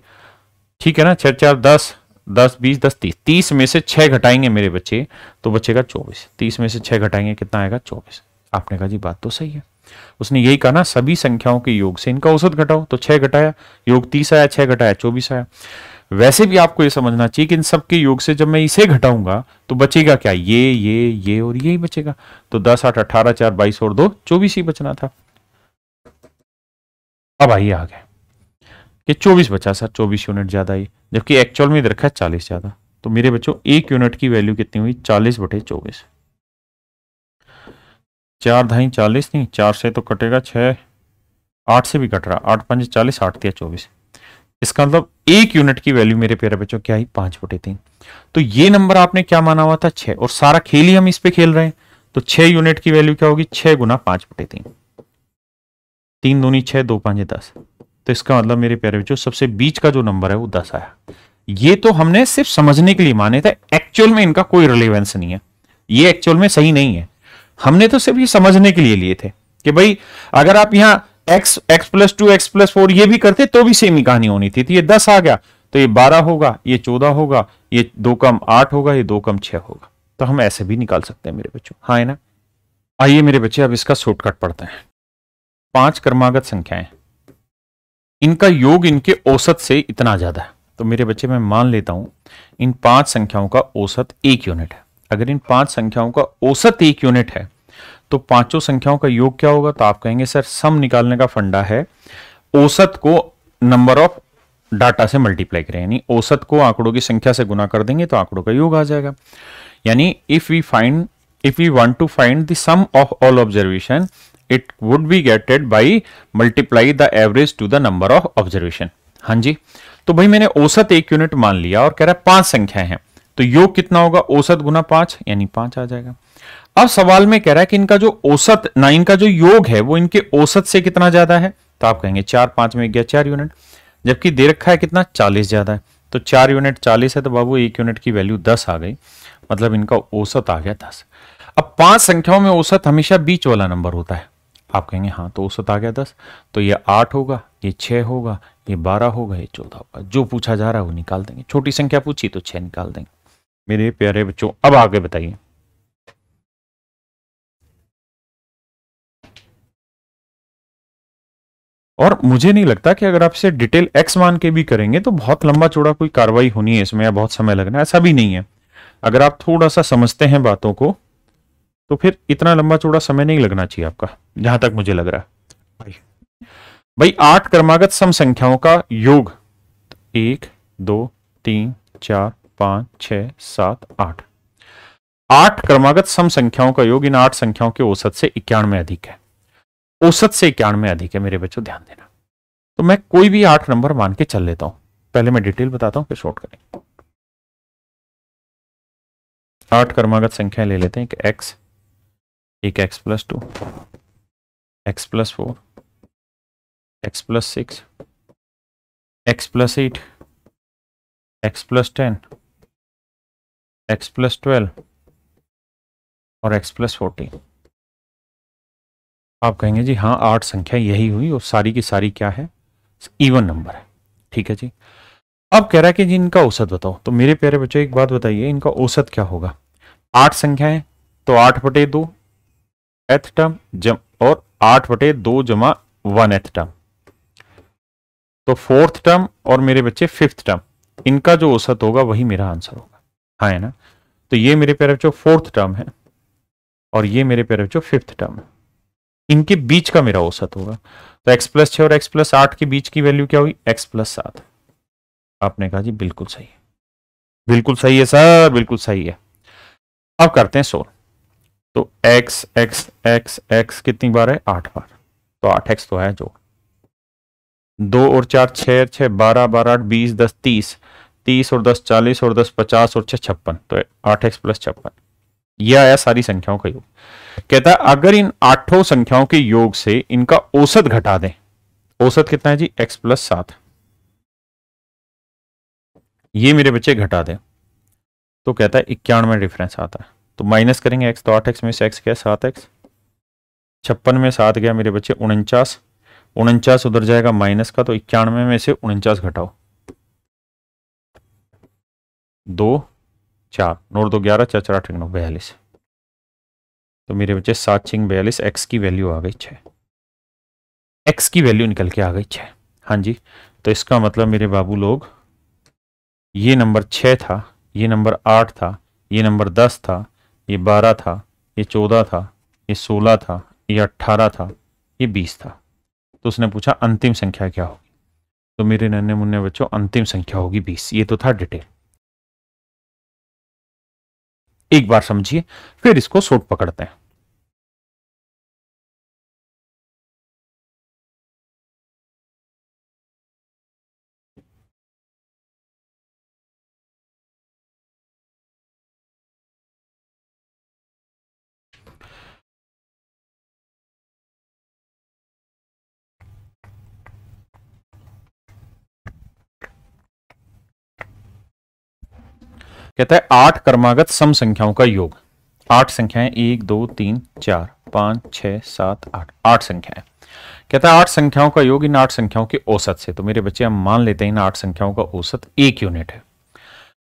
ठीक है ना छह चार दस दस बीस दस तीस तीस में से छह घटाएंगे मेरे बच्चे तो बच्चे का चौबीस तीस में से छह घटाएंगे कितना आएगा चौबीस आपने कहा जी बात तो सही है उसने यही कहा ना सभी संख्याओं के योग से इनका औसत घटाओ तो छह घटाया योग तीस आया छह घटाया चौबीस आया वैसे भी आपको ये समझना चाहिए कि इन सबके योग से जब मैं इसे घटाऊंगा तो बचेगा क्या ये ये ये और ये ही बचेगा तो दस आठ अट्ठारह चार बाईस और दो चौबीस ही बचना था अब आइए गए कि चौबीस बचा सर चौबीस यूनिट ज्यादा ही जबकि एक्चुअल में रखा है चालीस ज्यादा तो मेरे बच्चों एक यूनिट की वैल्यू कितनी हुई चालीस बटे चौबीस चार ढाई चालीस नहीं चार से तो कटेगा छ आठ से भी कट रहा आठ पंच चालीस आठ तीस चौबीस इसका मतलब एक यूनिट की वैल्यू मेरे प्यारे बच्चों क्या आई पांच बटे तीन तो ये नंबर आपने क्या माना हुआ था छह और सारा खेल ही हम इस पे खेल रहे हैं तो छह यूनिट की वैल्यू क्या होगी छह गुना पांच बटे तीन तीन दूनी छह दो पांच दस तो इसका मतलब मेरे प्यारे बच्चों सबसे बीच का जो नंबर है वो दस आया ये तो हमने सिर्फ समझने के लिए माने थे एक्चुअल में इनका कोई रिलेवेंस नहीं है ये एक्चुअल में सही नहीं है हमने तो सिर्फ ये समझने के लिए लिए थे कि भाई अगर आप यहां x x plus two x plus four ये भी करते तो भी सेम ही कहानी होनी थी तो ये दस आ गया तो ये बारह होगा ये चौदह होगा ये दो कम आठ होगा ये दो कम छह होगा तो हम ऐसे भी निकाल सकते हैं मेरे बच्चों हाँ है ना आइए मेरे बच्चे अब इसका शॉर्टकट पढ़ते हैं पांच क्रमागत संख्याएं इनका योग इनके औसत से इतना ज्यादा है तो मेरे बच्चे मैं मान लेता हूं इन पांच संख्याओं का औसत एक यूनिट है अगर इन पांच संख्याओं का औसत एक यूनिट है तो पांचों संख्याओं का योग क्या होगा तो आप कहेंगे सर सम निकालने का फंडा है औसत को नंबर ऑफ डाटा से मल्टीप्लाई करें यानी औसत को आंकड़ों की संख्या से गुना कर देंगे तो आंकड़ों का योग आ जाएगा यानी if we find if we want to find the sum of all observation it would be getted by multiply the average to the number of observation हाँ जी तो भाई मैंने औसत एक यूनिट मान लिया और कह रहा है पांच संख्या है तो योग कितना होगा औसत गुना पांच यानी पांच आ जाएगा अब सवाल में कह रहा है कि इनका जो औसत ना इनका जो योग है वो इनके औसत से कितना ज्यादा है तो आप कहेंगे चार पांच में गया चार यूनिट जबकि दे रखा है कितना चालीस ज्यादा है तो चार यूनिट चालीस है तो बाबू एक यूनिट की वैल्यू दस आ गई मतलब इनका औसत आ गया दस अब पांच संख्याओं में औसत हमेशा बीच वाला नंबर होता है आप कहेंगे हाँ तो औसत आ गया दस तो ये आठ होगा ये छह होगा ये बारह होगा ये चौदह होगा जो पूछा जा रहा है वो निकाल देंगे छोटी संख्या पूछी तो छह निकाल देंगे मेरे प्यारे बच्चों अब आगे बताइए और मुझे नहीं लगता कि अगर आप इसे डिटेल एक्स मान के भी करेंगे तो बहुत लंबा चौड़ा कोई कार्रवाई होनी है इसमें या बहुत समय लगना ऐसा भी नहीं है अगर आप थोड़ा सा समझते हैं बातों को तो फिर इतना लंबा चौड़ा समय नहीं लगना चाहिए आपका जहां तक मुझे लग रहा है भाई आठ क्रमागत सम संख्याओं का योग एक दो तीन चार पांच छ सात आठ आठ क्रमागत सम संख्याओं का योग इन आठ संख्याओं के औसत से इक्यानवे अधिक है औसत से इक्यानवे अधिक है मेरे बच्चों ध्यान देना तो मैं कोई भी आठ नंबर मान के चल लेता हूं पहले मैं डिटेल बताता हूं फिर शॉर्ट करें आठ कर्मागत संख्या ले लेते हैं एक एक्स एक x plus two x plus four x plus six x plus eight x plus ten x plus twelve और एक्स प्लस फोर्टीन आप कहेंगे जी हाँ आठ संख्या यही हुई और सारी की सारी क्या है इवन नंबर है ठीक है जी अब कह रहा है कि जी इनका औसत बताओ तो मेरे प्यारे बच्चों एक बात बताइए इनका औसत क्या होगा आठ संख्या है तो आठ बटे दो एथ टर्म जम और आठ बटे दो जमा वन एथ टर्म तो फोर्थ टर्म और मेरे बच्चे फिफ्थ टर्म इनका जो औसत होगा वही मेरा आंसर होगा हाँ है ना तो ये मेरे प्यारे बच्चों फोर्थ टर्म है और ये मेरे प्यारे बच्चों फिफ्थ टर्म है इनके बीच का मेरा औसत होगा तो एक्स प्लस छ और एक्स प्लस आठ के बीच की वैल्यू क्या होगी एक्स प्लस सात आपने कहा जी बिल्कुल सही है बिल्कुल सही है सर बिल्कुल सही है अब करते हैं सोल तो एक्स एक्स एक्स एक्स कितनी बार है आठ बार तो आठ एक्स तो है जो दो और चार छह छह बारह बारह आठ बीस दस तीस तीस और दस चालीस और दस पचास और छह छप्पन तो आठ एक्स प्लस छप्पन यह आया सारी संख्याओं का योग कहता है अगर इन आठों संख्याओं के योग से इनका औसत घटा दें औसत कितना है जी x प्लस सात ये मेरे बच्चे घटा दें तो कहता है इक्यानवे डिफरेंस आता है तो माइनस करेंगे x तो आठ एक्स में से x क्या सात एक्स छप्पन में सात गया मेरे बच्चे उनचास उनचास उधर जाएगा माइनस का तो इक्यानवे में से उनचास घटाओ दो चार नोट दो ग्यारह चार चार आठ नौ बयालीस तो मेरे बच्चे सात छिंग बयालीस एक्स की वैल्यू आ गई छः एक्स की वैल्यू निकल के आ गई छः हाँ जी तो इसका मतलब मेरे बाबू लोग ये नंबर छः था ये नंबर आठ था ये नंबर दस था ये बारह था ये चौदह था ये सोलह था ये अट्ठारह था ये बीस था तो उसने पूछा अंतिम संख्या क्या होगी तो मेरे नन्हे मुन्ने बच्चों अंतिम संख्या होगी बीस ये तो था डिटेल एक बार समझिए फिर इसको सोट पकड़ते हैं कहता है आठ कर्मागत सम संख्याओं का योग आठ संख्याएं एक दो तीन चार पांच छह सात आठ आठ संख्याएं कहता है आठ संख्याओं का योग इन आठ संख्याओं के औसत से तो मेरे बच्चे हम मान लेते हैं इन आठ संख्याओं का औसत एक यूनिट है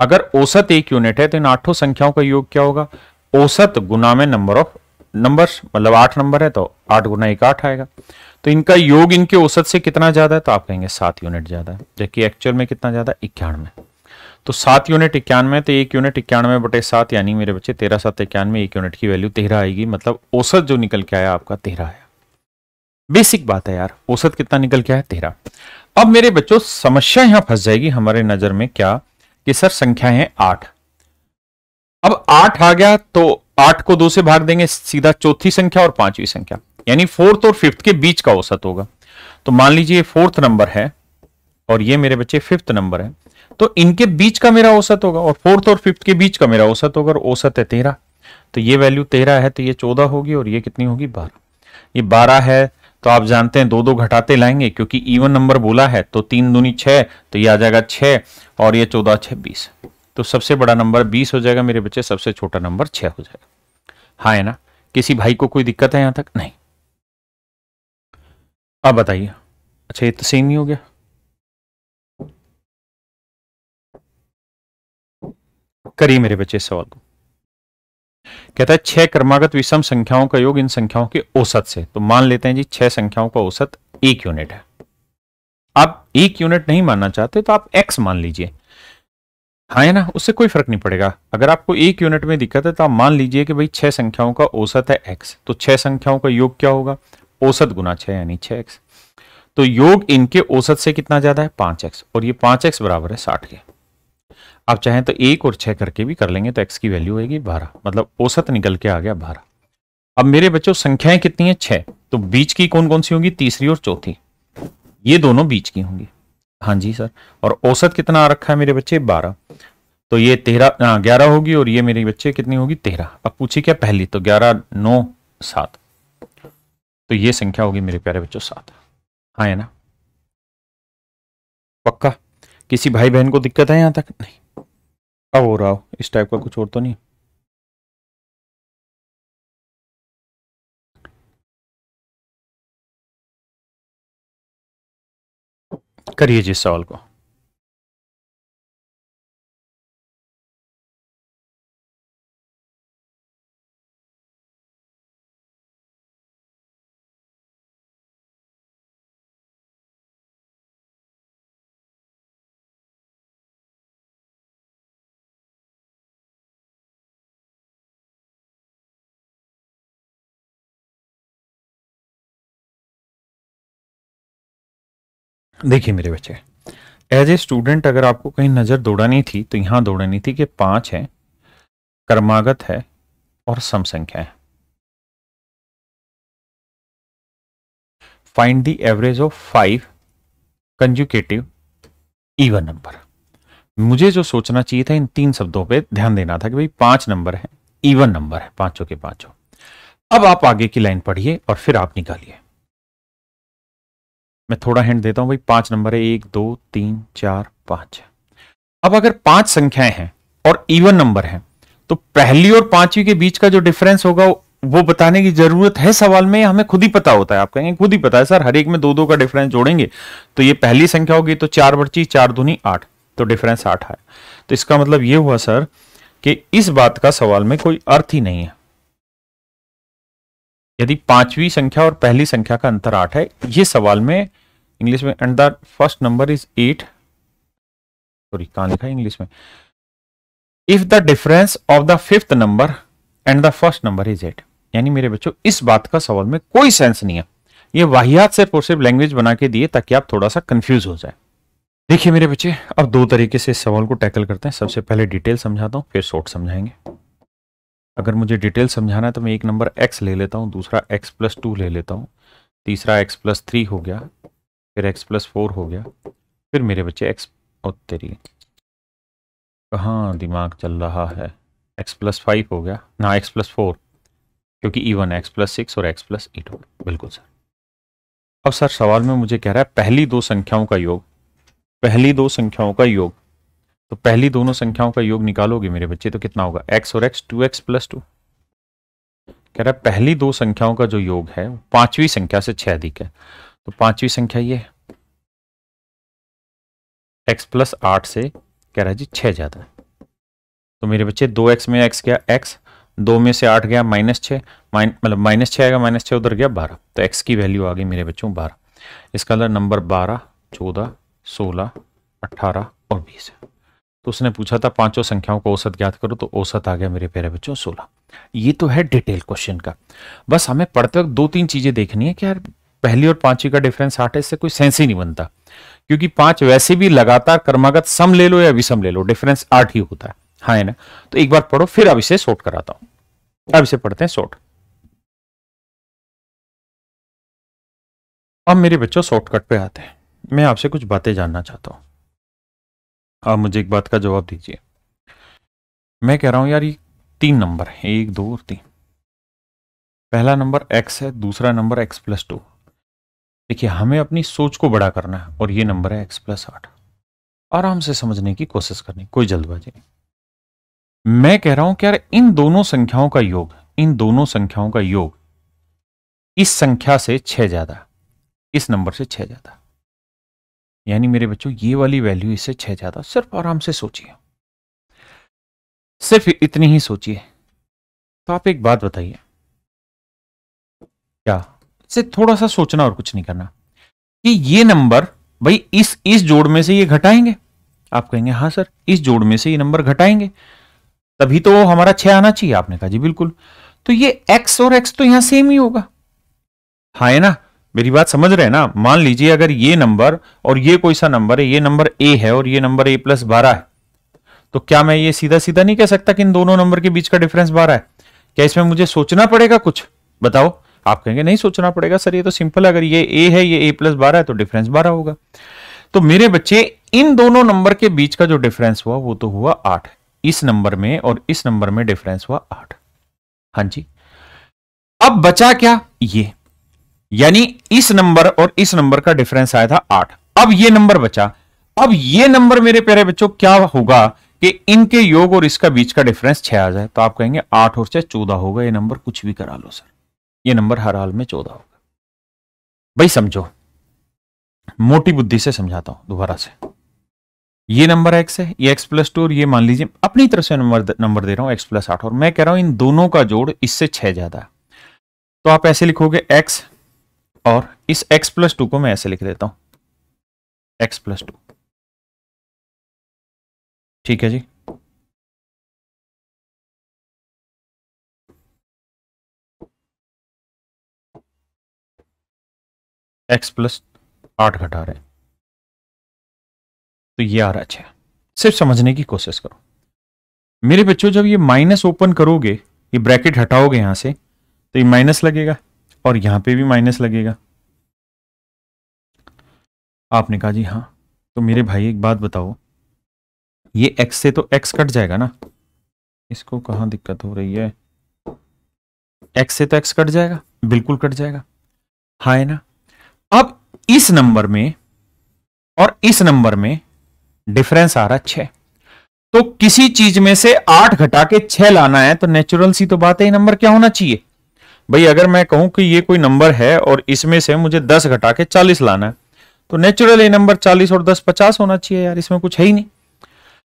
अगर औसत एक यूनिट है तो इन आठों संख्याओं का योग क्या होगा औसत गुना में नंबर ऑफ नंबर मतलब आठ नंबर है तो आठ गुना एक आठ आएगा तो इनका योग इनके औसत से कितना ज्यादा है तो आप कहेंगे सात यूनिट ज्यादा है जबकि एक्चुअल में कितना ज्यादा इक्यानवे तो सात यूनिट इक्यानवे तो एक यूनिट इक्यानवे बटे सात यानी मेरे बच्चे तेरह सात इक्यानवे एक यूनिट की वैल्यू तेरह आएगी मतलब औसत जो निकल के आया आपका तेरह आया बेसिक बात है यार औसत कितना निकल के आया तेरह अब मेरे बच्चों समस्या यहां फंस जाएगी हमारे नजर में क्या कि सर संख्या है आठ अब आठ आ गया तो आठ को दो से भाग देंगे सीधा चौथी संख्या और पांचवी संख्या यानी फोर्थ और फिफ्थ के बीच का औसत होगा तो मान लीजिए फोर्थ नंबर है और ये मेरे बच्चे फिफ्थ नंबर है तो इनके बीच का मेरा औसत होगा और फोर्थ और फिफ्थ के बीच का मेरा औसत होगा और औसत है तेरह तो ये वैल्यू तेरह है तो ये चौदह होगी और ये कितनी होगी बारह ये बारह है तो आप जानते हैं दो दो घटाते लाएंगे क्योंकि इवन नंबर बोला है तो तीन दूनी छह तो ये आ जाएगा छह और ये चौदह छह बीस तो सबसे बड़ा नंबर बीस हो जाएगा मेरे बच्चे सबसे छोटा नंबर छह हो जाएगा हाँ है ना किसी भाई को कोई दिक्कत है यहां तक नहीं अब बताइए अच्छा ये तो सेम ही हो गया करिए मेरे बच्चे इस सवाल को कहता है छह क्रमागत विषम संख्याओं का योग इन संख्याओं के औसत से तो मान लेते हैं जी छह संख्याओं का औसत एक यूनिट है आप एक यूनिट नहीं मानना चाहते तो आप एक्स मान लीजिए हाँ है ना उससे कोई फर्क नहीं पड़ेगा अगर आपको एक यूनिट में दिक्कत है तो आप मान लीजिए कि भाई छह संख्याओं का औसत है एक्स तो छह संख्याओं का योग क्या होगा औसत गुना छह यानी छह एक्स तो योग इनके औसत से कितना ज्यादा है पांच एक्स और ये पांच एक्स बराबर है साठ के आप चाहें तो एक और छः करके भी कर लेंगे तो एक्स की वैल्यू होगी बारह मतलब औसत निकल के आ गया बारह अब मेरे बच्चों संख्याएं कितनी है छः तो बीच की कौन कौन सी होंगी तीसरी और चौथी ये दोनों बीच की होंगी हाँ जी सर और औसत कितना आ रखा है मेरे बच्चे बारह तो ये तेरह ग्यारह होगी और ये मेरे बच्चे कितनी होगी तेरह अब पूछिए क्या पहली तो ग्यारह नौ सात तो ये संख्या होगी मेरे प्यारे बच्चों सात हाँ है ना पक्का किसी भाई बहन को दिक्कत है यहाँ तक नहीं अब हो रहा हो इस टाइप का कुछ और तो नहीं करिए जी सवाल को देखिए मेरे बच्चे एज ए स्टूडेंट अगर आपको कहीं नज़र दौड़ानी थी तो यहां दौड़ानी थी कि पांच है कर्मागत है और सम संख्या है find the average of five consecutive even number मुझे जो सोचना चाहिए था इन तीन शब्दों पे ध्यान देना था कि भाई पांच नंबर है इवन नंबर है पांचों के पांचों अब आप आगे की लाइन पढ़िए और फिर आप निकालिए मैं थोड़ा हिंट देता हूं भाई पांच नंबर है एक दो तीन चार पांच अब अगर पांच संख्याएं हैं और इवन नंबर है तो पहली और पांचवी के बीच का जो डिफरेंस होगा वो बताने की जरूरत है सवाल में हमें खुद ही पता होता है आप कहेंगे खुद ही पता है सर हर एक में दो दो का डिफरेंस जोड़ेंगे तो ये पहली संख्या होगी तो चार बर्ची चार धुनी आठ तो डिफरेंस आठ है तो इसका मतलब ये हुआ सर कि इस बात का सवाल में कोई अर्थ ही नहीं है यदि पांचवी संख्या और पहली संख्या का अंतर आठ है ये सवाल में इंग्लिश में and the first number is eight sorry कहा लिखा इंग्लिश में if the difference of the fifth number and the first number is eight यानी मेरे बच्चों इस बात का सवाल में कोई सेंस नहीं है ये वाहियात सिर्फ और सिर्फ लैंग्वेज बना के दिए ताकि आप थोड़ा सा कंफ्यूज हो जाए देखिए मेरे बच्चे अब दो तरीके से इस सवाल को टैकल करते हैं सबसे पहले डिटेल समझाता हूँ फिर शॉर्ट समझाएंगे अगर मुझे डिटेल समझाना है तो मैं एक नंबर एक्स ले लेता हूँ दूसरा एक्स प्लस टू ले लेता हूँ तीसरा एक्स प्लस थ्री हो गया फिर एक्स प्लस फोर हो गया फिर मेरे बच्चे एक्स और तेरी कहाँ दिमाग चल रहा है एक्स प्लस फाइव हो गया ना एक्स प्लस फोर क्योंकि ई वन एक्स प्लस सिक्स और एक्स प्लस एट हो गया बिल्कुल सर अब सर सवाल में मुझे कह रहा है पहली दो संख्याओं का योग पहली दो संख्याओं का योग तो पहली दोनों संख्याओं का योग निकालोगे मेरे बच्चे तो कितना होगा एक्स और x two x plus two कह रहा है पहली दो संख्याओं का जो योग है पांचवी संख्या से छह अधिक है तो पांचवी संख्या ये है एक्स प्लस आठ से कह रहा है जी छह ज्यादा है तो मेरे बच्चे दो एक्स में एक्स गया एक्स दो में से आठ गया माइनस छ माइन मतलब माइनस छ आएगा माइनस छः उधर गया बारह तो एक्स की वैल्यू आ गई मेरे बच्चों बारह इसका अंदर नंबर बारह चौदह सोलह अट्ठारह और बीस है तो उसने पूछा था पांचों संख्याओं को औसत ज्ञात करो तो औसत आ गया मेरे प्यारे बच्चों सोलह ये तो है डिटेल क्वेश्चन का बस हमें पढ़ते वक्त दो तीन चीजें देखनी है कि यार पहली और पांचवी का डिफरेंस आठ है इससे कोई सेंस ही नहीं बनता क्योंकि पांच वैसे भी लगातार कर्मागत सम ले लो या विषम ले लो डिफरेंस आठ ही होता है हाँ है ना तो एक बार पढ़ो फिर अब इसे शॉर्ट कराता हूं अब इसे पढ़ते हैं शोट अब मेरे बच्चों शॉर्टकट पे आते हैं मैं आपसे कुछ बातें जानना चाहता हूं आप मुझे एक बात का जवाब दीजिए मैं कह रहा हूं यार ये तीन नंबर है एक दो और तीन पहला नंबर एक्स है दूसरा नंबर एक्स प्लस टू देखिए हमें अपनी सोच को बड़ा करना है और ये नंबर है एक्स प्लस आठ आराम से समझने की कोशिश करनी कोई जल्दबाजी नहीं मैं कह रहा हूं कि यार इन दोनों संख्याओं का योग इन दोनों संख्याओं का योग इस संख्या से छह ज्यादा इस नंबर से छह ज्यादा यानी मेरे बच्चों ये वाली वैल्यू इससे छह ज़्यादा सिर्फ आराम से सोचिए सिर्फ इतनी ही सोचिए तो आप एक बात बताइए क्या सिर्फ थोड़ा सा सोचना और कुछ नहीं करना कि ये नंबर भाई इस इस जोड़ में से ये घटाएंगे आप कहेंगे हाँ सर इस जोड़ में से ये नंबर घटाएंगे तभी तो हमारा छह आना चाहिए आपने कहा जी बिल्कुल तो ये एक्स और एक्स तो यहां सेम ही होगा हाँ है ना मेरी बात समझ रहे हैं ना मान लीजिए अगर ये नंबर और ये कोई सा नंबर है ये नंबर ए है और ये नंबर ए प्लस बारह है तो क्या मैं ये सीधा सीधा नहीं कह सकता कि इन दोनों नंबर के बीच का डिफरेंस बारह है क्या इसमें मुझे सोचना पड़ेगा कुछ बताओ आप कहेंगे नहीं सोचना पड़ेगा सर ये तो सिंपल है अगर ये ए है ये ए प्लस बारह है तो डिफरेंस बारह होगा तो मेरे बच्चे इन दोनों नंबर के बीच का जो डिफरेंस हुआ वो तो हुआ आठ इस नंबर में और इस नंबर में डिफरेंस हुआ आठ हाँ जी अब बचा क्या ये यानी इस नंबर और इस नंबर का डिफरेंस आया था आठ अब ये नंबर बचा अब ये नंबर मेरे प्यारे बच्चों क्या होगा कि इनके योग और इसका बीच का डिफरेंस छह आ जाए तो आप कहेंगे आठ और छह चौदह होगा ये नंबर कुछ भी करा लो सर ये नंबर हर हाल में चौदह होगा भाई समझो मोटी बुद्धि से समझाता हूं दोबारा से ये नंबर एक्स है ये एक्स प्लस टू और ये मान लीजिए अपनी तरफ से नंबर नंबर दे रहा हूं एक्स प्लस आठ और मैं कह रहा हूं इन दोनों का जोड़ इससे छह ज्यादा तो आप ऐसे लिखोगे एक्स और इस x प्लस टू को मैं ऐसे लिख देता हूं x प्लस टू ठीक है जी x प्लस आठ घटा रहे हैं तो ये आ रहा अच्छा सिर्फ समझने की कोशिश करो मेरे बच्चों जब ये माइनस ओपन करोगे ये ब्रैकेट हटाओगे यहां से तो ये माइनस लगेगा और यहाँ पे भी माइनस लगेगा आपने कहा जी हाँ तो मेरे भाई एक बात बताओ ये एक्स से तो एक्स कट जाएगा ना इसको कहाँ दिक्कत हो रही है एक्स से तो एक्स कट जाएगा बिल्कुल कट जाएगा हाँ है ना अब इस नंबर में और इस नंबर में डिफरेंस आ रहा छः तो किसी चीज में से आठ घटा के छह लाना है तो नेचुरल सी तो बात है नंबर क्या होना चाहिए भाई अगर मैं कहूं कि ये कोई नंबर है और इसमें से मुझे दस घटा के चालीस लाना है तो नेचुरल ये नंबर चालीस और दस पचास होना चाहिए यार इसमें कुछ है ही नहीं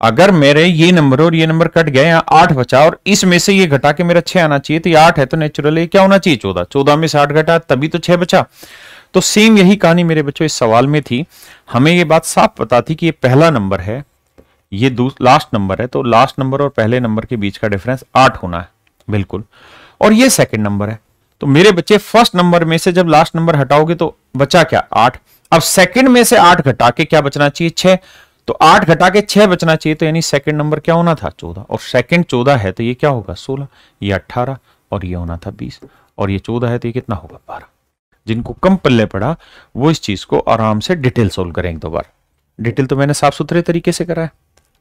अगर मेरे ये नंबर और ये नंबर कट गए यहाँ आठ बचा और इसमें से ये घटा के मेरा छह आना चाहिए तो ये आठ है तो नेचुरली क्या होना चाहिए चौदह चौदह में से आठ घटा तभी तो छह बचा तो सेम यही कहानी मेरे बच्चों इस सवाल में थी हमें ये बात साफ पता थी कि ये पहला नंबर है ये लास्ट नंबर है तो लास्ट नंबर और पहले नंबर के बीच का डिफरेंस आठ होना है बिल्कुल और ये सेकंड नंबर है तो मेरे बच्चे फर्स्ट नंबर में से जब लास्ट नंबर हटाओगे तो बचा क्या आठ अब सेकंड में से आठ घटा के क्या बचना चाहिए छह तो आठ घटा के छह बचना चाहिए तो यानी सेकंड नंबर क्या होना था चौदह और सेकंड चौदह है तो ये क्या होगा सोलह ये अट्ठारह और ये होना था बीस और ये चौदह है तो ये कितना होगा बारह जिनको कम पल्ले पड़ा वो इस चीज को आराम से डिटेल सोल्व करेंगे दोबारा डिटेल तो मैंने साफ सुथरे तरीके से करा है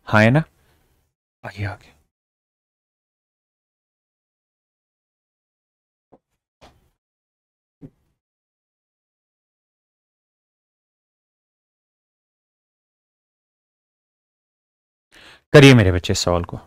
हाँ है ना आइए आगे करिए मेरे बच्चे सवाल को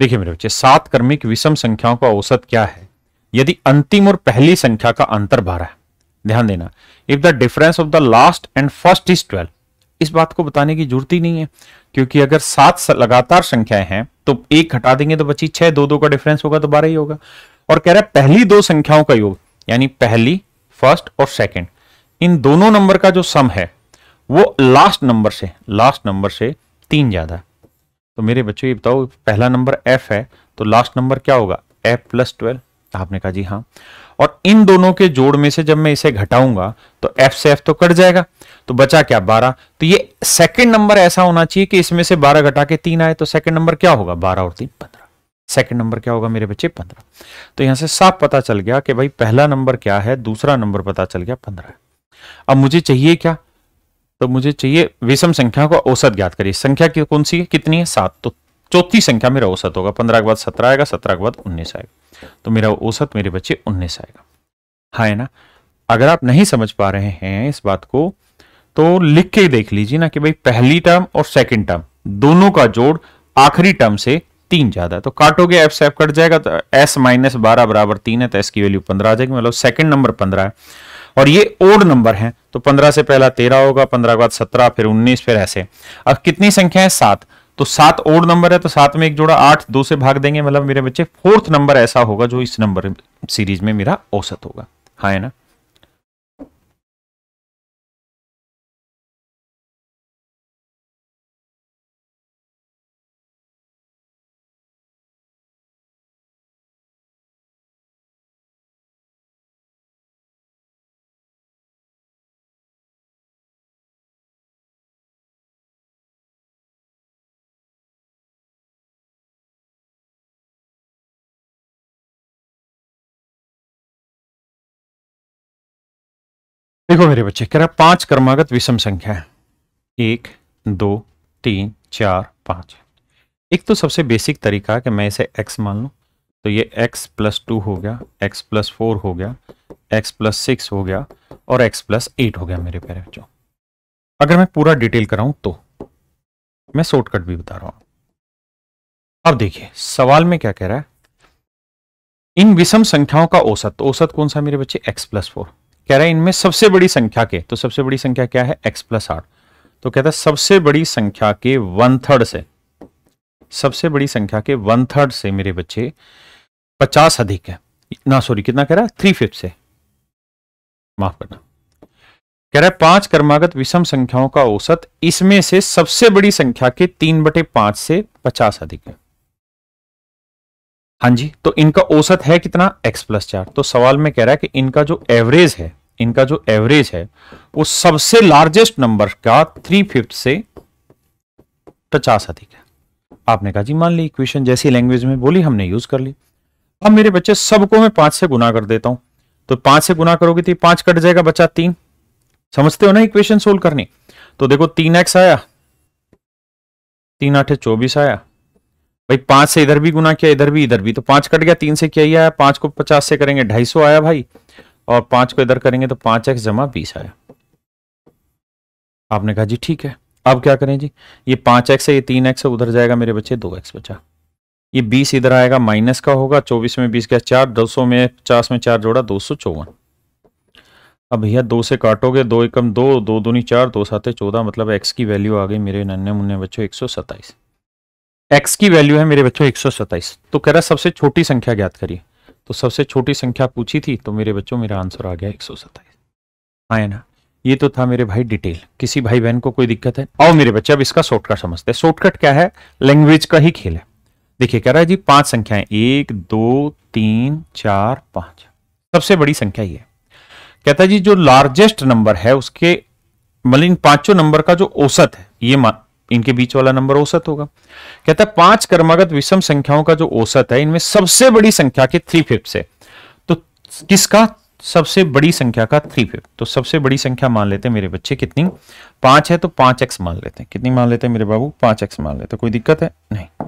देखिए मेरे बच्चे सात कर्मिक विषम संख्याओं का औसत क्या है यदि अंतिम और पहली संख्या का अंतर बारह है ध्यान देना if the difference of the last and first is twelve इस बात को बताने की जरूरत ही नहीं है क्योंकि अगर सात लगातार संख्याएं हैं तो एक घटा देंगे तो बची छह दो दो का डिफरेंस होगा तो बारह ही होगा और कह रहा है पहली दो संख्याओं का योग यानी पहली फर्स्ट और सेकंड इन दोनों नंबर का जो सम है वो लास्ट नंबर से लास्ट नंबर से तीन ज्यादा तो मेरे बच्चों ये बताओ पहला नंबर एफ है तो लास्ट नंबर क्या होगा एफ प्लस ट्वेल्व आपने कहा जी हाँ और इन दोनों के जोड़ में से जब मैं इसे घटाऊंगा तो एफ से एफ तो कट जाएगा तो बचा क्या बारह तो ये सेकंड नंबर ऐसा होना चाहिए कि इसमें से बारह घटा के तीन आए तो सेकंड नंबर क्या होगा बारह और तीन पंद्रह सेकंड नंबर क्या होगा मेरे बच्चे पंद्रह तो यहां से साफ पता चल गया कि भाई पहला नंबर क्या है दूसरा नंबर पता चल गया पंद्रह अब मुझे चाहिए क्या तो मुझे चाहिए विषम संख्या को औसत ज्ञात करिए संख्या की कौन सी है कितनी है सात तो चौथी संख्या मेरा औसत होगा पंद्रह के बाद सत्रह आएगा सत्रह के बाद उन्नीस आएगा तो मेरा औसत मेरे बच्चे उन्नीस आएगा हाँ है ना अगर आप नहीं समझ पा रहे हैं इस बात को तो लिख के देख लीजिए ना कि भाई पहली टर्म और सेकंड टर्म दोनों का जोड़ आखिरी टर्म से तीन ज्यादा तो काटोगे एफ से एफ कट जाएगा तो एस माइनस बारह बराबर तीन है तो एस की वैल्यू पंद्रह आ जाएगी मतलब सेकंड नंबर पंद्रह है और ये ओड नंबर है तो पंद्रह से पहला तेरह होगा पंद्रह के बाद सत्रह फिर उन्नीस फिर ऐसे अब कितनी संख्या है सात तो सात ओड नंबर है तो सात में एक जोड़ा आठ दो से भाग देंगे मतलब मेरे बच्चे फोर्थ नंबर ऐसा होगा जो इस नंबर सीरीज में मेरा औसत होगा हाँ है ना देखो मेरे बच्चे कह रहा पांच क्रमागत विषम संख्या है एक दो तीन चार पांच एक तो सबसे बेसिक तरीका है कि मैं इसे x मान लू तो ये x प्लस टू हो गया x प्लस फोर हो गया x प्लस सिक्स हो गया और x प्लस एट हो गया मेरे पेरे बच्चों अगर मैं पूरा डिटेल कराऊं तो मैं शॉर्टकट भी बता रहा हूं अब देखिए सवाल में क्या कह रहा है इन विषम संख्याओं का औसत औसत कौन सा मेरे बच्चे x प्लस फोर कह रहा है इनमें सबसे बड़ी संख्या के तो सबसे बड़ी संख्या क्या है एक्स प्लस आर तो कहता है सबसे बड़ी संख्या के वन थर्ड से सबसे बड़ी संख्या के वन थर्ड से मेरे बच्चे पचास अधिक है ना सॉरी कितना कह रहा है थ्री फिफ्थ से माफ करना कह रहा है पांच कर्मागत विषम संख्याओं का औसत इसमें से सबसे बड़ी संख्या के तीन बटे पांच से पचास अधिक है हाँ जी तो इनका औसत है कितना x प्लस चार तो सवाल में कह रहा है कि इनका जो एवरेज है इनका जो एवरेज है वो सबसे लार्जेस्ट नंबर का थ्री फिफ्थ से पचास अधिक है आपने कहा जी मान ली इक्वेशन जैसी लैंग्वेज में बोली हमने यूज कर ली अब मेरे बच्चे सबको मैं पांच से गुना कर देता हूं तो पांच से गुना करोगे तो पांच कट जाएगा बच्चा तीन समझते हो ना इक्वेशन सोल्व करनी तो देखो तीन एक्स आया तीन आठ चौबीस आया भाई पांच से इधर भी गुना किया इधर भी इधर भी तो पांच कट गया तीन से क्या ही आया पांच को पचास से करेंगे ढाई सौ आया भाई और पांच को इधर करेंगे तो पांच एक्स जमा बीस आया आपने कहा जी ठीक है अब क्या करें जी ये पांच एक्स है ये तीन एक्स है उधर जाएगा मेरे बच्चे दो एक्स बचा ये बीस इधर आएगा माइनस का होगा चौबीस में बीस गया चार दो सौ में पचास में चार जोड़ा दो सौ चौवन अब भैया दो से काटोगे दो एकम दो दो दूनी चार दो सात चौदह मतलब एक्स की वैल्यू आ गई मेरे नन्हे मुन्ने बच्चों एक सौ सत्ताईस एक्स की वैल्यू है मेरे बच्चों एक तो कह रहा सबसे छोटी संख्या ज्ञात करिए तो सबसे छोटी संख्या पूछी थी तो मेरे बच्चों मेरा आंसर आ गया एक सौ आया ना ये तो था मेरे भाई डिटेल किसी भाई बहन को कोई दिक्कत है आओ मेरे बच्चे अब इसका शॉर्टकट समझते हैं शॉर्टकट क्या है लैंग्वेज का ही खेल है देखिए कह रहा है जी पांच संख्याएं एक दो तीन चार पांच सबसे बड़ी संख्या ये कहता है जी जो लार्जेस्ट नंबर है उसके मतलब इन पांचों नंबर का जो औसत है ये इनके बीच वाला नंबर औसत होगा कहता है पांच कर्मागत विषम संख्याओं का जो औसत है इनमें सबसे बड़ी संख्या के थ्री फिफ्थ है तो किसका सबसे बड़ी संख्या का थ्री फिफ्थ तो सबसे बड़ी संख्या मान लेते हैं मेरे बच्चे कितनी पांच है तो पांच एक्स मान लेते हैं कितनी मान लेते हैं मेरे बाबू पांच एक्स मान लेते हैं कोई दिक्कत है नहीं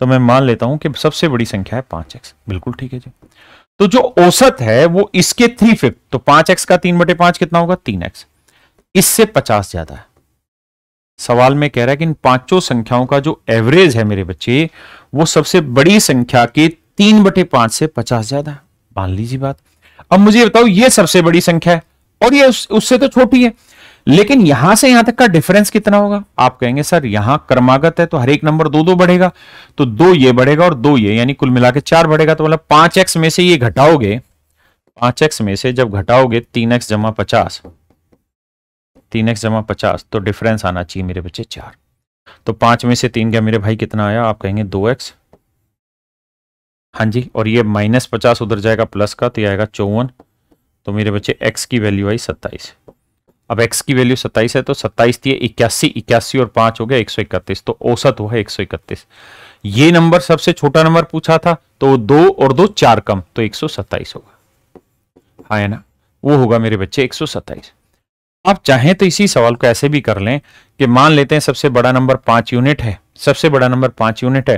तो मैं मान लेता हूं कि सबसे बड़ी संख्या है पांच एक्स बिल्कुल ठीक है जी तो जो औसत है वो इसके थ्री फिफ्थ तो पांच एक्स का तीन बटे पांच कितना होगा तीन एक्स इससे पचास ज्यादा है सवाल में कह रहा है कि इन पांचों संख्याओं का जो एवरेज है मेरे बच्चे वो सबसे बड़ी संख्या के तीन बटे पांच से पचास ज्यादा मान लीजिए बात अब मुझे बताओ ये सबसे बड़ी संख्या है और ये उससे तो छोटी है लेकिन यहां से यहां तक का डिफरेंस कितना होगा आप कहेंगे सर यहां क्रमागत है तो हर एक नंबर दो दो बढ़ेगा तो दो ये बढ़ेगा और दो ये यानी कुल मिला के चार बढ़ेगा तो मतलब पांच एक्स में से ये घटाओगे पांच एक्स में से जब घटाओगे तीन एक्स जमा पचास तीन एक्स जमा पचास तो डिफरेंस आना चाहिए मेरे बच्चे चार तो पांच में से तीन गया मेरे भाई कितना आया आप कहेंगे दो एक्स हाँ जी और ये माइनस पचास उधर जाएगा प्लस का तो ये आएगा चौवन तो मेरे बच्चे एक्स की वैल्यू आई सत्ताईस अब एक्स की वैल्यू सत्ताईस है तो सत्ताईस थी तो इक्यासी इक्यासी और पांच हो गया एक सौ इकतीस तो औसत हुआ एक सौ इकतीस ये नंबर सबसे छोटा नंबर पूछा था तो दो और दो चार कम तो एक सौ सत्ताईस होगा हाँ है ना वो होगा मेरे बच्चे एक सौ सत्ताईस आप चाहें तो इसी सवाल को ऐसे भी कर लें कि मान लेते हैं सबसे बड़ा नंबर पांच यूनिट है सबसे बड़ा नंबर पांच यूनिट है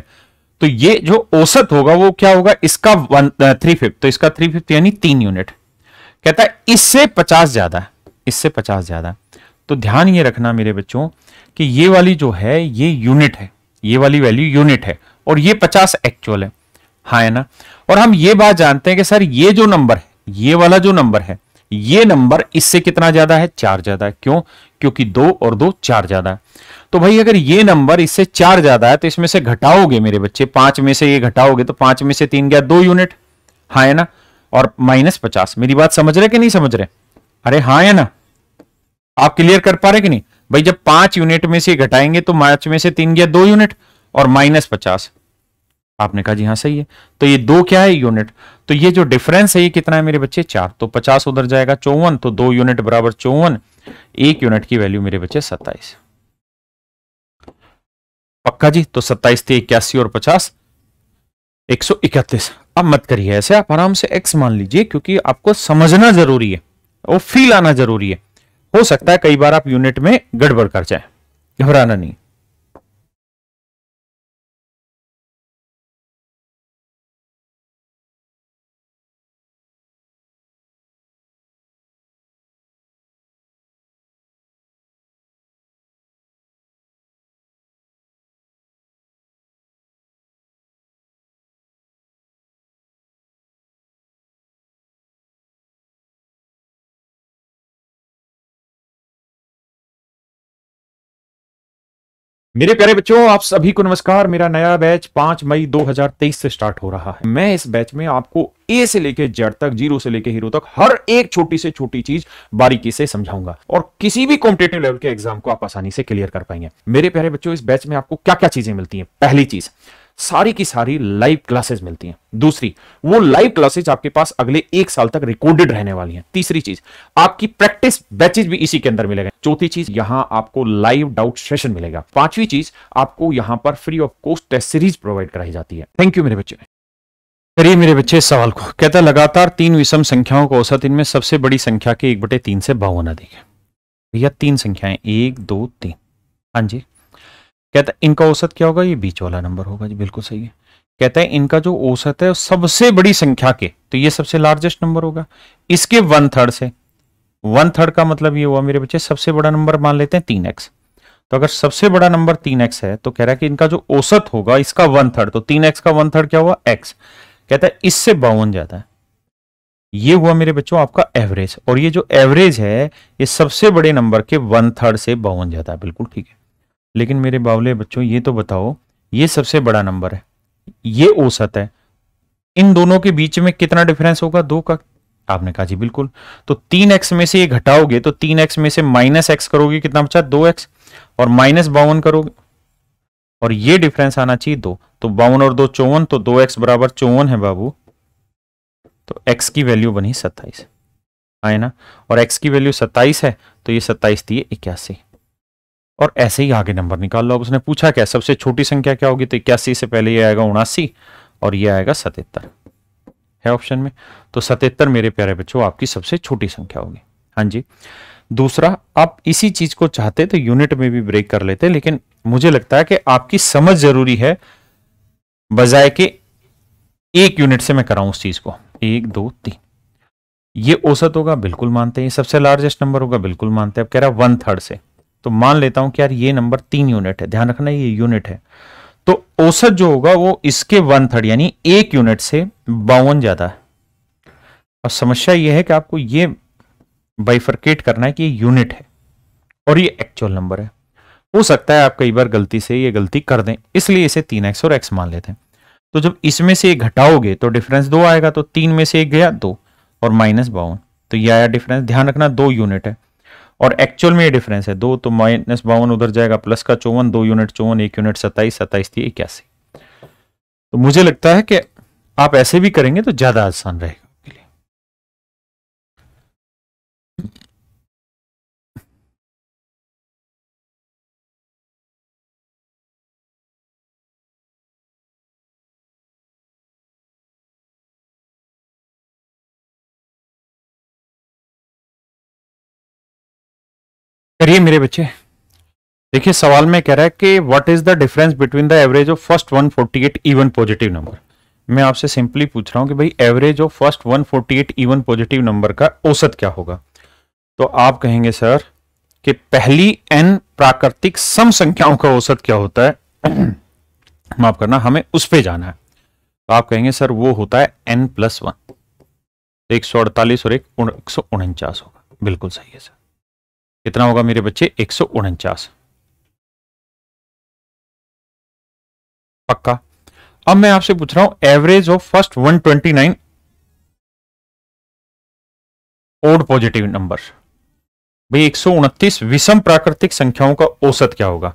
तो ये जो औसत होगा वो क्या होगा इसका वन थ्री फिफ्थ तो इसका थ्री फिफ्थ यानी तीन यूनिट कहता है इससे पचास ज्यादा इससे पचास ज्यादा तो ध्यान ये रखना मेरे बच्चों कि ये वाली जो है ये यूनिट है ये वाली वैल्यू यूनिट है और ये पचास एक्चुअल है हाँ है ना और हम ये बात जानते हैं कि सर ये जो नंबर है ये वाला जो नंबर है ये नंबर इससे कितना ज्यादा है चार ज्यादा है क्यों क्योंकि दो और दो चार ज्यादा है तो भाई अगर ये नंबर इससे चार ज्यादा है तो इसमें से घटाओगे मेरे बच्चे पांच में से ये घटाओगे तो पांच में से तीन गया दो यूनिट हाँ है ना और माइनस पचास मेरी बात समझ रहे कि नहीं समझ रहे अरे हाँ है ना आप क्लियर कर पा रहे कि नहीं भाई जब पांच यूनिट में से घटाएंगे तो पांच में से तीन गया दो यूनिट और माइनस पचास आपने कहा जी हाँ सही है तो ये दो क्या है यूनिट तो ये जो डिफरेंस है ये कितना है मेरे बच्चे चार तो पचास उधर जाएगा चौवन तो दो यूनिट बराबर चौवन एक यूनिट की वैल्यू मेरे बच्चे सत्ताईस पक्का जी तो सत्ताईस थे इक्यासी और पचास एक सौ इकतीस अब मत करिए ऐसे आप आराम से एक्स मान लीजिए क्योंकि आपको समझना जरूरी है और फील आना जरूरी है हो सकता है कई बार आप यूनिट में गड़बड़ कर जाए घबराना नहीं मेरे प्यारे बच्चों आप सभी को नमस्कार मेरा नया बैच 5 मई 2023 से स्टार्ट हो रहा है मैं इस बैच में आपको ए से लेके जेड तक जीरो से लेके हीरो तक हर एक छोटी से छोटी चीज बारीकी से समझाऊंगा और किसी भी कॉम्पिटेटिव लेवल के एग्जाम को आप आसानी से क्लियर कर पाएंगे मेरे प्यारे बच्चों इस बैच में आपको क्या क्या चीजें मिलती है पहली चीज सारी की सारी लाइव क्लासेस मिलती हैं दूसरी वो लाइव क्लासेस आपके पास अगले एक साल तक रिकॉर्डेड रहने वाली हैं तीसरी चीज आपकी प्रैक्टिस बैचेज भी इसी के अंदर मिलेगा चौथी चीज यहां आपको लाइव डाउट सेशन मिलेगा पांचवी चीज आपको यहां पर free of cost test series provide कराई जाती है थैंक यू मेरे बच्चे करिए मेरे बच्चे इस सवाल को कहता लगातार तीन विषम संख्याओं को औसत इनमें सबसे बड़ी संख्या के एक बटे तीन से भावना है भैया तीन संख्याएं एक दो तीन हाँ जी कहता है इनका औसत क्या होगा ये बीच वाला नंबर होगा जी बिल्कुल सही है कहता है इनका जो औसत है सबसे बड़ी संख्या के तो ये सबसे लार्जेस्ट नंबर होगा इसके वन थर्ड से वन थर्ड का मतलब ये हुआ मेरे बच्चे सबसे बड़ा नंबर मान लेते हैं तीन एक्स तो अगर सबसे बड़ा नंबर तीन एक्स है तो कह रहा है कि इनका जो औसत होगा इसका वन थर्ड तो तीन एक्स का वन थर्ड क्या हुआ एक्स कहता है इससे बावन ज्यादा है ये हुआ मेरे बच्चों आपका एवरेज और ये जो एवरेज है ये सबसे बड़े नंबर के वन थर्ड से बावन ज्यादा है बिल्कुल ठीक है लेकिन मेरे बावले बच्चों ये तो बताओ ये सबसे बड़ा नंबर है ये औसत है इन दोनों के बीच में कितना डिफरेंस होगा दो का आपने कहा जी बिल्कुल तो तीन एक्स में से ये घटाओगे तो तीन एक्स में से माइनस एक्स करोगे कितना बचा दो एक्स और माइनस बावन करोगे और ये डिफरेंस आना चाहिए दो तो बावन और दो चौवन तो दो एक्स बराबर चौवन है बाबू तो एक्स की वैल्यू बनी सत्ताईस आए ना और एक्स की वैल्यू सत्ताईस है तो ये सत्ताईस थी इक्यासी और ऐसे ही आगे नंबर निकाल लो उसने पूछा क्या सबसे छोटी संख्या क्या होगी तो इक्यासी से पहले ये आएगा उनासी और ये आएगा सतहत्तर है ऑप्शन में तो सतहत्तर मेरे प्यारे बच्चों आपकी सबसे छोटी संख्या होगी हाँ जी दूसरा आप इसी चीज को चाहते तो यूनिट में भी ब्रेक कर लेते लेकिन मुझे लगता है कि आपकी समझ जरूरी है बजाय के एक यूनिट से मैं कराऊं उस चीज को एक दो तीन ये औसत होगा बिल्कुल मानते हैं सबसे लार्जेस्ट नंबर होगा बिल्कुल मानते हैं अब कह रहा है वन थर्ड से तो मान लेता हूं कि यार ये नंबर तीन यूनिट है ध्यान रखना ये यूनिट है तो औसत जो होगा वो इसके वन थर्ड यानी एक यूनिट से बावन ज्यादा है और समस्या ये है कि आपको ये बाइफर्केट करना है कि ये यूनिट है और ये एक्चुअल नंबर है हो सकता है आप कई बार गलती से ये गलती कर दें इसलिए इसे तीन एक्स और एक्स मान लेते हैं तो जब इसमें से घटाओगे तो डिफरेंस दो आएगा तो तीन में से एक गया दो और माइनस बावन तो यह आया डिफरेंस ध्यान रखना दो यूनिट है और एक्चुअल में ये डिफरेंस है दो तो माइनस बावन उधर जाएगा प्लस का चौवन दो यूनिट चौवन एक यूनिट सत्ताईस सत्ताईस थी इक्यासी तो मुझे लगता है कि आप ऐसे भी करेंगे तो ज्यादा आसान रहेगा करिए मेरे बच्चे देखिए सवाल में कह रहा है कि what is the difference between the average of first 148 even positive number मैं आपसे सिंपली पूछ रहा हूं कि भाई average of first 148 even positive number का औसत क्या होगा तो आप कहेंगे सर कि पहली एन प्राकृतिक सम संख्याओं का औसत क्या होता है माफ करना हमें उस पर जाना है तो आप कहेंगे सर वो होता है एन प्लस वन एक सौ अड़तालीस और एक सौ उनचास होगा बिल्कुल सही है सर कितना होगा मेरे बच्चे एक पक्का अब मैं आपसे पूछ रहा हूं average of first 129 odd positive number भाई एक विषम प्राकृतिक संख्याओं का औसत क्या होगा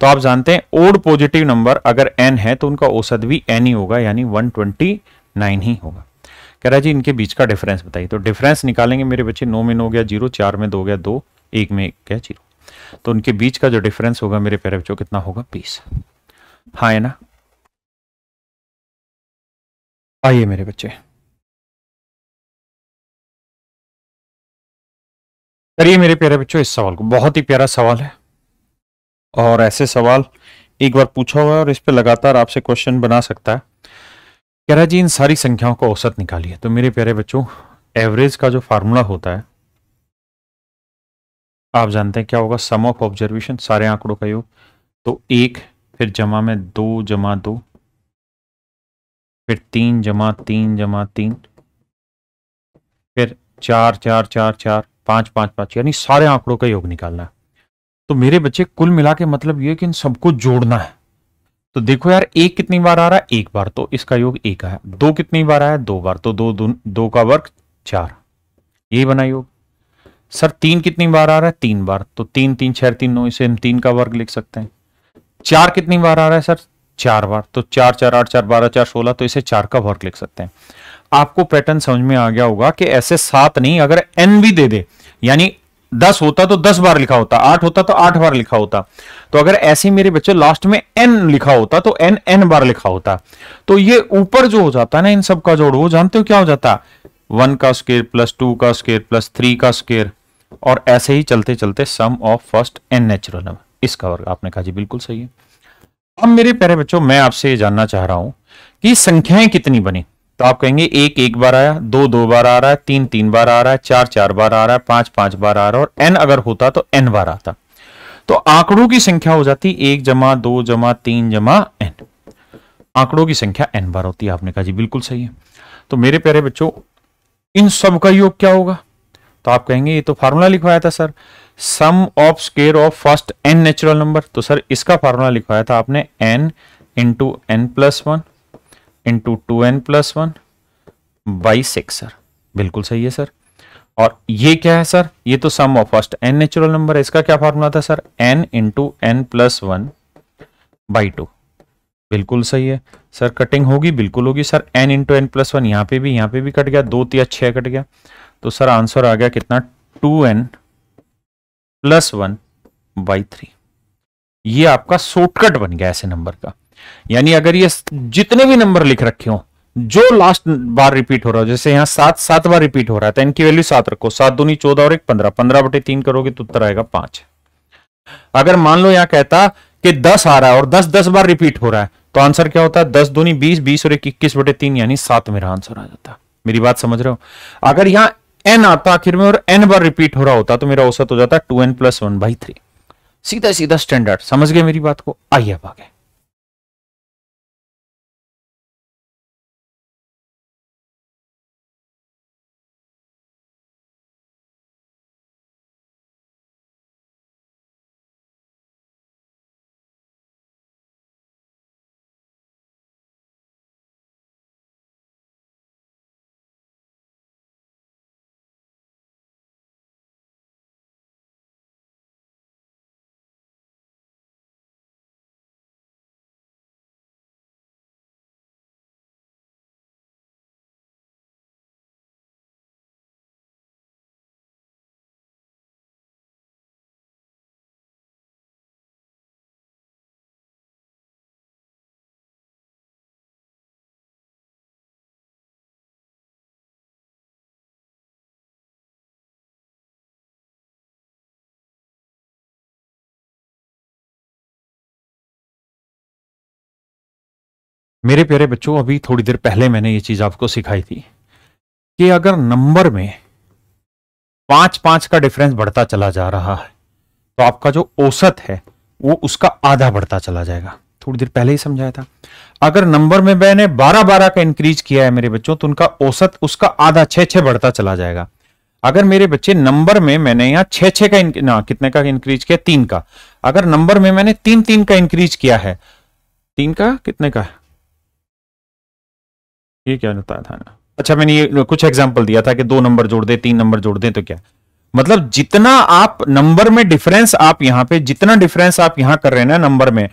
तो आप जानते हैं ओड पॉजिटिव नंबर अगर एन है तो उनका औसत भी एन ही होगा यानी 129 ही होगा कह रहा जी इनके बीच का डिफरेंस बताइए तो डिफरेंस निकालेंगे मेरे बच्चे नौ में नौ गया जीरो चार में दो गया दो एक में क्या जीरो तो उनके बीच का जो डिफरेंस होगा मेरे प्यारे बच्चों कितना होगा बीस हाँ है ना आइए मेरे बच्चे करिए मेरे प्यारे बच्चों इस सवाल को बहुत ही प्यारा सवाल है और ऐसे सवाल एक बार पूछा हुआ है और इस पर लगातार आपसे क्वेश्चन बना सकता है कह रहा जी इन सारी संख्याओं का औसत निकालिए तो मेरे प्यारे बच्चों एवरेज का जो फार्मूला होता है आप जानते हैं क्या होगा सम ऑफ ऑब्जर्वेशन सारे आंकड़ों का योग तो एक फिर जमा में दो जमा दो फिर तीन जमा तीन जमा तीन फिर चार चार चार चार पांच पांच पांच यानी सारे आंकड़ों का योग निकालना है तो मेरे बच्चे कुल मिला के मतलब ये कि इन सबको जोड़ना है तो देखो यार एक कितनी बार आ रहा है एक बार तो इसका योग एक आया दो कितनी बार आया दो बार तो दो दो, दो का वर्ग चार यही बना योग सर तीन कितनी बार आ रहा है तीन बार तो तीन तीन छह तीन नौ इसे हम तीन का वर्ग लिख सकते हैं चार कितनी बार आ रहा है सर चार बार तो चार चार आठ चार बारह चार सोलह तो इसे चार का वर्ग लिख सकते हैं आपको पैटर्न समझ में आ गया होगा कि ऐसे सात नहीं अगर एन भी दे दे यानी दस होता तो दस बार लिखा होता आठ होता तो आठ बार लिखा होता तो अगर ऐसे मेरे बच्चे लास्ट में एन लिखा होता तो एन एन बार लिखा होता तो ये ऊपर जो हो जाता है ना इन सब का जोड़ वो जानते हो क्या हो जाता वन का स्केयर प्लस टू का स्केयर प्लस थ्री का स्केयर और ऐसे ही चलते चलते sum of first N natural number इसका वर्ग आपने कहा जी बिल्कुल सही है अब मेरे प्यारे बच्चों मैं आपसे ये जानना चाह रहा हूं कि संख्याएं कितनी बनी तो आप कहेंगे एक एक बार आया दो दो बार आ रहा है तीन तीन बार आ रहा है चार चार बार आ रहा है पांच पांच बार आ रहा है और एन अगर होता तो एन बार आता तो आंकड़ों की संख्या हो जाती एक जमा दो जमा तीन जमा एन आंकड़ों की संख्या एन बार होती है आपने कहा जी बिल्कुल सही है तो मेरे प्यारे बच्चों इन सब का योग क्या होगा तो आप कहेंगे ये तो फार्मूला लिखवाया था sir sum of square of first N natural number तो सर इसका फार्मूला लिखवाया था आपने n into N plus one into two N plus one by six sir बिल्कुल सही है सर और ये क्या है सर ये तो sum of first N natural number है इसका क्या फार्मूला था sir n into N plus one by two बिल्कुल सही है सर कटिंग होगी बिल्कुल होगी sir n into N plus one यहाँ पे भी यहाँ पे भी कट गया दो तिया छः कट गया तो सर आंसर आ गया कितना two N plus one by three ये आपका शॉर्टकट बन गया ऐसे नंबर का यानी अगर ये जितने भी नंबर लिख रखे हो जो लास्ट बार रिपीट हो रहा हो जैसे यहां सात सात बार रिपीट हो रहा है तो इनकी वैल्यू सात रखो सात दूनी चौदह और एक पंद्रह पंद्रह बटे तीन करोगे तो उत्तर आएगा पांच अगर मान लो यहां कहता कि दस आ रहा है और दस दस बार रिपीट हो रहा है तो आंसर क्या होता है दस दूनी बीस बीस और एक इक्कीस बटे तीन यानी सात मेरा आंसर आ जाता मेरी बात समझ रहे हो अगर यहां एन आता आखिर में और एन बार रिपीट हो रहा होता तो मेरा औसत हो जाता है two N plus one by three सीधा सीधा स्टैंडर्ड समझ गए मेरी बात को आइए अब आगे मेरे प्यारे बच्चों अभी थोड़ी देर पहले मैंने ये चीज आपको सिखाई थी कि अगर नंबर में पांच पांच का डिफरेंस बढ़ता चला जा रहा है तो आपका जो औसत है वो उसका आधा बढ़ता चला जाएगा थोड़ी देर पहले ही समझाया था अगर नंबर में मैंने बारह बारह का इंक्रीज किया है मेरे बच्चों तो उनका औसत उसका आधा छह छह बढ़ता चला जाएगा अगर मेरे बच्चे नंबर में मैंने यहाँ छह छह का ना कितने का इंक्रीज किया तीन का अगर नंबर में मैंने तीन तीन का इंक्रीज किया है तीन का कितने का ये क्या बताया था ना अच्छा मैंने ये कुछ एग्जाम्पल दिया था कि दो नंबर जोड़ दे तीन नंबर जोड़ दे तो क्या मतलब जितना आप नंबर में डिफरेंस आप यहाँ पे जितना डिफरेंस आप यहां कर रहे हैं ना नंबर में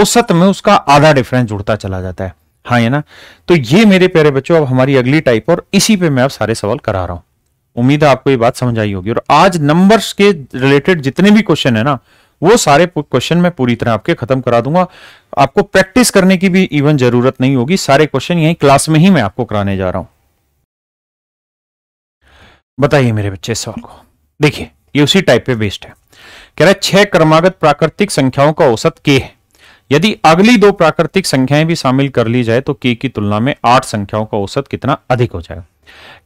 औसत में उसका आधा डिफरेंस जुड़ता चला जाता है हाँ ये ना तो ये मेरे प्यारे बच्चों अब हमारी अगली टाइप और इसी पे मैं अब सारे सवाल करा रहा हूं उम्मीद है आपको ये बात समझ आई होगी और आज नंबर्स के रिलेटेड जितने भी क्वेश्चन है ना वो सारे क्वेश्चन मैं पूरी तरह आपके खत्म करा दूंगा आपको प्रैक्टिस करने की भी इवन जरूरत नहीं होगी सारे क्वेश्चन यही क्लास में ही मैं आपको कराने जा रहा हूं बताइए मेरे बच्चे सवाल को देखिए ये उसी टाइप पे बेस्ड है कह रहा है छह क्रमागत प्राकृतिक संख्याओं का औसत के है यदि अगली दो प्राकृतिक संख्याएं भी शामिल कर ली जाए तो के की तुलना में आठ संख्याओं का औसत कितना अधिक हो जाएगा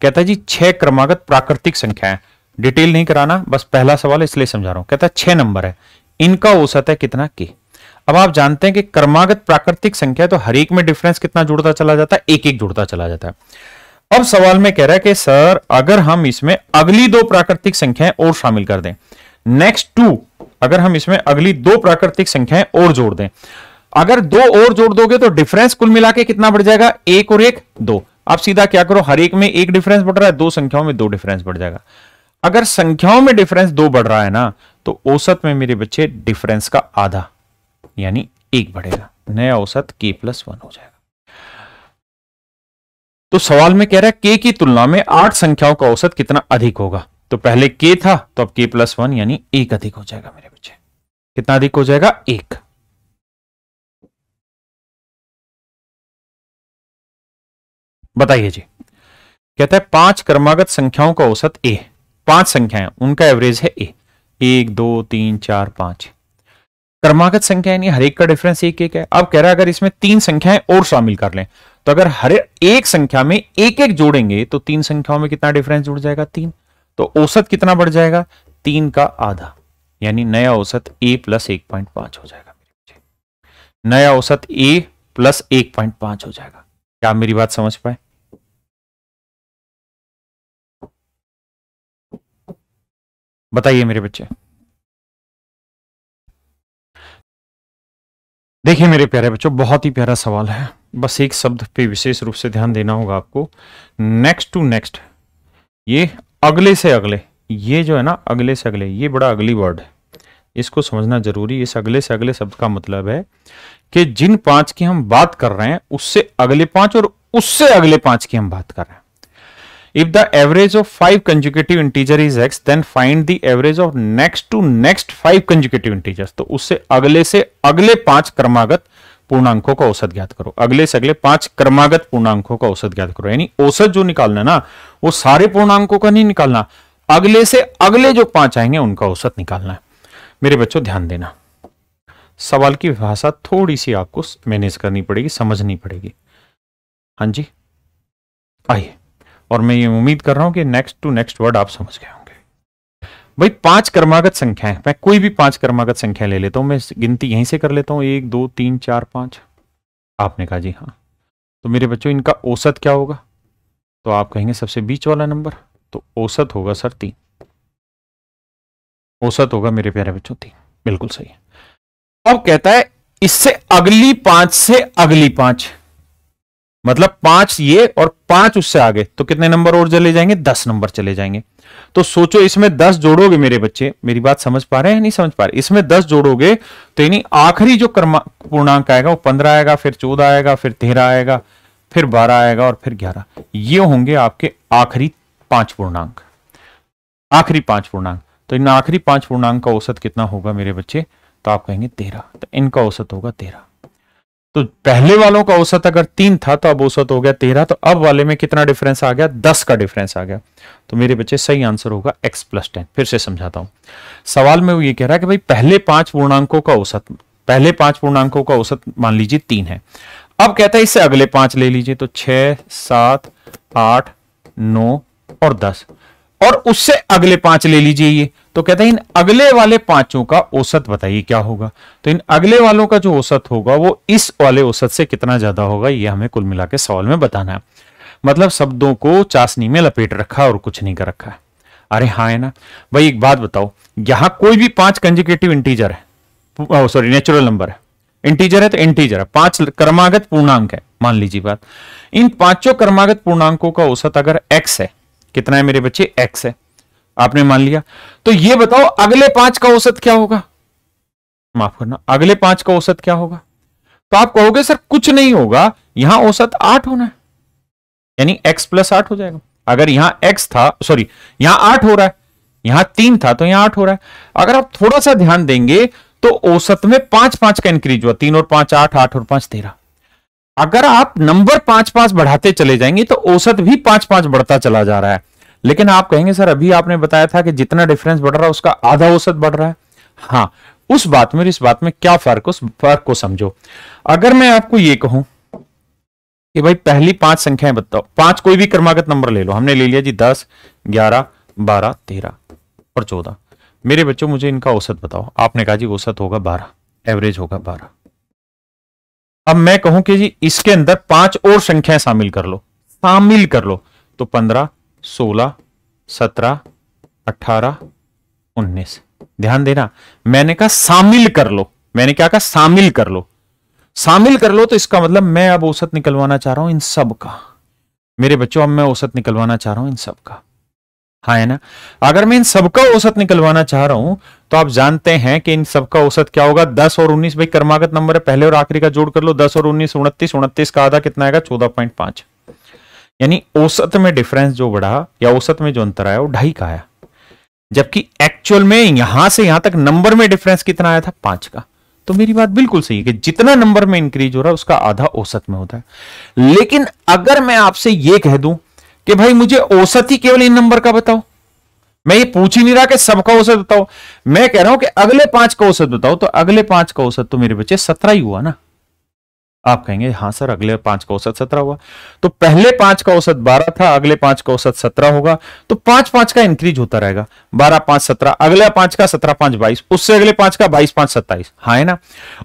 कहता है जी छह क्रमागत प्राकृतिक संख्याएं डिटेल नहीं कराना बस पहला सवाल इसलिए समझा रहा हूं कहता है छह नंबर है इनका औसत है कितना के अब आप जानते हैं कि कर्मागत प्राकृतिक संख्या तो हर एक में डिफरेंस कितना जुड़ता चला जाता है एक एक जुड़ता चला जाता है अब सवाल में कह रहा है कि सर अगर हम इसमें अगली दो प्राकृतिक संख्याएं और शामिल कर दें नेक्स्ट टू अगर हम इसमें अगली दो प्राकृतिक संख्याएं और जोड़ दें अगर दो और जोड़ दोगे तो डिफरेंस कुल मिला के कितना बढ़ जाएगा एक और एक दो आप सीधा क्या करो हर एक में एक डिफरेंस बढ़ रहा है दो संख्याओं में दो डिफरेंस बढ़ जाएगा अगर संख्याओं में डिफरेंस दो बढ़ रहा है ना तो औसत में मेरे बच्चे डिफरेंस का आधा यानी एक बढ़ेगा नया औसत के प्लस वन हो जाएगा तो सवाल में कह रहा है के की तुलना में आठ संख्याओं का औसत कितना अधिक होगा तो पहले के था तो अब के प्लस वन यानी एक अधिक हो जाएगा मेरे बच्चे कितना अधिक हो जाएगा एक बताइए जी कहता है पांच क्रमागत संख्याओं का औसत ए पांच संख्याएं उनका एवरेज है ए एक दो तीन चार पांच क्रमागत संख्या यानी हरेक का डिफरेंस एक एक है अब कह रहा है अगर इसमें तीन संख्याएं और शामिल कर लें तो अगर हर एक संख्या में एक एक जोड़ेंगे तो तीन संख्याओं में कितना डिफरेंस जुड़ जाएगा तीन तो औसत कितना बढ़ जाएगा तीन का आधा यानी नया औसत ए प्लस एक पॉइंट पांच हो जाएगा नया औसत ए प्लस एक पॉइंट पांच हो जाएगा क्या मेरी बात समझ पाए बताइए मेरे बच्चे देखिए मेरे प्यारे बच्चों बहुत ही प्यारा सवाल है बस एक शब्द पे विशेष रूप से ध्यान देना होगा आपको नेक्स्ट टू नेक्स्ट ये अगले से अगले ये जो है ना अगले से अगले ये बड़ा अगली वर्ड है इसको समझना जरूरी इस अगले से अगले शब्द का मतलब है कि जिन पांच की हम बात कर रहे हैं उससे अगले पांच और उससे अगले पांच की हम बात कर रहे हैं If the average of 5 consecutive integer is x, then find the average of next to next 5 consecutive integers. तो उससे अगले से अगले पांच क्रमागत पूर्णांकों का औसत ज्ञात करो अगले से अगले पांच क्रमागत पूर्णांकों का औसत ज्ञात करो यानी औसत जो निकालना ना वो सारे पूर्णांकों का नहीं निकालना अगले से अगले जो पांच आएंगे उनका औसत निकालना है मेरे बच्चों ध्यान देना सवाल की भाषा थोड़ी सी आपको मैनेज करनी पड़ेगी समझनी पड़ेगी हाँ जी आइए और मैं ये उम्मीद कर रहा हूं कि नेक्स्ट टू नेक्स्ट वर्ड आप समझ गए होंगे भाई पांच कर्मागत संख्याएं मैं कोई भी पांच कर्मागत संख्या ले लेता हूं मैं गिनती यहीं से कर लेता हूं एक दो तीन चार पांच आपने कहा जी हाँ तो मेरे बच्चों इनका औसत क्या होगा तो आप कहेंगे सबसे बीच वाला नंबर तो औसत होगा सर तीन औसत होगा मेरे प्यारे बच्चों तीन बिल्कुल सही है अब कहता है इससे अगली पांच से अगली पांच मतलब पांच ये और पांच उससे आगे तो कितने नंबर और चले जाएंगे दस नंबर चले जाएंगे तो सोचो इसमें दस जोड़ोगे मेरे बच्चे मेरी बात समझ पा रहे हैं नहीं समझ पा रहे इसमें दस जोड़ोगे तो यानी आखिरी जो कर्म पूर्णांक आएगा वो पंद्रह आएगा फिर चौदह आएगा फिर तेरह आएगा फिर बारह आएगा और फिर ग्यारह ये होंगे आपके आखिरी पांच पूर्णांक आखिरी पांच पूर्णांक तो इन आखिरी पांच पूर्णांक का औसत कितना होगा मेरे बच्चे तो आप कहेंगे तेरह तो इनका औसत होगा तेरह तो पहले वालों का औसत अगर तीन था तो अब औसत हो गया तेरह तो अब वाले में कितना डिफरेंस आ गया दस का डिफरेंस आ गया तो मेरे बच्चे सही आंसर होगा एक्स प्लस टेन फिर से समझाता हूं सवाल में वो ये कह रहा है कि भाई पहले पांच पूर्णांकों का औसत पहले पांच पूर्णांकों का औसत मान लीजिए तीन है अब कहता है इससे अगले पांच ले लीजिए तो छह सात आठ नौ और दस और उससे अगले पांच ले लीजिए ये तो कहते हैं इन अगले वाले पांचों का औसत बताइए क्या होगा तो इन अगले वालों का जो औसत होगा वो इस वाले औसत से कितना ज्यादा होगा ये हमें कुल मिला के सवाल में बताना है मतलब शब्दों को चाशनी में लपेट रखा और कुछ नहीं कर रखा है अरे हाँ है ना भाई एक बात बताओ यहां कोई भी पांच कंजिकेटिव इंटीजर है सॉरी नेचुरल नंबर है इंटीजर है तो इंटीजर है पांच कर्मागत पूर्णांक है मान लीजिए बात इन पांचों कर्मागत पूर्णांकों का औसत अगर एक्स है कितना है मेरे बच्चे एक्स है आपने मान लिया तो ये बताओ अगले पांच का औसत क्या होगा माफ करना अगले पांच का औसत क्या होगा तो आप कहोगे सर कुछ नहीं होगा यहां औसत आठ होना है यानी x प्लस आठ हो जाएगा अगर यहां x था सॉरी यहां आठ हो रहा है यहां तीन था तो यहां आठ हो रहा है अगर आप थोड़ा सा ध्यान देंगे तो औसत में पांच पांच का इंक्रीज हुआ तीन और पांच आठ आठ और पांच तेरह अगर आप नंबर पांच पांच बढ़ाते चले जाएंगे तो औसत भी पांच पांच बढ़ता चला जा रहा है लेकिन आप कहेंगे सर अभी आपने बताया था कि जितना डिफरेंस बढ़ रहा है उसका आधा औसत बढ़ रहा है हाँ उस बात में इस बात में क्या फर्क उस फर्क को समझो अगर मैं आपको ये कहूं कि भाई पहली पांच संख्याएं बताओ पांच कोई भी क्रमागत नंबर ले लो हमने ले लिया जी दस ग्यारह बारह तेरह और चौदह मेरे बच्चों मुझे इनका औसत बताओ आपने कहा जी औसत होगा बारह एवरेज होगा बारह अब मैं कहूं कि जी इसके अंदर पांच और संख्याएं शामिल कर लो शामिल कर लो तो पंद्रह सोलह सत्रह अठारह उन्नीस ध्यान देना मैंने कहा शामिल कर लो मैंने क्या कहा शामिल कर लो शामिल कर लो तो इसका मतलब मैं अब औसत निकलवाना चाह रहा हूं इन सब का मेरे बच्चों अब मैं औसत निकलवाना चाह रहा हूं इन सब का हाँ है ना अगर मैं इन सबका औसत निकलवाना चाह रहा हूं तो आप जानते हैं कि इन सबका औसत क्या होगा दस और उन्नीस भाई कर्मागत नंबर है पहले और आखिरी का जोड़ कर लो दस और उन्नीस उनतीस उनतीस का आधा कितना आएगा चौदह पॉइंट पांच यानी औसत में डिफरेंस जो बढ़ा या औसत में जो अंतर आया वो ढाई का आया जबकि एक्चुअल में यहां से यहां तक नंबर में डिफरेंस कितना आया था पांच का तो मेरी बात बिल्कुल सही है कि जितना नंबर में इंक्रीज हो रहा है उसका आधा औसत में होता है लेकिन अगर मैं आपसे यह कह दूं कि भाई मुझे औसत ही केवल इन नंबर का बताओ मैं ये पूछ ही नहीं रहा कि सबका औसत बताओ मैं कह रहा हूं कि अगले पांच का औसत बताओ तो अगले पांच का औसत तो मेरे बच्चे सत्रह ही हुआ ना आप कहेंगे हाँ सर अगले पांच का औसत सत्रह हुआ तो पहले पांच का औसत बारह था अगले पांच का औसत सत्रह होगा तो पांच पांच का इंक्रीज होता रहेगा बारह पांच सत्रह अगले पांच का सत्रह पांच बाईस उससे अगले पांच का बाईस पांच सत्ताईस हाँ है ना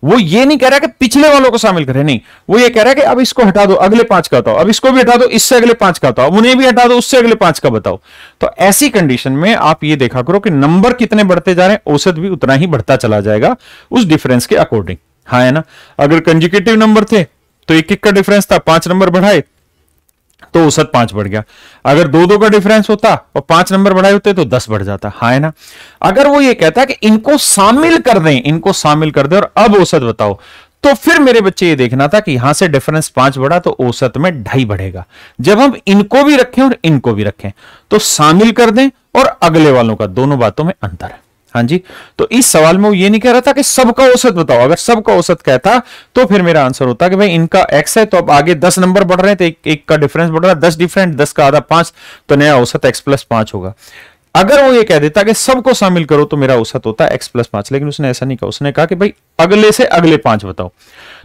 वो ये नहीं कह रहा कि पिछले वालों को शामिल करें नहीं वो ये कह रहा है कि अब इसको हटा दो अगले पांच का बताओ अब इसको भी हटा दो इससे अगले पांच का बताओ उन्हें भी हटा दो उससे अगले पांच का बताओ तो ऐसी कंडीशन में आप ये देखा करो कि नंबर कितने बढ़ते जा रहे हैं औसत भी उतना ही बढ़ता चला जाएगा उस डिफरेंस के अकॉर्डिंग हाँ है ना अगर कंजिकेटिव नंबर थे तो एक एक का डिफरेंस था पांच नंबर बढ़ाए तो औसत पांच बढ़ गया अगर दो दो का डिफरेंस होता और पांच नंबर बढ़ाए होते तो दस बढ़ जाता हाँ है ना अगर वो ये कहता है कि इनको शामिल कर दें इनको शामिल कर दें और अब औसत बताओ तो फिर मेरे बच्चे ये देखना था कि यहां से डिफरेंस पांच बढ़ा तो औसत में ढाई बढ़ेगा जब हम इनको भी रखें और इनको भी रखें तो शामिल कर दें और अगले वालों का दोनों बातों में अंतर है हाँ जी तो इस सवाल में वो ये नहीं कह रहा था कि सबका औसत बताओ अगर सबका औसत कहता तो फिर मेरा आंसर होता कि भाई इनका एक्स है तो अब आगे दस नंबर बढ़ रहे हैं तो एक, एक का डिफरेंस बढ़ रहा है दस डिफरेंट दस का आधा पांच तो नया औसत एक्स प्लस पांच होगा अगर वो ये कह देता कि सबको शामिल करो तो मेरा औसत होता है एक्स प्लस पांच लेकिन उसने ऐसा नहीं कहा उसने कहा कि भाई अगले से अगले पांच बताओ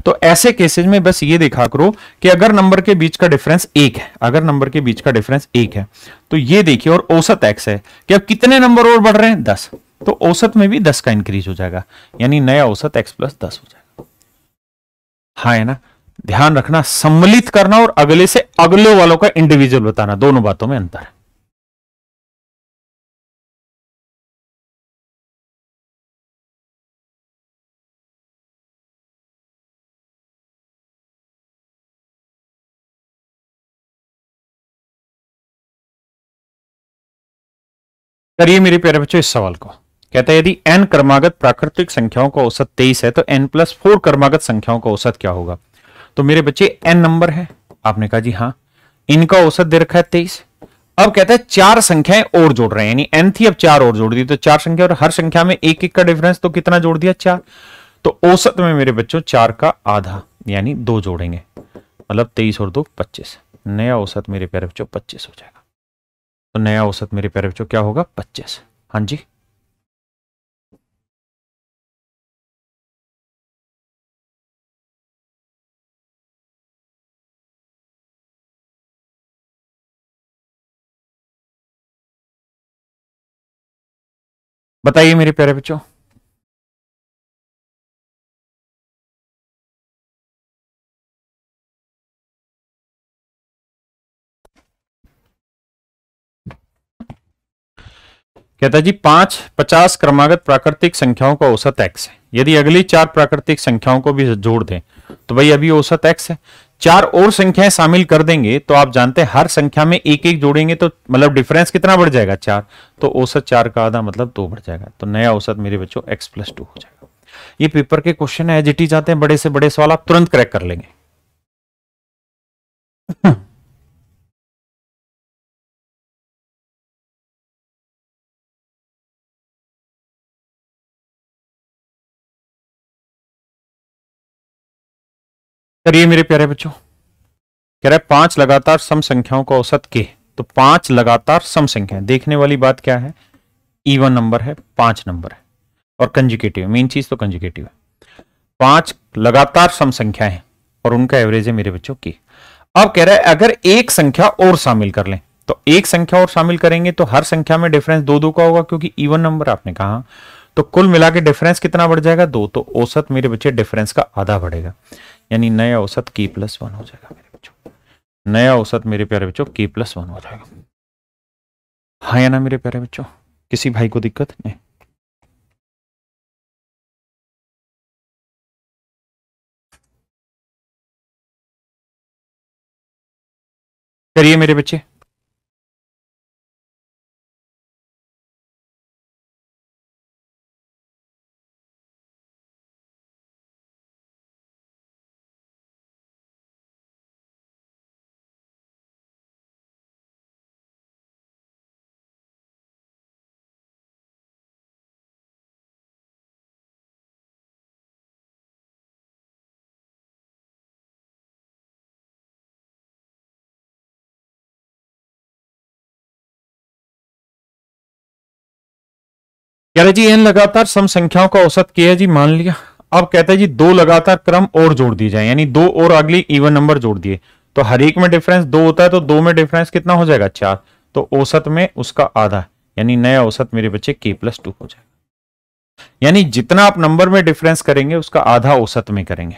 तो ऐसे केसेज में बस ये देखा करो कि अगर नंबर के बीच का डिफरेंस एक है अगर नंबर के बीच का डिफरेंस एक है तो ये देखिए और औसत एक्स है कि अब कितने नंबर और बढ़ रहे हैं दस तो औसत में भी दस का इंक्रीज हो जाएगा यानी नया औसत एक्स प्लस दस हो जाएगा हाँ है ना ध्यान रखना सम्मिलित करना और अगले से अगले वालों का इंडिविजुअल बताना दोनों बातों में अंतर है करिए मेरे प्यारे बच्चों इस सवाल को कहता है यदि एन कर्मागत प्राकृतिक संख्याओं का औसत तेईस है तो एन प्लस फोर कर्मागत संख्याओं का औसत क्या होगा तो मेरे बच्चे एन नंबर है आपने कहा जी हाँ इनका औसत दे रखा है तेईस अब कहता है चार संख्याएं और जोड़ रहे हैं यानी एन थी अब चार और जोड़ दी तो चार संख्या और हर संख्या में एक एक का डिफरेंस तो कितना जोड़ दिया चार तो औसत में मेरे बच्चों चार का आधा यानी दो जोड़ेंगे मतलब तेईस और दो पच्चीस नया औसत मेरे प्यारे बच्चों पच्चीस हो जाएगा तो नया औसत मेरे प्यारे बच्चों क्या होगा पच्चीस हाँ जी बताइए मेरे प्यारे बच्चों कहता जी पांच पचास क्रमागत प्राकृतिक संख्याओं का औसत एक्स है यदि अगली चार प्राकृतिक संख्याओं को भी जोड़ दें तो भाई अभी औसत एक्स है चार और संख्याएं शामिल कर देंगे तो आप जानते हैं हर संख्या में एक एक जोड़ेंगे तो मतलब डिफरेंस कितना बढ़ जाएगा चार तो औसत चार का आधा मतलब दो बढ़ जाएगा तो नया औसत मेरे बच्चों एक्स प्लस टू हो जाएगा ये पेपर के क्वेश्चन है जिटी जाते हैं बड़े से बड़े सवाल आप तुरंत क्रैक कर लेंगे करिए मेरे प्यारे बच्चों कह रहे पांच लगातार सम संख्याओं का औसत के तो पांच लगातार सम संख्या देखने वाली बात क्या है इवन e नंबर है पांच नंबर है और कंजुकेटिव मेन चीज तो कंजुकेटिव है पांच लगातार सम संख्या है और उनका एवरेज है मेरे बच्चों की अब कह रहा है अगर एक संख्या और शामिल कर लें तो एक संख्या और शामिल करेंगे तो हर संख्या में डिफरेंस दो दो का होगा क्योंकि इवन e नंबर आपने कहा तो कुल मिला के डिफरेंस कितना बढ़ जाएगा दो तो औसत मेरे बच्चे डिफरेंस का आधा बढ़ेगा यानी नया औसत की प्लस वन हो जाएगा मेरे बच्चों नया औसत मेरे प्यारे बच्चों की प्लस वन हो जाएगा हाँ या ना मेरे प्यारे बच्चों किसी भाई को दिक्कत नहीं करिए मेरे बच्चे कह रहे जी एन लगातार सम संख्याओं का औसत किया जी मान लिया अब कहते हैं जी दो लगातार क्रम और जोड़ दिए जाए यानी दो और अगली इवन नंबर जोड़ दिए तो हर एक में डिफरेंस दो होता है तो दो में डिफरेंस कितना हो जाएगा चार तो औसत में उसका आधा यानी नया औसत मेरे बच्चे के प्लस टू हो जाएगा यानी जितना आप नंबर में डिफरेंस करेंगे उसका आधा औसत में करेंगे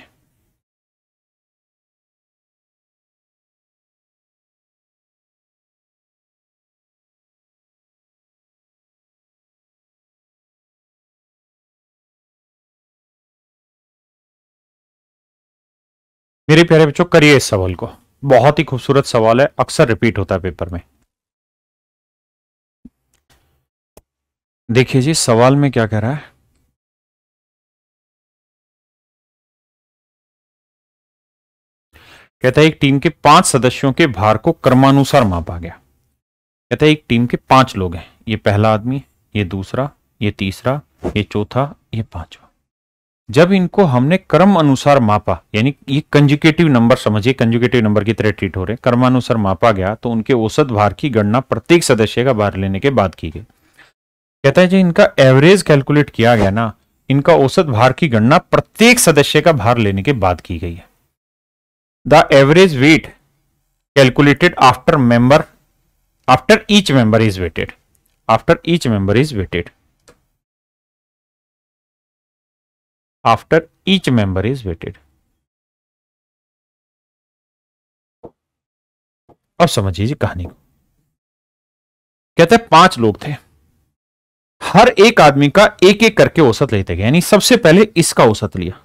मेरे प्यारे बच्चों करिए इस सवाल को बहुत ही खूबसूरत सवाल है अक्सर रिपीट होता है पेपर में देखिए जी सवाल में क्या कह रहा है कहता है एक टीम के पांच सदस्यों के भार को क्रमानुसार मापा गया कहता है एक टीम के पांच लोग हैं ये पहला आदमी ये दूसरा ये तीसरा ये चौथा ये पांचवा जब इनको हमने कर्म अनुसार मापा यानी ये कंजुकेटिव नंबर समझिए कंजुकेटिव नंबर की तरह ट्रीट हो रहे कर्मानुसार मापा गया तो उनके औसत भार की गणना प्रत्येक सदस्य का भार लेने के बाद की गई कहता है जी इनका एवरेज कैलकुलेट किया गया ना इनका औसत भार की गणना प्रत्येक सदस्य का भार लेने के बाद की गई है the average weight calculated after member after each member is weighted after each member is weighted after each member is weighted. अब समझिए जी कहानी को कहते हैं पांच लोग थे हर एक आदमी का एक एक करके औसत लेते गए यानी सबसे पहले इसका औसत लिया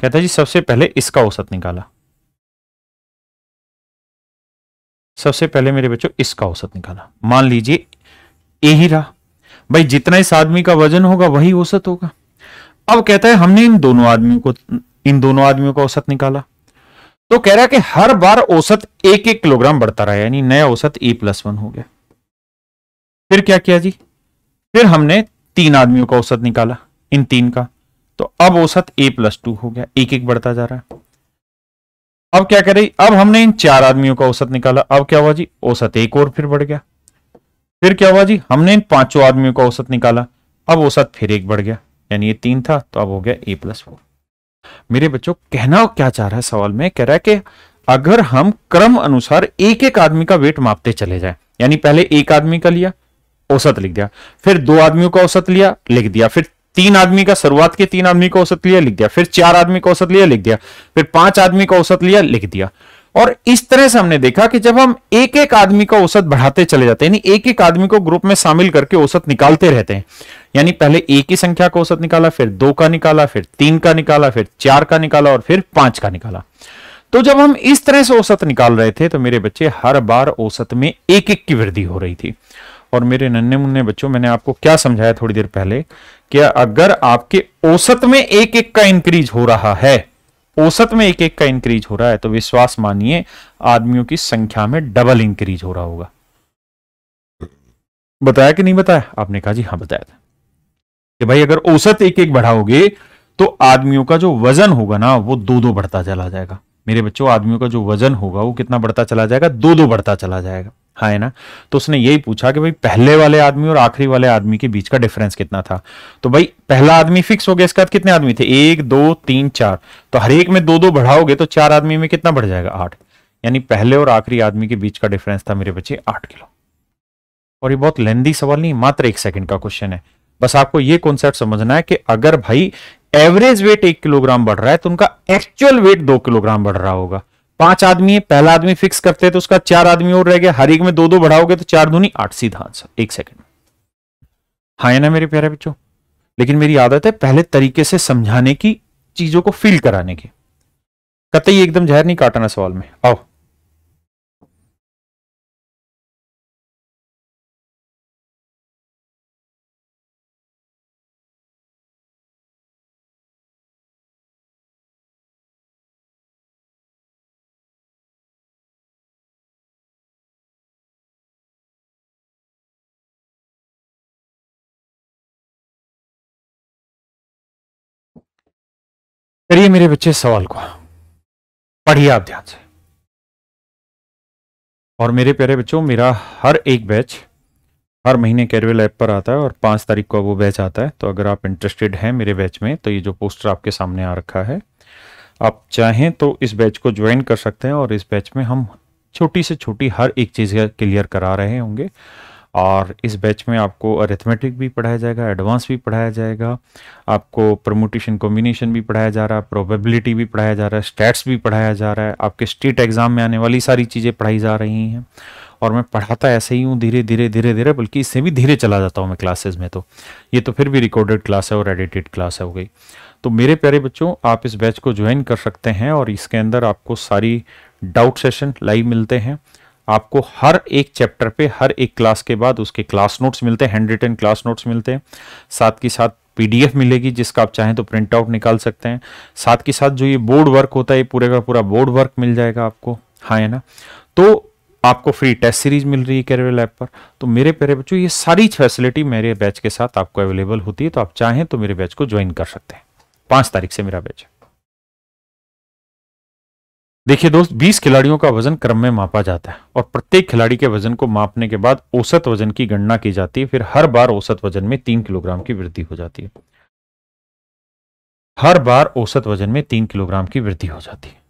कहता जी सबसे पहले इसका औसत निकाला सबसे पहले मेरे बच्चों इसका औसत निकाला मान लीजिए यही रहा भाई जितना इस आदमी का वजन होगा वही औसत होगा अब कहता है हमने इन दोनों आदमियों को इन दोनों आदमियों का औसत निकाला तो कह रहा है कि हर बार औसत एक एक किलोग्राम बढ़ता रहा यानी नया औसत ए प्लस वन हो गया फिर क्या किया जी फिर हमने तीन आदमियों का औसत निकाला इन तीन का तो अब औसत ए प्लस टू हो गया एक एक बढ़ता जा रहा है अब क्या करें अब हमने इन चार आदमियों का औसत निकाला अब क्या हुआ जी औसत एक और फिर बढ़ गया फिर क्या हुआ जी हमने इन पांचों आदमियों का औसत निकाला अब औसत फिर एक बढ़ गया यानी ये तीन था तो अब हो गया ए प्लस फोर मेरे बच्चों कहना क्या चाह रहा है सवाल में कह रहा है कि अगर हम क्रम अनुसार एक एक आदमी का वेट मापते चले जाए यानी पहले एक आदमी का लिया औसत लिख दिया फिर दो आदमियों का औसत लिया लिख दिया फिर तीन आदमी का शुरुआत के तीन आदमी का औसत लिया लिख दिया फिर चार आदमी का औसत लिया लिख दिया फिर पांच आदमी का औसत लिया लिख दिया और इस तरह से हमने देखा कि जब हम एक एक आदमी का औसत बढ़ाते चले जाते हैं यानी एक एक आदमी को ग्रुप में शामिल करके औसत निकालते रहते हैं यानी पहले एक ही संख्या का औसत निकाला फिर दो का निकाला फिर तीन का निकाला फिर चार का निकाला और फिर पांच का निकाला तो जब हम इस तरह से औसत निकाल रहे थे तो मेरे बच्चे हर बार औसत में एक एक की वृद्धि हो रही थी और मेरे नन्हे मुन्ने बच्चों मैंने आपको क्या समझाया थोड़ी देर पहले कि अगर आपके औसत में एक एक का इंक्रीज हो रहा है औसत में एक एक का इंक्रीज हो रहा है तो विश्वास मानिए आदमियों की संख्या में डबल इंक्रीज हो रहा होगा बताया कि नहीं बताया आपने कहा जी हाँ बताया था कि भाई अगर औसत एक एक बढ़ाओगे तो आदमियों का जो वजन होगा ना वो दो दो बढ़ता चला जाएगा मेरे बच्चों आदमियों का जो वजन होगा वो कितना बढ़ता चला जाएगा दो दो बढ़ता चला जाएगा हाँ है ना तो उसने यही पूछा कि भाई पहले वाले आदमी और आखिरी वाले आदमी के बीच का डिफरेंस कितना था तो भाई पहला आदमी फिक्स हो गया इसके बाद कितने आदमी थे एक दो तीन चार तो हर एक में दो दो बढ़ाओगे तो चार आदमी में कितना बढ़ जाएगा आठ यानी पहले और आखिरी आदमी के बीच का डिफरेंस था मेरे बच्चे आठ किलो और ये बहुत लेंदी सवाल नहीं मात्र एक सेकंड का क्वेश्चन है बस आपको ये कॉन्सेप्ट समझना है कि अगर भाई एवरेज वेट एक किलोग्राम बढ़ रहा है तो उनका एक्चुअल वेट दो किलोग्राम बढ़ रहा होगा पांच आदमी है पहला आदमी फिक्स करते हैं तो उसका चार आदमी और रह गया हर एक में दो दो बढ़ाओगे तो चार धोनी आठ सीधा आंसर एक सेकंड हाँ है ना मेरे प्यारे बच्चों लेकिन मेरी आदत है पहले तरीके से समझाने की चीजों को फील कराने की कतई एकदम जहर नहीं काटना सवाल में आओ करिए मेरे बच्चे सवाल को पढ़िए आप ध्यान से और मेरे प्यारे बच्चों मेरा हर एक बैच हर महीने कैरवेल ऐप पर आता है और पांच तारीख को वो बैच आता है तो अगर आप इंटरेस्टेड हैं मेरे बैच में तो ये जो पोस्टर आपके सामने आ रखा है आप चाहें तो इस बैच को ज्वाइन कर सकते हैं और इस बैच में हम छोटी से छोटी हर एक चीज़ क्लियर करा रहे होंगे और इस बैच में आपको अरेथमेटिक भी पढ़ाया जाएगा एडवांस भी पढ़ाया जाएगा आपको प्रमोटेशन कॉम्बिनेशन भी पढ़ाया जा रहा है प्रोबेबिलिटी भी पढ़ाया जा रहा है स्टैट्स भी पढ़ाया जा रहा है आपके स्टेट एग्ज़ाम में आने वाली सारी चीज़ें पढ़ाई जा रही हैं और मैं पढ़ाता ऐसे ही हूँ धीरे धीरे धीरे धीरे बल्कि इससे भी धीरे चला जाता हूँ मैं क्लासेज में तो ये तो फिर भी रिकॉर्डेड क्लास है और एडिटेड क्लास है हो गई तो मेरे प्यारे बच्चों आप इस बैच को ज्वाइन कर सकते हैं और इसके अंदर आपको सारी डाउट सेशन लाइव मिलते हैं आपको हर एक चैप्टर पे हर एक क्लास के बाद उसके क्लास नोट्स मिलते हैं हैंड रिटन क्लास नोट्स मिलते हैं साथ के साथ पीडीएफ मिलेगी जिसका आप चाहें तो प्रिंट आउट निकाल सकते हैं साथ के साथ जो ये बोर्ड वर्क होता है ये पूरे का पूरा बोर्ड वर्क मिल जाएगा आपको हाँ है ना तो आपको फ्री टेस्ट सीरीज मिल रही है कैरवे लैब पर तो मेरे प्यारे बच्चों ये सारी फैसिलिटी मेरे बैच के साथ आपको अवेलेबल होती है तो आप चाहें तो मेरे बैच को ज्वाइन कर सकते हैं पाँच तारीख से मेरा बैच है देखिए दोस्त 20 खिलाड़ियों का वजन क्रम में मापा जाता है और प्रत्येक खिलाड़ी के वजन को मापने के बाद औसत वजन की गणना की जाती है फिर हर बार औसत वजन में तीन किलोग्राम की वृद्धि हो जाती है हर बार औसत वजन में तीन किलोग्राम की वृद्धि हो जाती है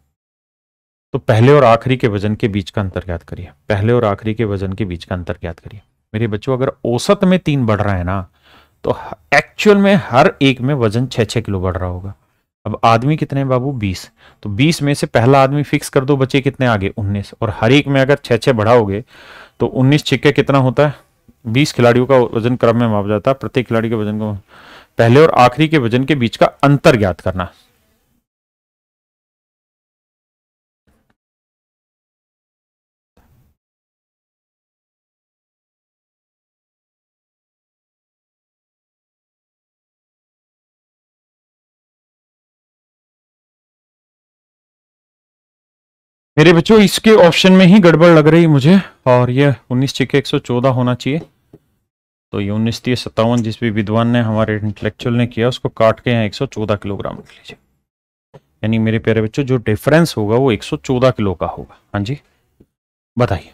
तो पहले और आखिरी के वजन के बीच का अंतर ज्ञात करिए पहले और आखिरी के वजन के बीच का अंतर ज्ञात करिए मेरे बच्चों अगर औसत में तीन बढ़ रहा है ना तो एक्चुअल में हर एक में वजन छह किलो बढ़ रहा होगा अब आदमी कितने बाबू बीस तो बीस में से पहला आदमी फिक्स कर दो बचे कितने आगे उन्नीस और हर एक में अगर छह छह बढ़ाओगे तो उन्नीस छिक्के कितना होता है बीस खिलाड़ियों का वजन क्रम में माप जाता है प्रत्येक खिलाड़ी के वजन को पहले और आखिरी के वजन के बीच का अंतर ज्ञात करना मेरे बच्चों इसके ऑप्शन में ही गड़बड़ लग रही मुझे और ये उन्नीस छिके एक होना चाहिए तो ये उन्नीस तीस सत्तावन जिस भी विद्वान ने हमारे इंटेलेक्चुअल ने किया उसको काट के यहाँ एक सौ चौदह किलोग्राम रख लीजिए यानी मेरे प्यारे बच्चों जो डिफरेंस होगा वो एक सौ चौदह किलो का होगा हाँ जी बताइए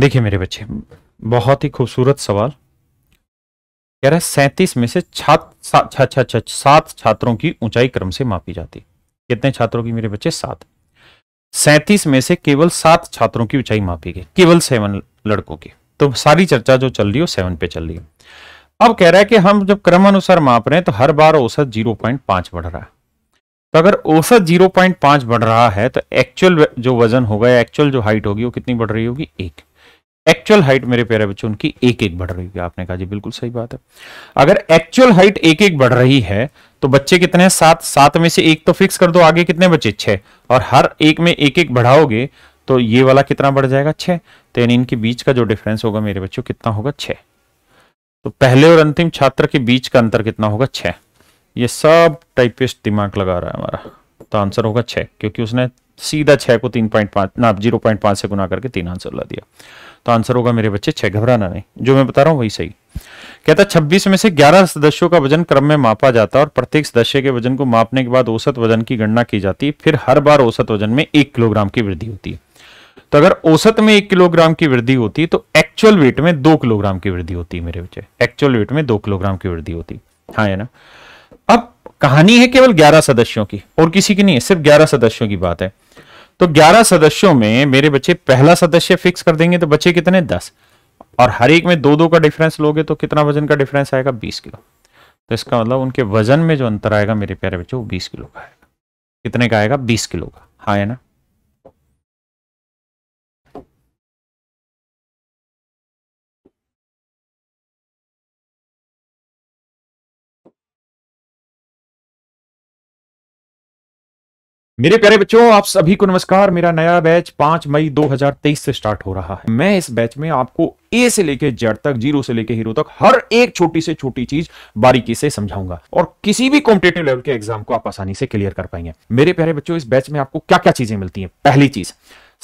देखिए मेरे बच्चे बहुत ही खूबसूरत सवाल कह रहा है सैंतीस में से छात्र छा, सात छात्रों की ऊंचाई क्रम से मापी जाती कितने छात्रों की मेरे बच्चे सात सैंतीस में से केवल सात छात्रों की ऊंचाई मापी गई केवल सेवन लड़कों की तो सारी चर्चा जो चल रही वो सेवन पे चल रही है अब कह रहा है कि हम जब क्रम अनुसार माप रहे हैं तो हर बार औसत जीरो पॉइंट पांच बढ़ रहा है तो अगर औसत जीरो पॉइंट पांच बढ़ रहा है तो एक्चुअल जो वजन होगा एक्चुअल जो हाइट होगी वो कितनी बढ़ रही होगी एक एक्चुअल हाइट मेरे प्यारे बच्चों उनकी एक एक बढ़ रही है आपने कहा जी बिल्कुल सही बात है अगर एक्चुअल हाइट एक एक बढ़ रही है तो बच्चे कितने हैं सात सात में से एक तो फिक्स कर दो आगे कितने बचे छह और हर एक में एक एक बढ़ाओगे तो ये वाला कितना बढ़ जाएगा छह तो यानी इनके बीच का जो डिफरेंस होगा मेरे बच्चों कितना होगा छह तो पहले और अंतिम छात्र के बीच का अंतर कितना होगा छह ये सब टाइपिस्ट दिमाग लगा रहा है हमारा तो आंसर होगा छह क्योंकि उसने सीधा छह को तीन पॉइंट पांच ना जीरो पॉइंट पांच से गुना करके तीन आंसर ला दिया तो आंसर होगा मेरे बच्चे छह घबराना नहीं जो मैं बता रहा हूँ वही सही कहता छब्बीस में से ग्यारह सदस्यों का वजन क्रम में मापा जाता है और प्रत्येक सदस्य के वजन को मापने के बाद औसत वजन की गणना की जाती है फिर हर बार औसत वजन में एक किलोग्राम की वृद्धि होती है तो अगर औसत में एक किलोग्राम की वृद्धि होती है तो एक्चुअल वेट में दो किलोग्राम की वृद्धि होती है मेरे बच्चे एक्चुअल वेट में दो किलोग्राम की वृद्धि होती हाँ है ना अब कहानी है केवल ग्यारह सदस्यों की और किसी की नहीं है सिर्फ ग्यारह सदस्यों की बात है तो 11 सदस्यों में मेरे बच्चे पहला सदस्य फिक्स कर देंगे तो बच्चे कितने दस और हर एक में दो दो का डिफरेंस लोगे तो कितना वजन का डिफरेंस आएगा बीस किलो तो इसका मतलब उनके वजन में जो अंतर आएगा मेरे प्यारे बच्चे वो बीस किलो का आएगा कितने का आएगा बीस किलो का हाँ है ना मेरे प्यारे बच्चों आप सभी को नमस्कार मेरा नया बैच 5 मई 2023 से स्टार्ट हो रहा है मैं इस बैच में आपको ए से लेके जेड तक जीरो से लेके हीरो तक हर एक छोटी से छोटी चीज बारीकी से समझाऊंगा और किसी भी कॉम्पिटेटिव लेवल के एग्जाम को आप आसानी से क्लियर कर पाएंगे मेरे प्यारे बच्चों इस बैच में आपको क्या क्या चीजें मिलती है पहली चीज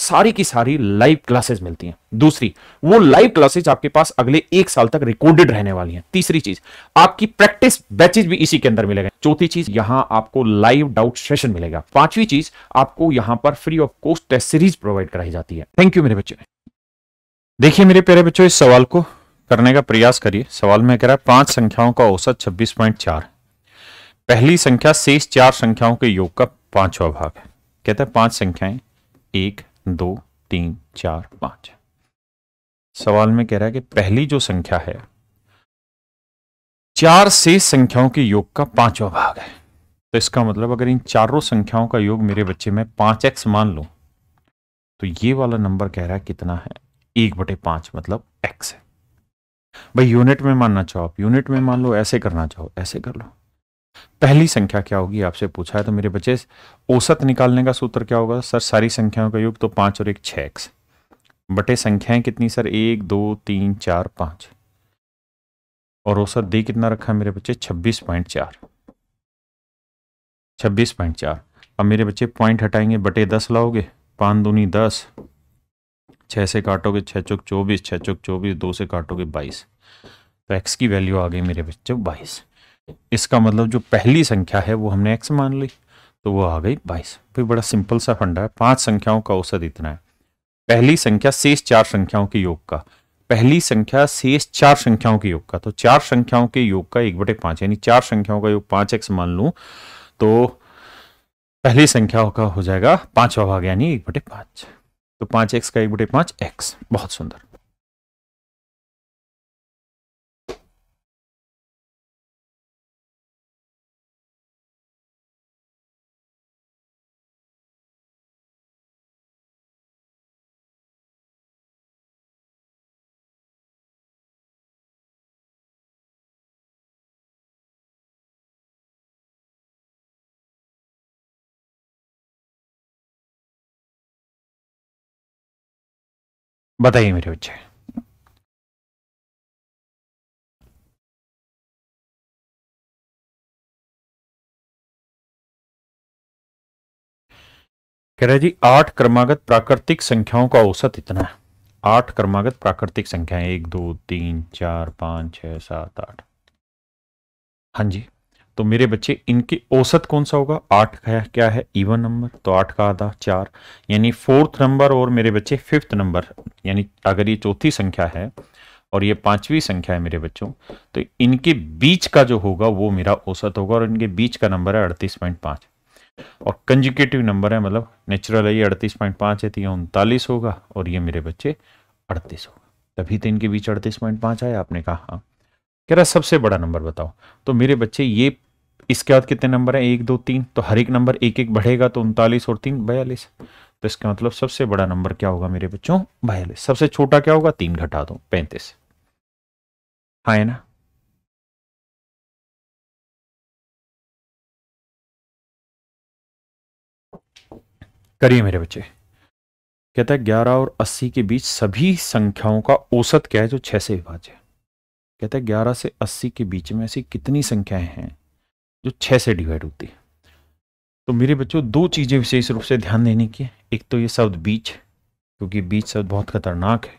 सारी की सारी लाइव क्लासेस मिलती हैं दूसरी वो लाइव क्लासेस आपके पास अगले एक साल तक रिकॉर्डेड रहने वाली हैं तीसरी चीज आपकी प्रैक्टिस बैचेज भी इसी के अंदर मिलेगा चौथी चीज यहां आपको लाइव डाउट सेशन मिलेगा पांचवी चीज आपको यहां पर free of cost test series provide कराई जाती है थैंक यू मेरे बच्चे देखिए मेरे प्यारे बच्चों इस सवाल को करने का प्रयास करिए सवाल में कह रहा है पांच संख्याओं का औसत 26.4 पहली संख्या शेष चार संख्याओं के योग का पांचवा भाग है कहते हैं पांच संख्याएं एक दो तीन चार पांच सवाल में कह रहा है कि पहली जो संख्या है चार से संख्याओं के योग का पांचवा भाग है तो इसका मतलब अगर इन चारों संख्याओं का योग मेरे बच्चे में पांच एक्स मान लो तो ये वाला नंबर कह रहा है कितना है एक बटे पांच मतलब एक्स है भाई यूनिट में मानना चाहो आप यूनिट में मान लो ऐसे करना चाहो ऐसे कर लो पहली संख्या क्या होगी आपसे पूछा है तो मेरे बच्चे औसत निकालने का सूत्र क्या होगा सर सारी संख्याओं का योग तो पांच और एक छः बटे संख्याएं कितनी सर एक दो तीन चार पांच और औसत दी कितना रखा है मेरे बच्चे छब्बीस पॉइंट चार छब्बीस पॉइंट चार अब मेरे बच्चे पॉइंट हटाएंगे बटे दस लाओगे पान दूनी दस छह से काटोगे छह चौक चौबीस छह चौक चौबीस दो से काटोगे बाईस तो एक्स की वैल्यू आ गई मेरे बच्चे बाईस इसका मतलब जो पहली संख्या है वो हमने एक्स मान ली तो वो आ गई बाईस भाई बड़ा सिंपल सा फंडा है पांच संख्याओं का औसत इतना है पहली संख्या शेष चार संख्याओं के योग का पहली संख्या शेष चार संख्याओं के योग का तो चार संख्याओं के योग का एक बटे पांच यानी चार संख्याओं का योग पांच एक्स मान लू तो पहली संख्याओं का हो जाएगा पांचवा भाग यानी एक बटे पांच तो पांच एक्स का एक बटे पांच एक्स बहुत सुंदर बताइए मेरे बच्चे कह रहे जी आठ क्रमागत प्राकृतिक संख्याओं का औसत इतना है आठ क्रमागत प्राकृतिक संख्याएं एक दो तीन चार पांच छह सात आठ हाँ जी तो मेरे बच्चे इनके औसत कौन सा होगा आठ का क्या है इवन नंबर तो आठ का आधा चार यानी फोर्थ नंबर और मेरे बच्चे फिफ्थ नंबर यानी अगर ये चौथी संख्या है और ये पांचवी संख्या है मेरे बच्चों तो इनके बीच का जो होगा वो मेरा औसत होगा और इनके बीच का नंबर है अड़तीस पॉइंट पांच और कंजिकेटिव नंबर है मतलब नेचुरल है ये अड़तीस पॉइंट पाँच है तो ये उनतालीस होगा और ये मेरे बच्चे अड़तीस होगा तभी तो इनके बीच अड़तीस पॉइंट पाँच आया आपने कहा हाँ कह रहा सबसे बड़ा नंबर बताओ तो मेरे बच्चे ये इसके बाद कितने नंबर हैं एक दो तीन तो हर एक नंबर एक एक बढ़ेगा तो उनतालीस और तीन बयालीस तो इसका मतलब सबसे बड़ा नंबर क्या होगा मेरे बच्चों बयालीस सबसे छोटा क्या होगा तीन घटा दो पैंतीस हाँ है ना करिए मेरे बच्चे कहता है ग्यारह और अस्सी के बीच सभी संख्याओं का औसत क्या है जो छह से विभाज्य कहता है ग्यारह से अस्सी के बीच में ऐसी कितनी संख्याएं हैं जो छः से डिवाइड होती है तो मेरे बच्चों दो चीज़ें विशेष रूप से ध्यान देने की है एक तो ये शब्द बीच क्योंकि बीच शब्द बहुत खतरनाक है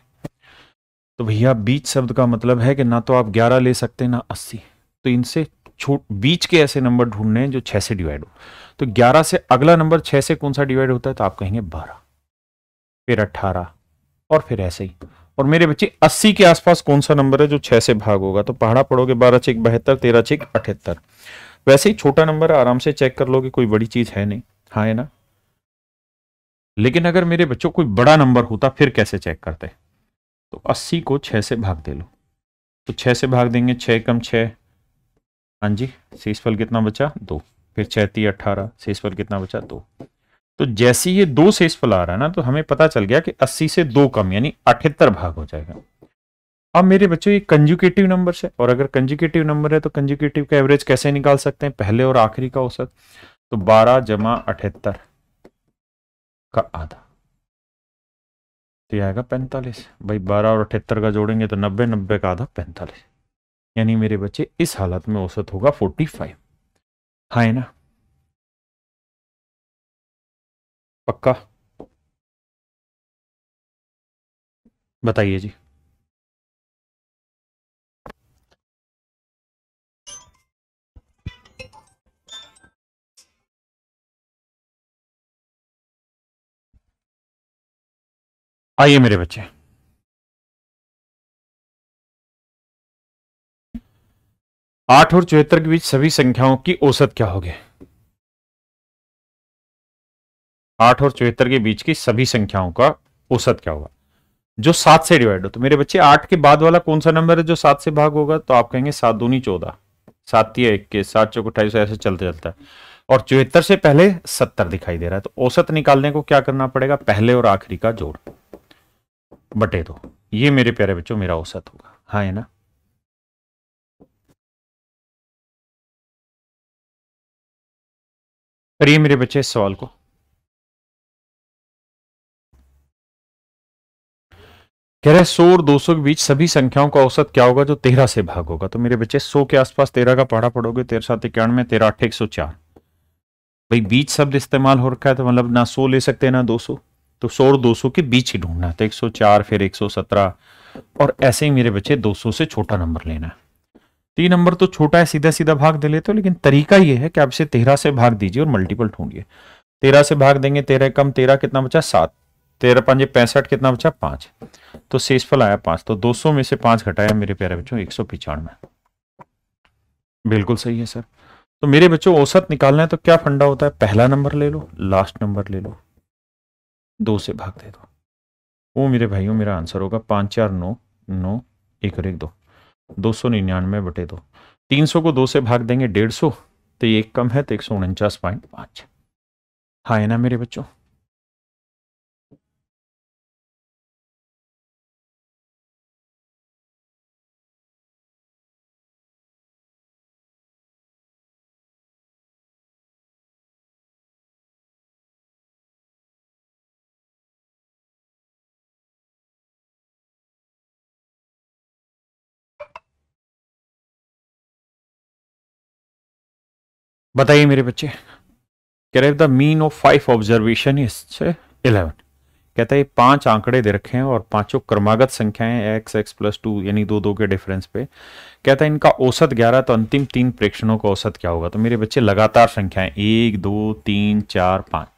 तो भैया बीच शब्द का मतलब है कि ना तो आप ग्यारह ले सकते हैं ना अस्सी तो इनसे छोट बीच के ऐसे नंबर ढूंढने हैं जो छः से डिवाइड हो तो ग्यारह से अगला नंबर छः से कौन सा डिवाइड होता है तो आप कहेंगे बारह फिर अट्ठारह और फिर ऐसे ही और मेरे बच्चे अस्सी के आसपास कौन सा नंबर है जो छः से भाग होगा तो पहाड़ा पढ़ोगे बारह छिक बहत्तर तेरह छिक अठहत्तर वैसे ही छोटा नंबर आराम से चेक कर लो कि कोई बड़ी चीज है नहीं हाँ है ना लेकिन अगर मेरे बच्चों कोई बड़ा नंबर होता फिर कैसे चेक करते तो 80 को 6 से भाग दे लो तो 6 से भाग देंगे 6 कम 6 हाँ जी शेषफल कितना बचा दो फिर छः ती शेष शेषफल कितना बचा दो तो जैसे ये दो शेषफल आ रहा है ना तो हमें पता चल गया कि अस्सी से दो कम यानी अठहत्तर भाग हो जाएगा अब मेरे बच्चों ये कंजुकेटिव नंबर है और अगर कंजुकेटिव नंबर है तो कंजुकेटिव का एवरेज कैसे निकाल सकते हैं पहले और आखिरी का औसत तो 12 जमा अठहत्तर का आधा तो यह आएगा 45 भाई 12 और अठहत्तर का जोड़ेंगे तो 90 90 का आधा 45 यानी मेरे बच्चे इस हालत में औसत होगा 45 फाइव हाँ है ना पक्का बताइए जी आइए मेरे बच्चे आठ और चौहत्तर के बीच सभी संख्याओं की औसत क्या होगी आठ और चौहत्तर के बीच की सभी संख्याओं का औसत क्या होगा जो सात से डिवाइड हो तो मेरे बच्चे आठ के बाद वाला कौन सा नंबर है जो सात से भाग होगा तो आप कहेंगे सात दूनी चौदह सात या इक्कीस सात चौक अट्ठाईस तो ऐसे चलते चलता है और चौहत्तर से पहले सत्तर दिखाई दे रहा है तो औसत निकालने को क्या करना पड़ेगा पहले और आखिरी का जोड़ बटे दो ये मेरे प्यारे बच्चों मेरा औसत होगा हाँ है ना करिए मेरे बच्चे इस सवाल को कह रहे सौ और दो सौ के बीच सभी संख्याओं का औसत क्या होगा जो तेरह से भाग होगा तो मेरे बच्चे सौ के आसपास तेरह का पढ़ा पढ़ोगे तेरह सात इक्यानवे तेरह अठे एक सौ चार भाई बीच शब्द इस्तेमाल हो रखा है तो मतलब ना सौ ले सकते हैं ना दो सौ तो 100 और 200 के बीच ही ढूंढना है तो सौ चार फिर एक सौ सत्रह और ऐसे ही मेरे बच्चे 200 से छोटा नंबर लेना है तीन नंबर तो छोटा है सीधा सीधा भाग दे लेते हो लेकिन तरीका ये है कि आप इसे तेरह से भाग दीजिए और मल्टीपल ढूंढिए तेरह से भाग देंगे तेरह कम तेरह कितना बचा सात तेरह पाँच पैंसठ कितना बचा पांच तो सेसफल आया पांच तो दो सौ में से पांच घटाया मेरे प्यारे बच्चों एक सौ पिचानवे बिल्कुल सही है सर तो मेरे बच्चों औसत निकालना है तो क्या फंडा होता है पहला नंबर ले लो लास्ट नंबर ले लो दो से भाग दे दो वो मेरे भाइयों मेरा आंसर होगा पाँच चार नौ नौ एक और एक दो दो सौ निन्यानवे बटे दो तीन सौ को दो से भाग देंगे डेढ़ सौ तो ये एक कम है तो एक सौ उनचास पॉइंट पाँच हाँ है ना मेरे बच्चों बताइए मेरे बच्चे कह रहे the mean of five observation is eleven कहता है पांच आंकड़े दे रखे हैं और पांचों क्रमागत संख्याएं एक्स एक्स प्लस टू यानी दो दो के डिफरेंस पे कहता है इनका औसत ग्यारह तो अंतिम तीन प्रेक्षणों का औसत क्या होगा तो मेरे बच्चे लगातार संख्याएं एक दो तीन चार पाँच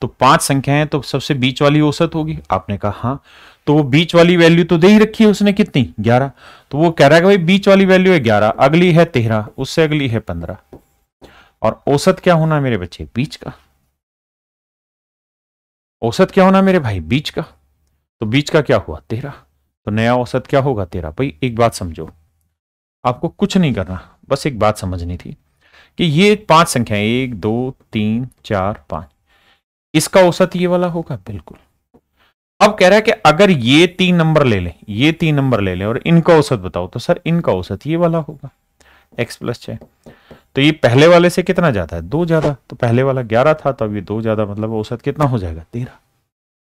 तो पांच संख्याएं तो सबसे बीच वाली औसत होगी आपने कहा हाँ तो वो बीच वाली वैल्यू तो दे ही रखी है उसने कितनी ग्यारह तो वो कह रहा है कि भाई बीच वाली वैल्यू है ग्यारह अगली है तेरह उससे अगली है पंद्रह और औसत क्या होना मेरे बच्चे बीच का औसत क्या होना मेरे भाई बीच का तो बीच का क्या हुआ तेरा तो नया औसत क्या होगा तेरा भाई एक बात समझो आपको कुछ नहीं करना बस एक बात समझनी थी कि ये पांच संख्या एक दो तीन चार पांच इसका औसत ये वाला होगा बिल्कुल अब कह रहा है कि अगर ये तीन नंबर ले ले ये तीन नंबर ले लें और इनका औसत बताओ तो सर इनका औसत ये वाला होगा एक्स प्लस छ तो ये पहले वाले से कितना ज्यादा है दो ज्यादा तो पहले वाला ग्यारह था तो अब ये दो ज्यादा मतलब औसत कितना हो जाएगा तेरह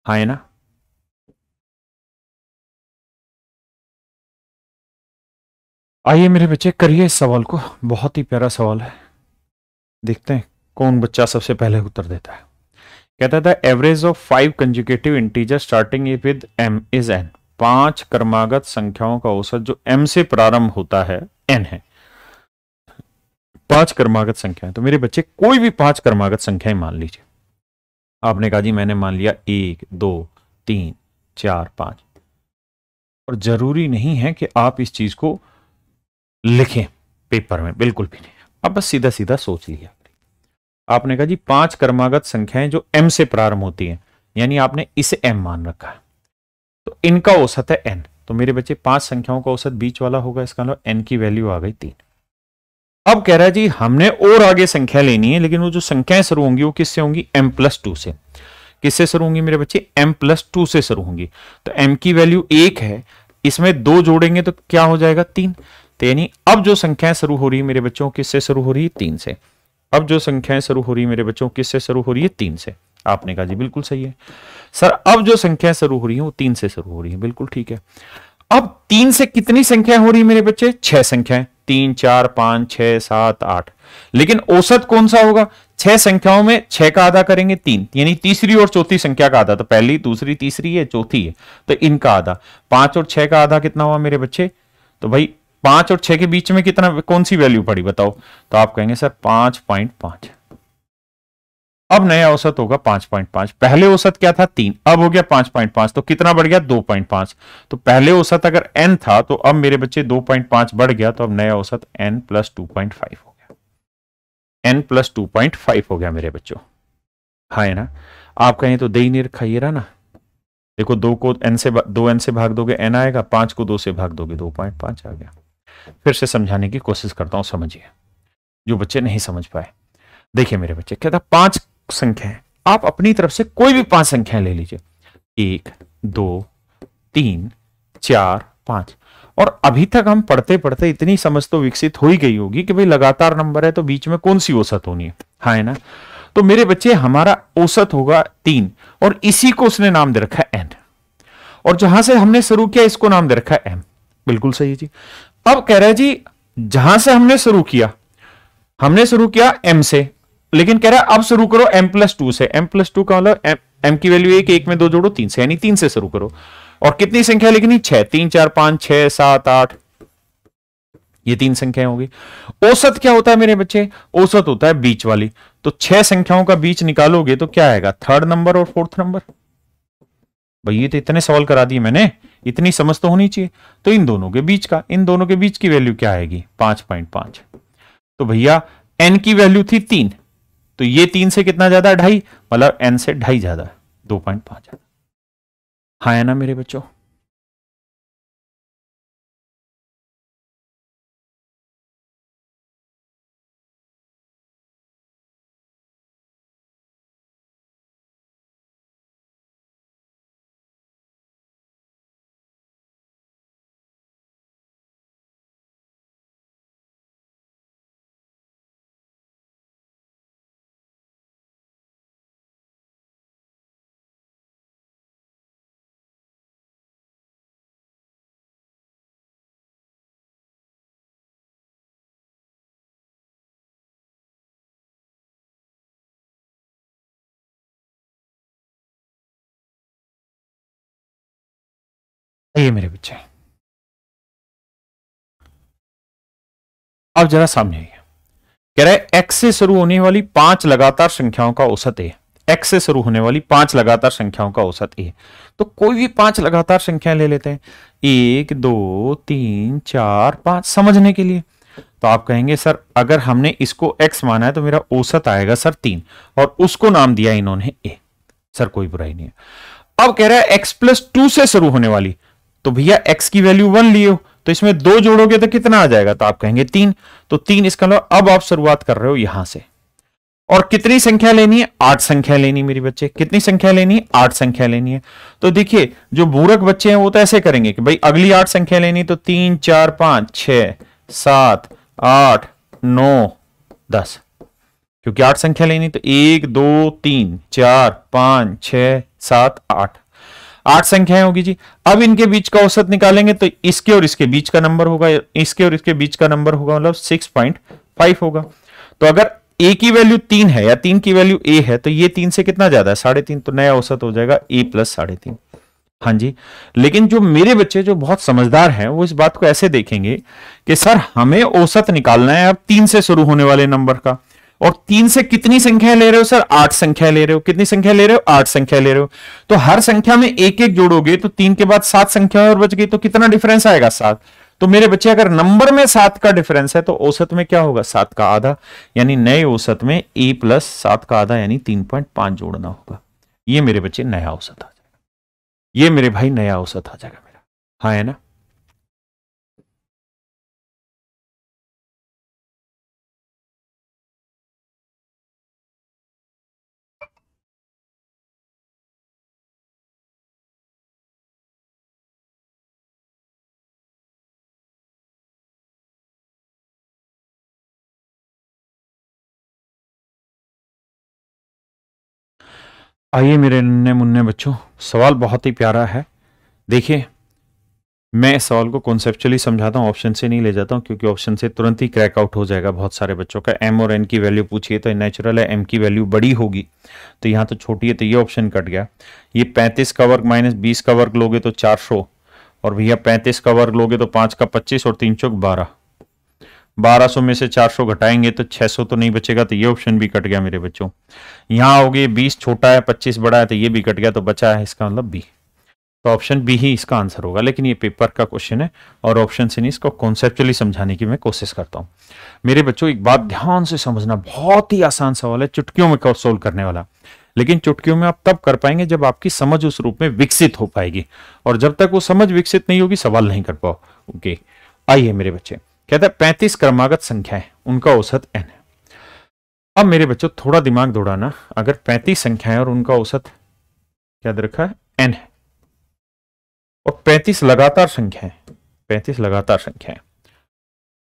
हाँ है ना आइए मेरे बच्चे करिए इस सवाल को बहुत ही प्यारा सवाल है देखते हैं कौन बच्चा सबसे पहले उत्तर देता है कहता था average of five consecutive integer starting with m is n पांच कर्मागत संख्याओं का औसत जो एम से प्रारंभ होता है एन है पांच कर्मागत संख्या तो मेरे बच्चे कोई भी पांच कर्मागत संख्याएं मान लीजिए आपने कहा जी मैंने मान लिया एक दो तीन चार पांच और जरूरी नहीं है कि आप इस चीज को लिखें पेपर में बिल्कुल भी नहीं अब बस सीधा सीधा सोच लिया आपने कहा जी पांच कर्मागत संख्याएं जो एम से प्रारंभ होती हैं यानी आपने इसे एम मान रखा है तो इनका औसत है एन तो मेरे बच्चे पांच संख्याओं का औसत बीच वाला होगा इसका एन मतलब की वैल्यू आ गई तीन अब कह रहा है जी हमने और आगे संख्या लेनी है लेकिन वो जो संख्याएं शुरू होंगी वो किससे होंगी एम प्लस टू से किससे शुरू होंगी मेरे बच्चे एम प्लस टू से शुरू होंगी तो एम की वैल्यू एक है इसमें दो जोड़ेंगे तो क्या हो जाएगा तीन तो यानी अब जो संख्याएं शुरू हो रही है मेरे बच्चों किससे शुरू हो रही है तीन से अब जो संख्याएं शुरू हो रही है मेरे बच्चों किससे शुरू हो रही है तीन से आपने कहा जी बिल्कुल सही है सर अब जो संख्याएं शुरू हो रही है वो तीन से शुरू हो रही है बिल्कुल ठीक है अब तीन से कितनी संख्या हो रही है मेरे बच्चे छह संख्याएं तीन चार पांच छह सात आठ लेकिन औसत कौन सा होगा छह संख्याओं में छह का आधा करेंगे तीन यानी तीसरी और चौथी संख्या का आधा तो पहली दूसरी तीसरी है चौथी है तो इनका आधा पांच और छह का आधा कितना हुआ मेरे बच्चे तो भाई पांच और छह के बीच में कितना कौन सी वैल्यू पड़ी बताओ तो आप कहेंगे सर पांच पॉइंट पांच अब नया औसत होगा पांच पॉइंट पांच पहले औसत क्या था तीन अब हो गया पांच पॉइंट पांच तो कितना बढ़ गया दो पॉइंट पांच तो पहले औसत अगर एन था तो अब मेरे बच्चे दो पॉइंट पांच बढ़ गया तो अब नया औसत n plus two point five हो गया N plus two point five हो गया मेरे बच्चों हाँ है ना आप कहें तो दे ही नहीं रहा ना देखो दो को एन से दो एन से भाग दोगे एन आएगा पांच को दो से भाग दोगे दो पॉइंट पांच आ गया फिर से समझाने की कोशिश करता हूं समझिए जो बच्चे नहीं समझ पाए देखिए मेरे बच्चे क्या था पांच संख्याएं आप अपनी तरफ से कोई भी पांच संख्याएं ले लीजिए एक दो तीन चार पांच और अभी तक हम पढ़ते पढ़ते इतनी समझ तो विकसित हो ही गई होगी कि भाई लगातार नंबर है तो बीच में कौन सी औसत होनी है हाँ है ना तो मेरे बच्चे हमारा औसत होगा तीन और इसी को उसने नाम दे रखा है एन और जहां से हमने शुरू किया इसको नाम दे रखा है एम बिल्कुल सही जी अब कह रहे जी जहां से हमने शुरू किया हमने शुरू किया एम से लेकिन कह रहा है अब शुरू करो एम प्लस टू से एम प्लस टू का मतलब एम की वैल्यू एक एक में दो जोड़ो तीन से यानी तीन से शुरू करो और कितनी संख्या लिखनी छह तीन चार पांच छह सात आठ ये तीन संख्या होगी औसत क्या होता है मेरे बच्चे औसत होता है बीच वाली तो छह संख्याओं का बीच निकालोगे तो क्या आएगा थर्ड नंबर और फोर्थ नंबर भैया तो इतने सवाल करा दिए मैंने इतनी समझ तो होनी चाहिए तो इन दोनों के बीच का इन दोनों के बीच की वैल्यू क्या आएगी पांच पॉइंट पांच तो भैया एन की वैल्यू थी तीन तो ये तीन से कितना ज्यादा ढाई मतलब एन से ढाई ज्यादा दो पॉइंट पांच हाँ है ना मेरे बच्चों आइए मेरे बच्चे अब जरा सामने आइए कह रहे एक्स से शुरू होने वाली पांच लगातार संख्याओं का औसत है एक्स से शुरू होने वाली पांच लगातार संख्याओं का औसत ए तो कोई भी पांच लगातार संख्या ले लेते हैं एक दो तीन चार पांच समझने के लिए तो आप कहेंगे सर अगर हमने इसको एक्स माना है तो मेरा औसत आएगा सर तीन और उसको नाम दिया इन्होंने ए सर कोई बुराई नहीं है अब कह रहा है एक्स प्लस टू से शुरू होने वाली तो भैया एक्स की वैल्यू वन लियो तो इसमें दो जोड़ोगे तो कितना आ जाएगा तो आप कहेंगे तीन तो तीन इसका मतलब अब आप शुरुआत कर रहे हो यहां से और कितनी संख्या लेनी है आठ संख्या लेनी मेरे बच्चे कितनी संख्या लेनी है आठ संख्या लेनी है तो देखिए जो बूरक बच्चे हैं वो तो ऐसे करेंगे कि भाई अगली आठ संख्या लेनी तो तीन चार पांच छ सात आठ नौ दस क्योंकि आठ संख्या लेनी तो एक दो तीन चार पांच छ सात आठ आठ संख्याएं होगी जी अब इनके बीच का औसत निकालेंगे तो इसके और इसके बीच का नंबर होगा इसके और इसके बीच का नंबर होगा मतलब सिक्स पॉइंट फाइव होगा तो अगर ए की वैल्यू तीन है या तीन की वैल्यू ए है तो ये तीन से कितना ज्यादा है साढ़े तीन तो नया औसत हो जाएगा ए प्लस साढ़े तीन हाँ जी लेकिन जो मेरे बच्चे जो बहुत समझदार हैं वो इस बात को ऐसे देखेंगे कि सर हमें औसत निकालना है अब तीन से शुरू होने वाले नंबर का और तीन से कितनी संख्या ले रहे हो सर आठ संख्या ले रहे हो कितनी संख्या ले रहे हो आठ संख्या ले रहे हो तो हर संख्या में एक एक जोड़ोगे तो तीन के बाद सात संख्या और बच गई तो कितना डिफरेंस आएगा सात तो मेरे बच्चे अगर नंबर में सात का डिफरेंस है तो औसत में क्या होगा सात का आधा यानी नए औसत में ए प्लस सात का आधा यानी तीन पॉइंट पांच जोड़ना होगा ये मेरे बच्चे नया औसत आ जाएगा ये मेरे भाई नया औसत आ जाएगा मेरा हाँ है ना आइए मेरे नन्हे मुन्ने बच्चों सवाल बहुत ही प्यारा है देखिए मैं इस सवाल को कॉन्सेप्चुअली समझाता हूँ ऑप्शन से नहीं ले जाता हूँ क्योंकि ऑप्शन से तुरंत ही क्रैक आउट हो जाएगा बहुत सारे बच्चों का एम और एन की वैल्यू पूछिए तो नेचुरल है एम की वैल्यू बड़ी होगी तो यहाँ तो छोटी है तो ये ऑप्शन कट गया ये पैंतीस का वर्ग माइनस बीस का वर्ग लोगे तो चार और भैया पैंतीस का वर्ग लोगे तो पाँच का पच्चीस और तीन चौक बारह 1200 में से 400 घटाएंगे तो 600 तो नहीं बचेगा तो ये ऑप्शन भी कट गया मेरे बच्चों यहाँ हो गए बीस छोटा है 25 बड़ा है तो ये भी कट गया तो बचा है इसका मतलब बी तो ऑप्शन बी ही इसका आंसर होगा लेकिन ये पेपर का क्वेश्चन है और ऑप्शन से नहीं इसको कॉन्सेप्चुअली समझाने की मैं कोशिश करता हूँ मेरे बच्चों एक बात ध्यान से समझना बहुत ही आसान सवाल है चुटकियों में सोल्व करने वाला लेकिन चुटकियों में आप तब कर पाएंगे जब आपकी समझ उस रूप में विकसित हो पाएगी और जब तक वो समझ विकसित नहीं होगी सवाल नहीं कर पाओ ओके आइए मेरे बच्चे कहता है पैंतीस क्रमागत संख्या है उनका औसत एन है अब मेरे बच्चों थोड़ा दिमाग दौड़ाना अगर पैंतीस संख्या है और उनका औसत क्या रखा है एन है और पैंतीस लगातार संख्या है पैंतीस लगातार संख्या है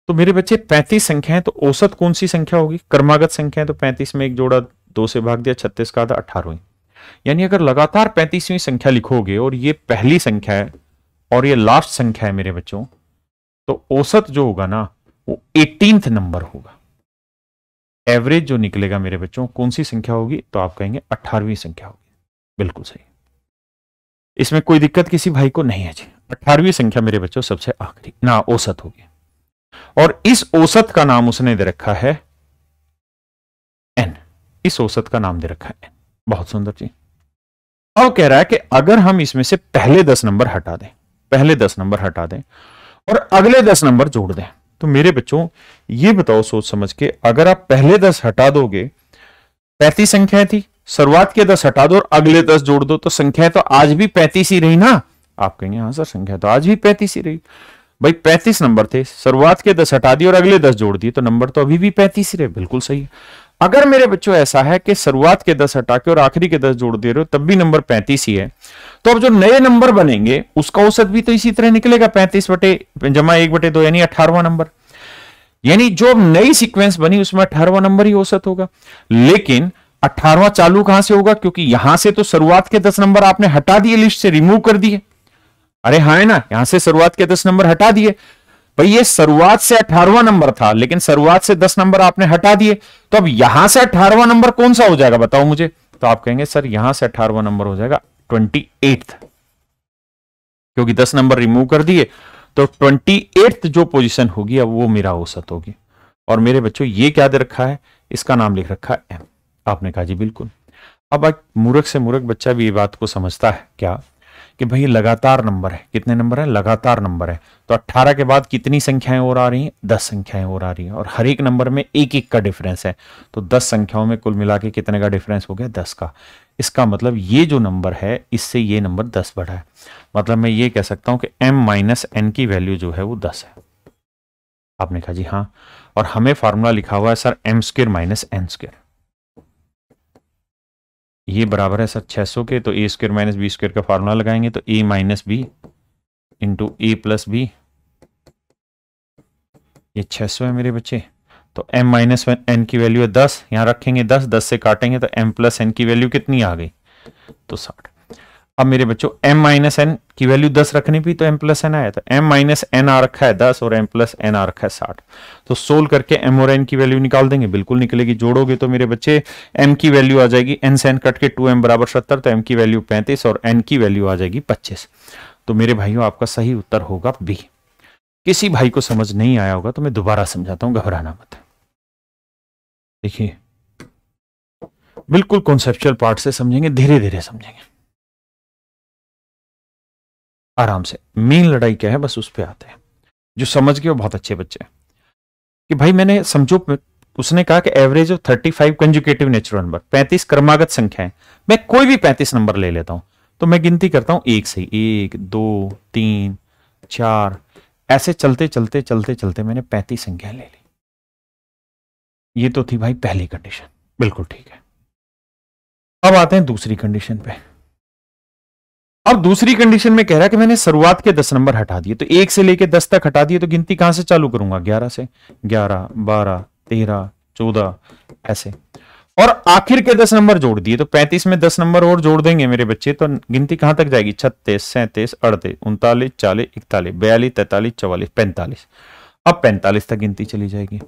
तो मेरे बच्चे पैंतीस संख्या है तो औसत कौन सी संख्या होगी क्रमागत संख्या है तो पैंतीस में एक जोड़ा दो से भाग दिया छत्तीस का आधा अठारहवीं यानी अगर लगातार पैंतीसवीं संख्या लिखोगे और ये पहली संख्या है और ये लास्ट संख्या है मेरे बच्चों तो औसत जो होगा ना वो एटीनथ नंबर होगा एवरेज जो निकलेगा मेरे बच्चों कौन सी संख्या होगी तो आप कहेंगे अठारहवीं संख्या होगी बिल्कुल सही इसमें कोई दिक्कत किसी भाई को नहीं है जी अठारहवीं संख्या मेरे बच्चों सबसे आखिरी ना औसत होगी और इस औसत का नाम उसने दे रखा है एन इस औसत का नाम दे रखा है बहुत सुंदर जी अब कह रहा है कि अगर हम इसमें से पहले दस नंबर हटा दें पहले दस नंबर हटा दें और अगले दस नंबर जोड़ दें तो मेरे बच्चों ये बताओ सोच समझ के अगर आप पहले दस हटा दोगे पैंतीस संख्याएं थी शुरुआत के दस हटा दो और अगले दस जोड़ दो तो संख्या तो आज भी पैंतीस ही रही ना आप कहेंगे हाँ सर संख्या तो आज भी पैंतीस ही रही भाई पैंतीस नंबर थे शुरुआत के दस हटा दिए और अगले दस जोड़ दिए तो नंबर तो अभी भी पैंतीस ही रहे बिल्कुल सही है अगर मेरे बच्चों ऐसा है कि शुरुआत के दस हटा के और आखिरी के दस जोड़ दे रहे हो तब भी नंबर पैंतीस ही है तो अब जो नए नंबर बनेंगे उसका औसत भी तो इसी तरह निकलेगा पैंतीस बटे जमा एक बटे दो यानी अठारवा नंबर यानी जो नई सीक्वेंस बनी उसमें अठारवा नंबर ही औसत होगा लेकिन अठारवा चालू कहां से होगा क्योंकि यहां से तो शुरुआत के दस नंबर आपने हटा दिए लिस्ट से रिमूव कर दिए अरे हाँ है ना यहां से शुरुआत के दस नंबर हटा दिए भाई ये शुरुआत से अठारवा नंबर था लेकिन शुरुआत से दस नंबर आपने हटा दिए तो अब यहां से अठारवा नंबर कौन सा हो जाएगा बताओ मुझे तो आप कहेंगे सर यहां से अठारवा नंबर हो जाएगा ट्वेंटी एट्थ क्योंकि दस नंबर रिमूव कर दिए तो ट्वेंटी एट्थ जो पोजीशन होगी अब वो मेरा औसत होगी और मेरे बच्चों ये क्या दे रखा है इसका नाम लिख रखा है एम आपने कहा जी बिल्कुल अब मूर्ख से मूर्ख बच्चा भी ये बात को समझता है क्या कि भाई लगातार नंबर है कितने नंबर है लगातार नंबर है तो 18 के बाद कितनी संख्याएं और आ रही हैं 10 संख्याएं और आ रही हैं और हर एक नंबर में एक एक का डिफरेंस है तो 10 संख्याओं में कुल मिला के कितने का डिफरेंस हो गया 10 का इसका मतलब ये जो नंबर है इससे ये नंबर 10 बढ़ा है मतलब मैं ये कह सकता हूँ कि एम माइनस एन की वैल्यू जो है वो दस है आपने कहा जी हाँ और हमें फार्मूला लिखा हुआ है sir m square minus n square ये बराबर है सर 600 के तो a square minus b square का फार्मूला लगाएंगे तो a minus b into a plus b ये 600 है मेरे बच्चे तो m माइनस एन की वैल्यू है 10 यहां रखेंगे 10 10 से काटेंगे तो m प्लस एन की वैल्यू कितनी आ गई तो 60 अब मेरे बच्चों m माइनस एन की वैल्यू 10 रखनी भी तो m प्लस एन आया था m माइनस एन आ रखा है 10 और m प्लस एन आ रखा है 60 तो सोल्व करके m और n की वैल्यू निकाल देंगे बिल्कुल निकलेगी जोड़ोगे तो मेरे बच्चे m की वैल्यू आ जाएगी n से n कट के 2m बराबर 70 तो m की वैल्यू 35 और n की वैल्यू आ जाएगी 25 तो मेरे भाइयों आपका सही उत्तर होगा बी किसी भाई को समझ नहीं आया होगा तो मैं दोबारा समझाता हूं घबराना मत देखिए बिल्कुल कॉन्सेप्चुअल पार्ट से समझेंगे धीरे धीरे समझेंगे आराम से मेन लड़ाई क्या है बस उस पर आते हैं जो समझ गए वो बहुत अच्छे बच्चे हैं कि भाई मैंने समझो उसने कहा कि average of thirty five consecutive natural number पैंतीस क्रमागत संख्या है मैं कोई भी पैंतीस नंबर ले लेता हूं तो मैं गिनती करता हूं एक से एक दो तीन चार ऐसे चलते चलते चलते चलते मैंने पैंतीस संख्या ले ली ये तो थी भाई पहली कंडीशन बिल्कुल ठीक है अब आते हैं दूसरी कंडीशन पे अब दूसरी कंडीशन में कह रहा है कि मैंने शुरुआत के दस नंबर हटा दिए तो एक से लेके दस तक हटा दिए तो गिनती कहां से चालू करूंगा ग्यारह से ग्यारह बारह तेरह चौदह ऐसे और आखिर के दस नंबर जोड़ दिए तो पैंतीस में दस नंबर और जोड़ देंगे मेरे बच्चे तो गिनती कहां तक जाएगी छत्तीस सैंतीस अड़तीस उनतालीस चालीस इकतालीस बयालीस तैतालीस चौवालीस पैंतालीस अब पैंतालीस तक गिनती चली जाएगी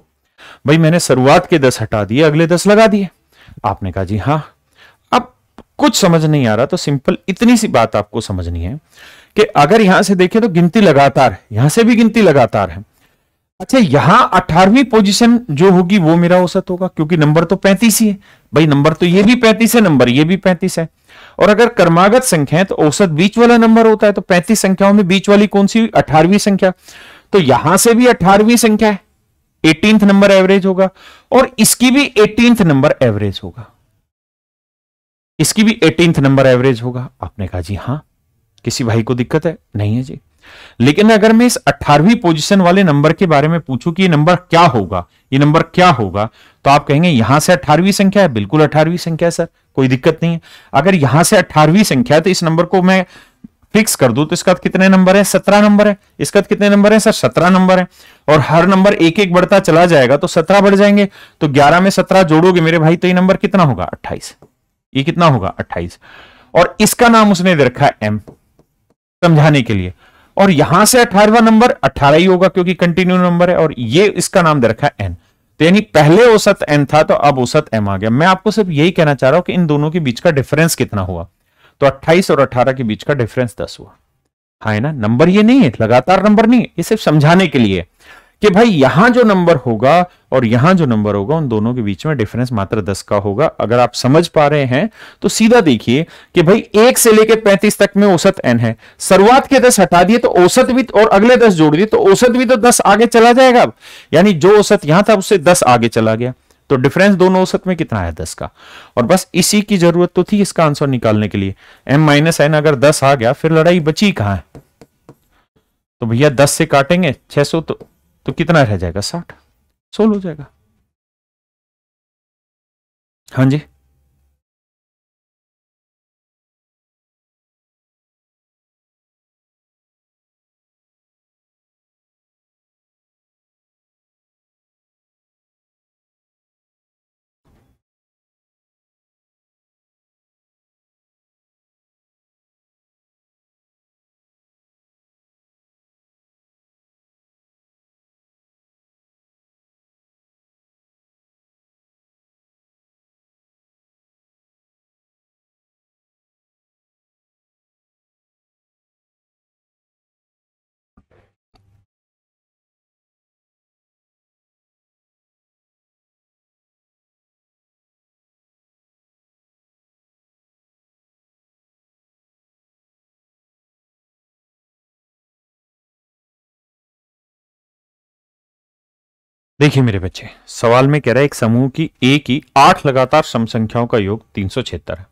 भाई मैंने शुरुआत के दस हटा दिए अगले दस लगा दिए आपने कहा जी हाँ कुछ समझ नहीं आ रहा तो सिंपल इतनी सी बात आपको समझनी है कि अगर यहां से देखें तो गिनती लगातार है यहां से भी गिनती लगातार है अच्छा यहां अठारहवीं पोजीशन जो होगी वो मेरा औसत होगा क्योंकि नंबर तो पैंतीस ही है भाई नंबर तो ये भी पैंतीस है नंबर ये भी पैंतीस है और अगर कर्मागत संख्या है तो औसत बीच वाला नंबर होता है तो पैंतीस संख्याओं में बीच वाली कौन सी अठारहवीं संख्या तो यहां से भी अठारहवीं संख्या है एटीनथ नंबर एवरेज होगा और इसकी भी एटीनथ नंबर एवरेज होगा इसकी भी एटींथ नंबर एवरेज होगा आपने कहा जी हाँ किसी भाई को दिक्कत है नहीं है जी लेकिन अगर मैं इस अठारहवीं पोजीशन वाले नंबर के बारे में पूछूं कि ये नंबर क्या होगा ये नंबर क्या होगा तो आप कहेंगे यहां से अठारहवीं संख्या है बिल्कुल अठारहवीं संख्या है सर कोई दिक्कत नहीं है अगर यहां से अठारहवीं संख्या है तो इस नंबर को मैं फिक्स कर दूं तो इसका कितने नंबर है सत्रह नंबर है इसका कितने नंबर है सर सत्रह नंबर है और हर नंबर एक एक बढ़ता चला जाएगा तो सत्रह बढ़ जाएंगे तो ग्यारह में सत्रह जोड़ोगे मेरे भाई तो ये नंबर कितना होगा अट्ठाईस ये कितना होगा 28 और इसका नाम उसने दे रखा एम समझाने के लिए और यहां से अठारवा नंबर अठारह ही होगा क्योंकि कंटिन्यू नंबर है और ये इसका नाम दे रखा है एन तो यानी पहले औसत एन था तो अब औसत एम आ गया मैं आपको सिर्फ यही कहना चाह रहा हूं कि इन दोनों के बीच का डिफरेंस कितना हुआ तो 28 और 18 के बीच का डिफरेंस 10 हुआ हाँ है ना नंबर ये नहीं है लगातार नंबर नहीं है ये सिर्फ समझाने के लिए कि भाई यहां जो नंबर होगा और यहां जो नंबर होगा उन दोनों के बीच में डिफरेंस मात्र दस का होगा अगर आप समझ पा रहे हैं तो सीधा देखिए कि भाई एक से लेकर पैंतीस तक में औसत एन है शुरुआत के दस हटा दिए तो औसत भी और अगले दस जोड़ दिए तो औसत भी तो दस आगे चला जाएगा अब यानी जो औसत यहां था उससे दस आगे चला गया तो डिफरेंस दोनों औसत में कितना आया दस का और बस इसी की जरूरत तो थी इसका आंसर निकालने के लिए एम माइनस एन अगर दस आ गया फिर लड़ाई बची कहां है तो भैया दस से काटेंगे छह सौ तो, तो कितना रह जाएगा साठ सोल्व हो जाएगा हाँ जी देखिए मेरे बच्चे सवाल में कह रहा है एक समूह की ए की आठ लगातार सम संख्याओं का योग तीन है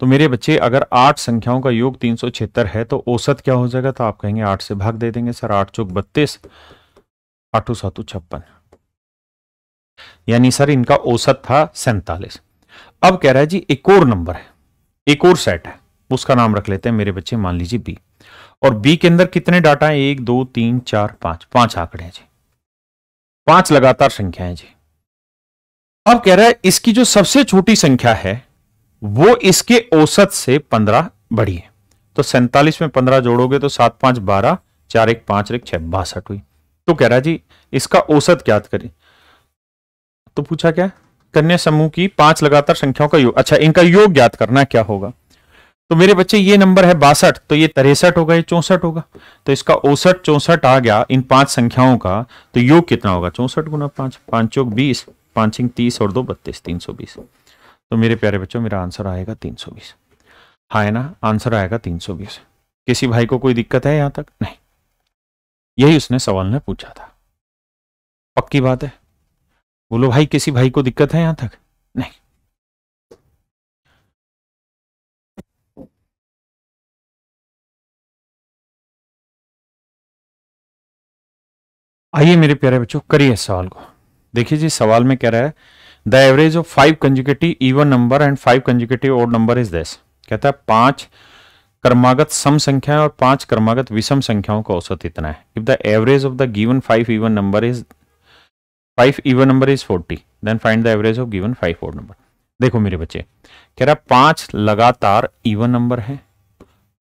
तो मेरे बच्चे अगर आठ संख्याओं का योग तीन है तो औसत क्या हो जाएगा तो आप कहेंगे आठ से भाग दे देंगे सर आठ चौक बत्तीस आठों सातों छप्पन यानी सर इनका औसत था सैंतालीस अब कह रहा है जी एक और नंबर है एक और सेट है उसका नाम रख लेते हैं मेरे बच्चे मान लीजिए बी और बी के अंदर कितने डाटा है एक दो तीन चार पांच पांच आंकड़े हैं जी पांच लगातार संख्याएं जी अब कह रहा है इसकी जो सबसे छोटी संख्या है वो इसके औसत से पंद्रह बड़ी है तो सैंतालीस में पंद्रह जोड़ोगे तो सात पांच बारह चार एक पांच एक छह बासठ हुई तो कह रहा है जी इसका औसत ज्ञात करें तो पूछा क्या कन्या समूह की पांच लगातार संख्याओं का योग अच्छा इनका योग ज्ञात करना क्या होगा तो मेरे बच्चे ये नंबर है बासठ तो ये तिरसठ होगा ये चौसठ होगा तो इसका औसठ चौसठ आ गया इन पांच संख्याओं का तो योग कितना होगा चौसठ गुना पांच चौक बीस पांच तीस और दो बत्तीस तीन सौ बीस तो मेरे प्यारे बच्चों मेरा आंसर आएगा तीन सौ बीस हाँ है ना आंसर आएगा तीन सौ बीस किसी भाई को कोई दिक्कत है यहां तक नहीं यही उसने सवाल में पूछा था पक्की बात है बोलो भाई किसी भाई को दिक्कत है यहां तक नहीं आइए मेरे प्यारे बच्चों करिए सवाल को देखिए जी सवाल में कह रहा है the average of five consecutive even number and five consecutive odd number is this कहता है पांच कर्मागत सम संख्या और पांच कर्मागत विषम संख्याओं का औसत इतना है if the average of the given five even number is five even number is forty then find the average of given five odd number देखो मेरे बच्चे कह रहा है पांच लगातार इवन नंबर है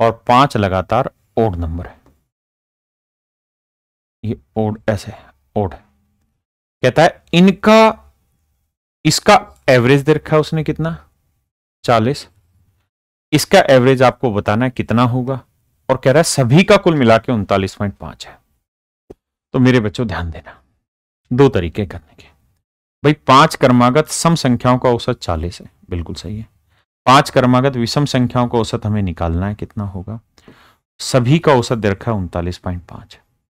और पांच लगातार ओड नंबर है ये ओड ऐसे ओड कहता है इनका इसका एवरेज दे रखा है उसने कितना चालीस इसका एवरेज आपको बताना है कितना होगा और कह रहा है सभी का कुल मिला के उनतालीस पॉइंट पांच है तो मेरे बच्चों ध्यान देना दो तरीके करने के भाई पांच कर्मागत सम संख्याओं का औसत चालीस है बिल्कुल सही है पांच कर्मागत विषम संख्याओं का औसत हमें निकालना है कितना होगा सभी का औसत दे रखा है उनतालीस पॉइंट पांच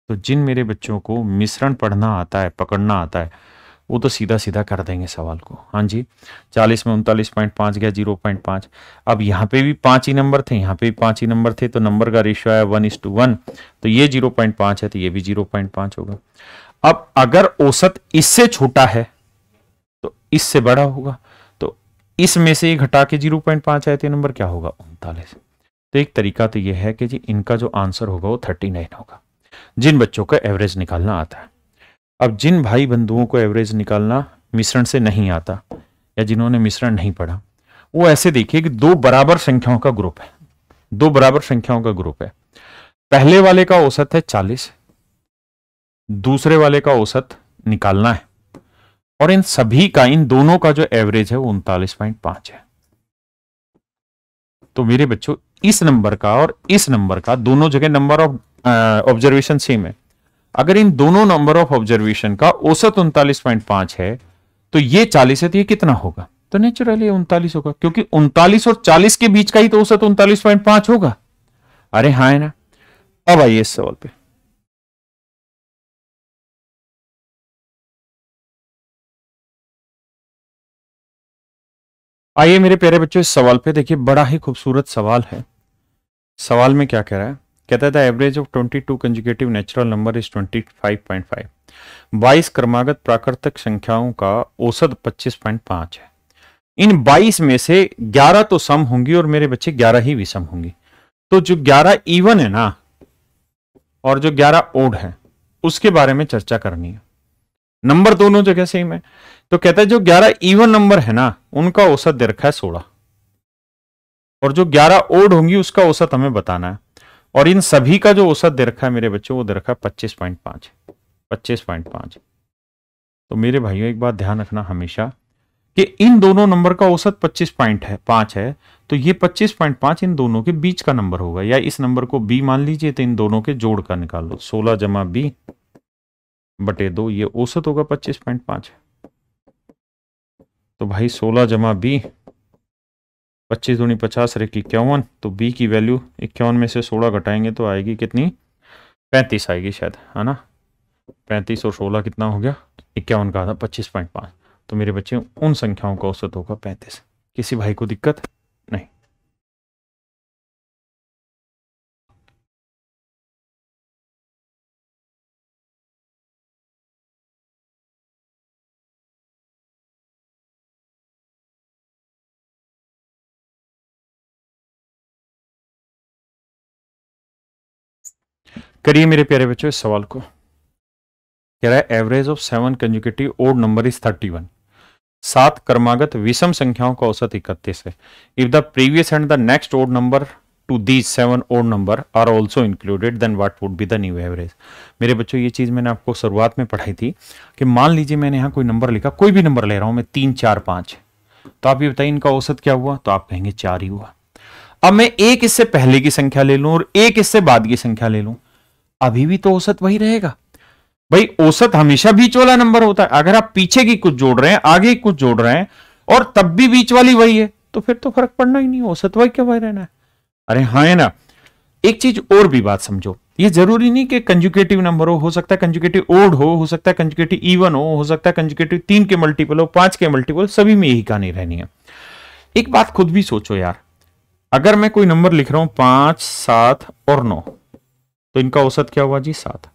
तो जिन मेरे बच्चों को मिश्रण पढ़ना आता है पकड़ना आता है वो तो सीधा सीधा कर देंगे सवाल को हाँ जी चालीस में उनतालीस पॉइंट पाँच गया जीरो पॉइंट पाँच अब यहाँ पे भी पाँच ही नंबर थे यहाँ पे भी पाँच ही नंबर थे तो नंबर का रेशियो आया वन इस टू वन तो ये जीरो पॉइंट पाँच है तो ये भी जीरो पॉइंट पाँच होगा अब अगर औसत इससे छोटा है तो इससे बड़ा होगा तो इसमें से घटा के जीरो पॉइंट पाँच आए थे नंबर क्या होगा उनतालीस तो एक तरीका तो ये है कि जी इनका जो आंसर होगा वो थर्टी नाइन होगा जिन बच्चों का एवरेज निकालना आता है अब जिन भाई बंधुओं को एवरेज निकालना मिश्रण से नहीं आता या जिन्होंने मिश्रण नहीं पढ़ा वो ऐसे देखिए कि दो बराबर संख्याओं का ग्रुप है दो बराबर संख्याओं का ग्रुप है पहले वाले का औसत है चालीस दूसरे वाले का औसत निकालना है और इन सभी का इन दोनों का जो एवरेज है वो उनतालीस पॉइंट पांच है तो मेरे बच्चों इस नंबर का और इस नंबर का दोनों जगह नंबर ऑफ ऑब्जर्वेशन सेम है अगर इन दोनों नंबर ऑफ ऑब्जर्वेशन का औसत उनतालीस पॉइंट पांच है तो ये चालीस है तो ये कितना होगा तो नेचुरली उनतालीस होगा क्योंकि उनतालीस और चालीस के बीच का ही तो औसत उनतालीस पॉइंट पांच होगा अरे हाँ है ना अब आइए इस सवाल पे आइए मेरे प्यारे बच्चों इस सवाल पे देखिए बड़ा ही खूबसूरत सवाल है सवाल में क्या कह रहा है कहता था average of 22 consecutive natural number is 25.5 बाईस क्रमागत प्राकृतिक संख्याओं का औसत 25.5 है इन 22 में से 11 तो सम होंगी और मेरे बच्चे 11 ही विषम होंगी तो जो 11 इवन है ना और जो 11 ओड है उसके बारे में चर्चा करनी है नंबर दोनों जगह सेम है तो कहता है जो 11 इवन नंबर है ना उनका औसत दे रखा है सोलह और जो 11 ओड होंगी उसका औसत हमें बताना है और इन सभी का जो औसत दे रखा है मेरे बच्चों वो दे रखा है पच्चीस पॉइंट पाँच पच्चीस पॉइंट पाँच तो मेरे भाइयों एक बात ध्यान रखना हमेशा कि इन दोनों नंबर का औसत पच्चीस पॉइंट है पांच है तो ये पच्चीस पॉइंट पाँच इन दोनों के बीच का नंबर होगा या इस नंबर को बी मान लीजिए तो इन दोनों के जोड़ का निकाल लो सोलह जमा बी बटे दो ये औसत होगा पच्चीस पॉइंट पाँच तो भाई सोलह जमा बी पच्चीस दूनी पचास और एक इक्यावन तो बी की वैल्यू इक्यावन में से सोलह घटाएंगे तो आएगी कितनी पैंतीस आएगी शायद है ना पैंतीस और सोलह कितना हो गया इक्यावन का था पच्चीस पॉइंट पाँच तो मेरे बच्चे उन संख्याओं का औसत होगा पैंतीस किसी भाई को दिक्कत करिए मेरे प्यारे बच्चों इस सवाल को कह रहा है average of seven consecutive odd number is thirty one सात क्रमागत विषम संख्याओं का औसत इकतीस है if the previous and the next odd number to these seven odd number are also included then what would be the new average मेरे बच्चों ये चीज़ मैंने आपको शुरुआत में पढ़ाई थी कि मान लीजिए मैंने यहाँ कोई नंबर लिखा कोई भी नंबर ले रहा हूं मैं तीन चार पांच तो आप ये बताइए इनका औसत क्या हुआ तो आप कहेंगे चार ही हुआ अब मैं एक इससे पहले की संख्या ले लूं और एक इससे बाद की संख्या ले लूं अभी भी तो औसत वही रहेगा भाई औसत हमेशा बीच वाला नंबर होता है अगर आप पीछे की कुछ जोड़ रहे हैं आगे की कुछ जोड़ रहे हैं और तब भी बीच वाली वही है तो फिर तो फर्क पड़ना ही नहीं औसत वही क्या वही रहना है अरे हाँ है ना एक चीज और भी बात समझो ये जरूरी नहीं कि कंजुकेटिव नंबर हो हो सकता है कंजुकेटिव ओड हो हो सकता है कंजुकेटिव इवन हो हो सकता है कंजुकेटिव तीन के मल्टीपल हो पांच के मल्टीपल सभी में यही कहानी रहनी है एक बात खुद भी सोचो यार अगर मैं कोई नंबर लिख रहा हूं पांच सात और नौ तो इनका औसत क्या हुआ जी सात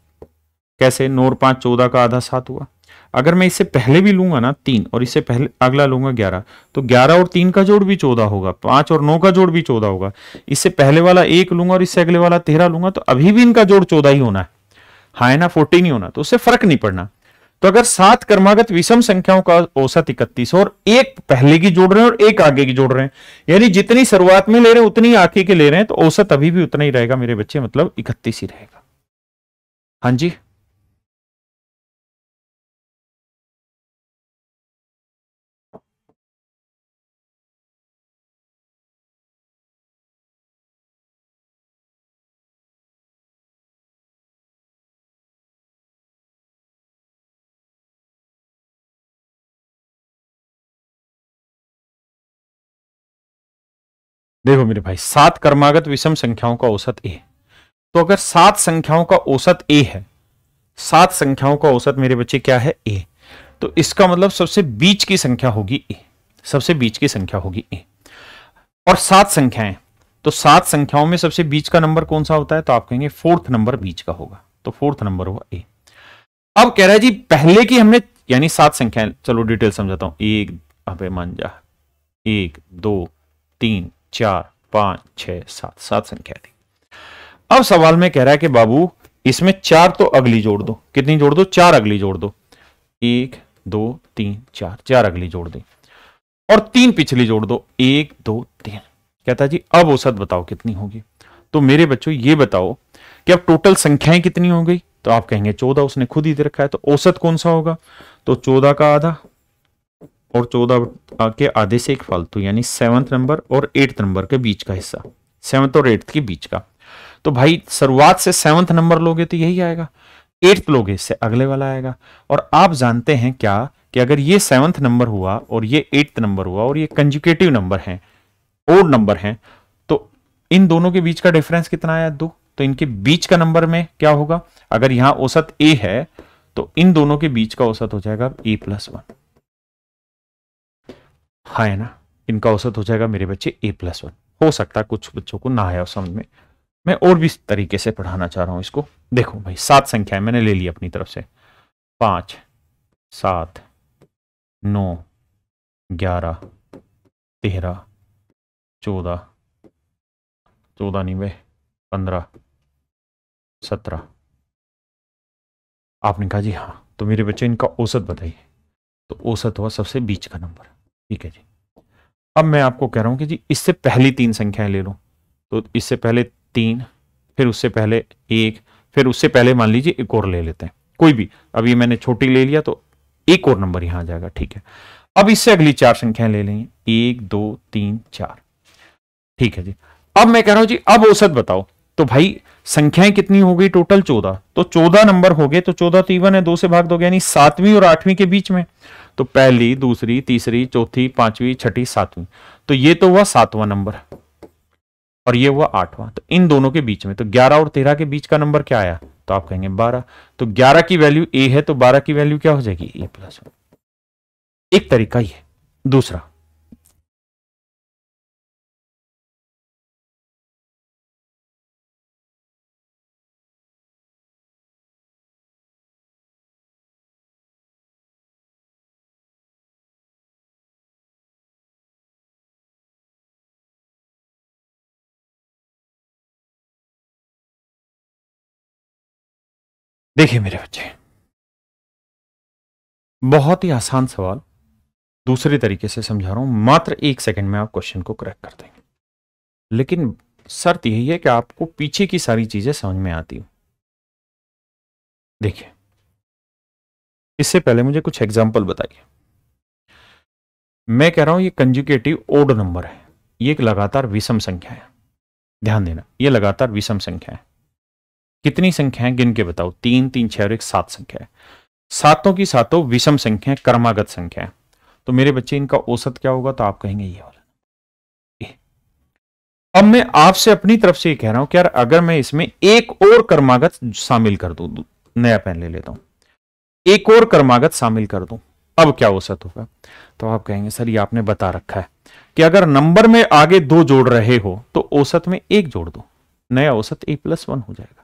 कैसे नौ और पांच चौदह का आधा सात हुआ अगर मैं इससे पहले भी लूंगा ना तीन और इससे पहले अगला लूंगा ग्यारह तो ग्यारह और तीन का जोड़ भी चौदह होगा पांच और नौ का जोड़ भी चौदह होगा इससे पहले वाला एक लूंगा और इससे अगले वाला तेरह लूंगा तो अभी भी इनका जोड़ चौदह ही होना है हाँ ना फोर्टीन ही होना तो उससे फर्क नहीं पड़ना तो अगर सात कर्मागत विषम संख्याओं का औसत इकतीस और एक पहले की जोड़ रहे हैं और एक आगे की जोड़ रहे हैं यानी जितनी शुरुआत में ले रहे हैं उतनी आगे के ले रहे हैं तो औसत अभी भी उतना ही रहेगा मेरे बच्चे मतलब इकतीस ही रहेगा हाँ जी देखो मेरे भाई सात कर्मागत विषम संख्याओं का औसत ए तो अगर सात संख्याओं का औसत ए है सात संख्याओं का औसत मेरे बच्चे क्या है ए तो इसका मतलब सबसे बीच की संख्या होगी ए सबसे बीच की संख्या होगी ए और सात संख्याएं तो सात संख्याओं में सबसे बीच का नंबर कौन सा होता है तो आप कहेंगे फोर्थ नंबर बीच का होगा तो फोर्थ नंबर होगा ए अब कह रहा है जी पहले की हमने यानी सात संख्याएं चलो डिटेल समझाता हूं एक मान जा एक दो तीन चार पांच छह सात सात संख्या थी अब सवाल में कह रहा है कि बाबू इसमें चार तो अगली जोड़ दो कितनी जोड़ दो चार अगली जोड़ दो एक दो तीन चार चार अगली जोड़ दी और तीन पिछली जोड़ दो एक दो तीन कहता जी अब औसत बताओ कितनी होगी तो मेरे बच्चों ये बताओ कि अब टोटल संख्याएं कितनी हो गई तो आप कहेंगे चौदह उसने खुद ही दे रखा है तो औसत कौन सा होगा तो चौदह का आधा और चौदह के आधे से एक फालतू यानी सेवंथ नंबर और एट्थ नंबर के बीच का हिस्सा सेवंथ और एट्थ के बीच का तो भाई शुरुआत से सेवंथ नंबर लोगे तो यही आएगा एट्थ लोगे इससे अगले वाला आएगा और आप जानते हैं क्या कि अगर ये सेवंथ नंबर हुआ और ये एट्थ नंबर हुआ और ये कंजुकेटिव नंबर है ओड नंबर है तो इन दोनों के बीच का डिफरेंस कितना आया दो तो इनके बीच का नंबर में क्या होगा अगर यहां औसत ए है तो इन दोनों के बीच का औसत हो जाएगा ए प्लस वन हाँ है ना इनका औसत हो जाएगा मेरे बच्चे ए प्लस वन हो सकता है कुछ बच्चों को ना आया समझ में मैं और भी तरीके से पढ़ाना चाह रहा हूँ इसको देखो भाई सात संख्याएं मैंने ले ली अपनी तरफ से पाँच सात नौ ग्यारह तेरह चौदह चौदह निवे पंद्रह सत्रह आपने कहा जी हाँ तो मेरे बच्चे इनका औसत बताइए तो औसत हुआ सबसे बीच का नंबर ठीक है जी अब मैं आपको कह रहा हूं कि जी इससे पहली तीन संख्याएं ले लो तो इससे पहले तीन फिर उससे पहले एक फिर उससे पहले मान लीजिए एक और ले लेते हैं कोई भी अब ये मैंने छोटी ले लिया तो एक और नंबर यहां आ जाएगा ठीक है अब इससे अगली चार संख्याएं ले लेंगे एक दो तीन चार ठीक है जी अब मैं कह रहा हूं जी अब औसत बताओ तो भाई संख्याएं कितनी हो गई टोटल चौदह तो चौदह नंबर हो गए तो चौदह तो इवन है दो से भाग दो यानी सातवीं और आठवीं के बीच में तो पहली दूसरी तीसरी चौथी पांचवी छठी सातवीं तो ये तो हुआ सातवां नंबर और ये हुआ आठवां तो इन दोनों के बीच में तो ग्यारह और तेरह के बीच का नंबर क्या आया तो आप कहेंगे बारह तो ग्यारह की वैल्यू ए है तो बारह की वैल्यू क्या हो जाएगी ए प्लस एक तरीका ये दूसरा देखिए मेरे बच्चे बहुत ही आसान सवाल दूसरे तरीके से समझा रहा हूं मात्र एक सेकंड में आप क्वेश्चन को क्रैक कर देंगे लेकिन शर्त यही है कि आपको पीछे की सारी चीजें समझ में आती हो देखिए इससे पहले मुझे कुछ एग्जाम्पल बताइए मैं कह रहा हूं ये कंजुकेटिव ओड नंबर है ये एक लगातार विषम संख्या है ध्यान देना ये लगातार विषम संख्या है कितनी संख्याएं गिन के बताओ तीन तीन छह और एक सात संख्या है सातों की सातों विषम संख्या कर्मागत संख्या है तो मेरे बच्चे इनका औसत क्या होगा तो आप कहेंगे ये वाला अब मैं आपसे अपनी तरफ से ये कह रहा हूं कि यार अगर मैं इसमें एक और कर्मागत शामिल कर दू नया पेन ले लेता हूं एक और कर्मागत शामिल कर दू अब क्या औसत होगा तो आप कहेंगे सर ये आपने बता रखा है कि अगर नंबर में आगे दो जोड़ रहे हो तो औसत में एक जोड़ दो नया औसत ए प्लस वन हो जाएगा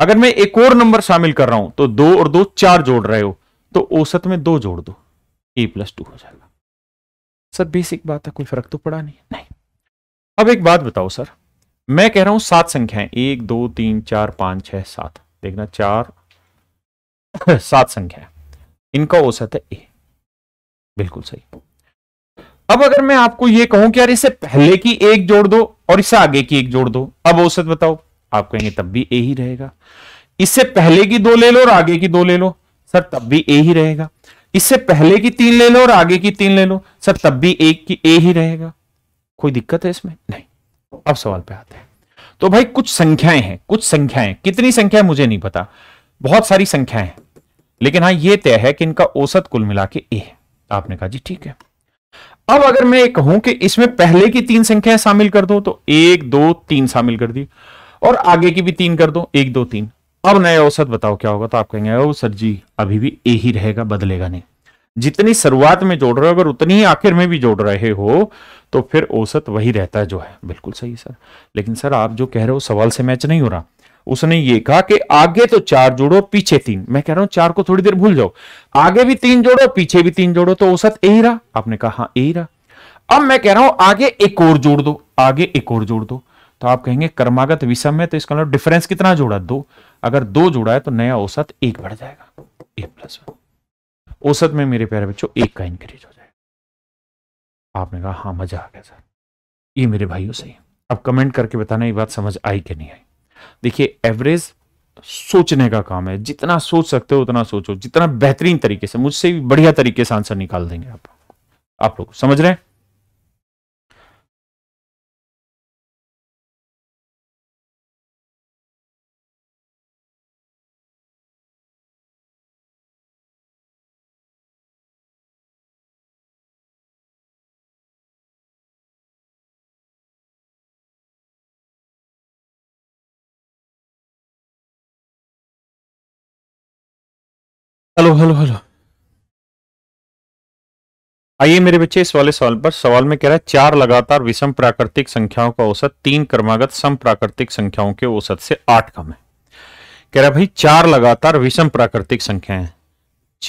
अगर मैं एक और नंबर शामिल कर रहा हूं तो दो और दो चार जोड़ रहे हो तो औसत में दो जोड़ दो ए प्लस टू हो जाएगा सर बेसिक बात है कोई फर्क तो पड़ा नहीं नहीं अब एक बात बताओ सर मैं कह रहा हूं सात संख्याएं एक दो तीन चार पांच छह सात देखना चार सात संख्या इनका औसत है ए बिल्कुल सही अब अगर मैं आपको यह कहूं कि यार इसे पहले की एक जोड़ दो और इसे आगे की एक जोड़ दो अब औसत बताओ आप कहेंगे तब भी ए ही रहेगा इससे पहले की दो ले लो और आगे की दो ले लो सर तब भी ए ही रहेगा इससे पहले की तीन ले लो और आगे की तीन ले लो सर तब भी एक की ए ही रहेगा कोई दिक्कत है इसमें नहीं अब सवाल पे आते हैं तो भाई कुछ संख्याएं हैं कुछ संख्याएं कितनी संख्या मुझे नहीं पता बहुत सारी संख्याएं हैं लेकिन हाँ यह तय है कि इनका औसत कुल मिला के ए है आपने कहा जी ठीक है अब अगर मैं कहूं कि इसमें पहले की तीन संख्याएं शामिल कर दो तो एक दो तीन शामिल कर दी और आगे की भी तीन कर दो एक दो तीन अब नया औसत बताओ क्या होगा तो आप कहेंगे ओ सर जी अभी भी ए ही रहेगा बदलेगा नहीं जितनी शुरुआत में जोड़ रहे हो अगर उतनी ही आखिर में भी जोड़ रहे हो तो फिर औसत वही रहता है जो है बिल्कुल सही सर लेकिन सर आप जो कह रहे हो सवाल से मैच नहीं हो रहा उसने ये कहा कि आगे तो चार जोड़ो पीछे तीन मैं कह रहा हूं चार को थोड़ी देर भूल जाओ आगे भी तीन जोड़ो पीछे भी तीन जोड़ो तो औसत यही रहा आपने कहा हाँ यही रहा अब मैं कह रहा हूं आगे एक और जोड़ दो आगे एक और जोड़ दो तो आप कहेंगे कर्मागत विषम है तो इसका मतलब डिफरेंस कितना जोड़ा दो अगर दो जोड़ा है तो नया औसत एक बढ़ जाएगा ए प्लस वन औसत में मेरे प्यारे बच्चों एक का इंक्रीज हो जाएगा आपने कहा हाँ मजा आ गया सर ये मेरे भाइयों से अब कमेंट करके बताना ये बात समझ आई कि नहीं आई देखिए एवरेज सोचने का काम है जितना सोच सकते हो उतना सोचो जितना बेहतरीन तरीके से मुझसे भी बढ़िया तरीके से आंसर निकाल देंगे आप आप लोग समझ रहे हैं हेलो हेलो हेलो आइए मेरे बच्चे इस वाले सवाल पर सवाल में कह रहा है चार लगातार विषम प्राकृतिक संख्याओं का औसत तीन क्रमागत सम प्राकृतिक संख्याओं के औसत से आठ कम है कह रहा है भाई चार लगातार विषम प्राकृतिक संख्या हैं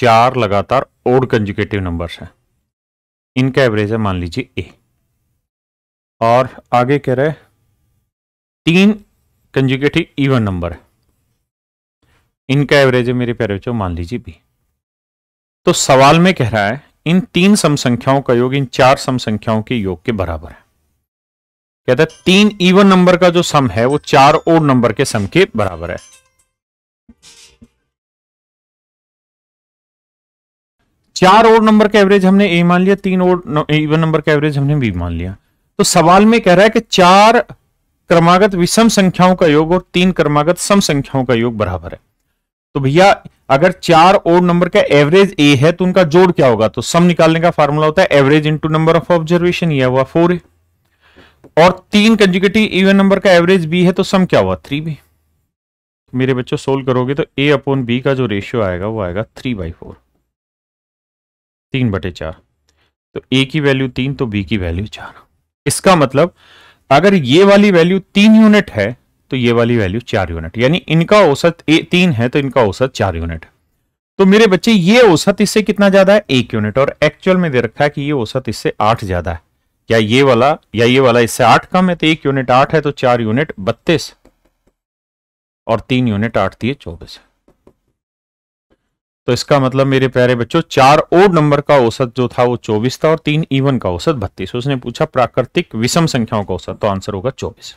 चार लगातार ओड कंजुकेटिव नंबर्स हैं इनका एवरेज है मान लीजिए ए और आगे कह रहे तीन कंजुकेटिव इवन नंबर इनका एवरेज है मेरे प्यारे बच्चों मान लीजिए बी तो सवाल में कह रहा है इन तीन सम संख्याओं का योग इन चार सम संख्याओं के योग के बराबर है कहता है तीन इवन नंबर का जो सम है वो चार ओड नंबर के सम के बराबर है चार ओड नंबर का एवरेज हमने ए मान लिया तीन ओड इवन नंबर का एवरेज हमने बी मान लिया तो सवाल में कह रहा है कि चार क्रमागत विषम संख्याओं का योग और तीन क्रमागत सम संख्याओं का योग बराबर है तो भैया अगर चार ओड नंबर का एवरेज ए है तो उनका जोड़ क्या होगा तो सम निकालने का फॉर्मूला होता है average into number of observation यह हुआ फोर है और तीन कंजुकेटिव इवन नंबर का एवरेज बी है तो सम क्या हुआ थ्री बी मेरे बच्चों सोल्व करोगे तो ए अपॉन बी का जो रेशियो आएगा वो आएगा थ्री बाई फोर तीन बटे चार तो ए की वैल्यू तीन तो बी की वैल्यू चार इसका मतलब अगर ये वाली वैल्यू तीन यूनिट है तो ये वाली वैल्यू चार यूनिट यानी इनका औसत तीन है तो इनका औसत चार यूनिट तो मेरे बच्चे ये औसत इससे कितना ज्यादा है एक यूनिट और एक्चुअल में दे रखा है कि ये औसत इससे आठ ज्यादा है या ये वाला या ये वाला इससे आठ कम है तो एक यूनिट आठ है तो चार यूनिट बत्तीस और तीन यूनिट आठ दिए चौबीस तो इसका मतलब मेरे प्यारे बच्चों चार ओड नंबर का औसत जो था वो चौबीस था और तीन इवन का औसत बत्तीस उसने पूछा प्राकृतिक विषम संख्याओं का औसत तो आंसर होगा चौबीस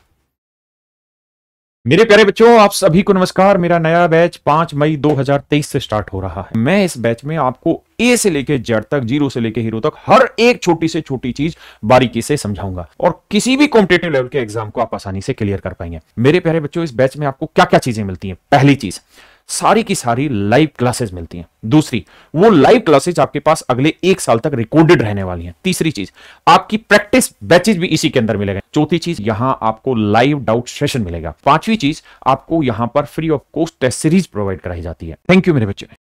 मेरे प्यारे बच्चों आप सभी को नमस्कार मेरा नया बैच 5 मई 2023 से स्टार्ट हो रहा है मैं इस बैच में आपको ए से लेके जेड तक जीरो से लेके हीरो तक हर एक छोटी से छोटी चीज बारीकी से समझाऊंगा और किसी भी कॉम्पिटेटिव लेवल के एग्जाम को आप आसानी से क्लियर कर पाएंगे मेरे प्यारे बच्चों इस बैच में आपको क्या क्या चीजें मिलती है पहली चीज सारी की सारी लाइव क्लासेस मिलती हैं दूसरी वो लाइव क्लासेस आपके पास अगले एक साल तक रिकॉर्डेड रहने वाली हैं तीसरी चीज आपकी प्रैक्टिस बैचेज भी इसी के अंदर मिलेगा चौथी चीज यहां आपको लाइव डाउट सेशन मिलेगा पांचवी चीज आपको यहां पर free of cost test series provide कराई जाती है थैंक यू मेरे बच्चे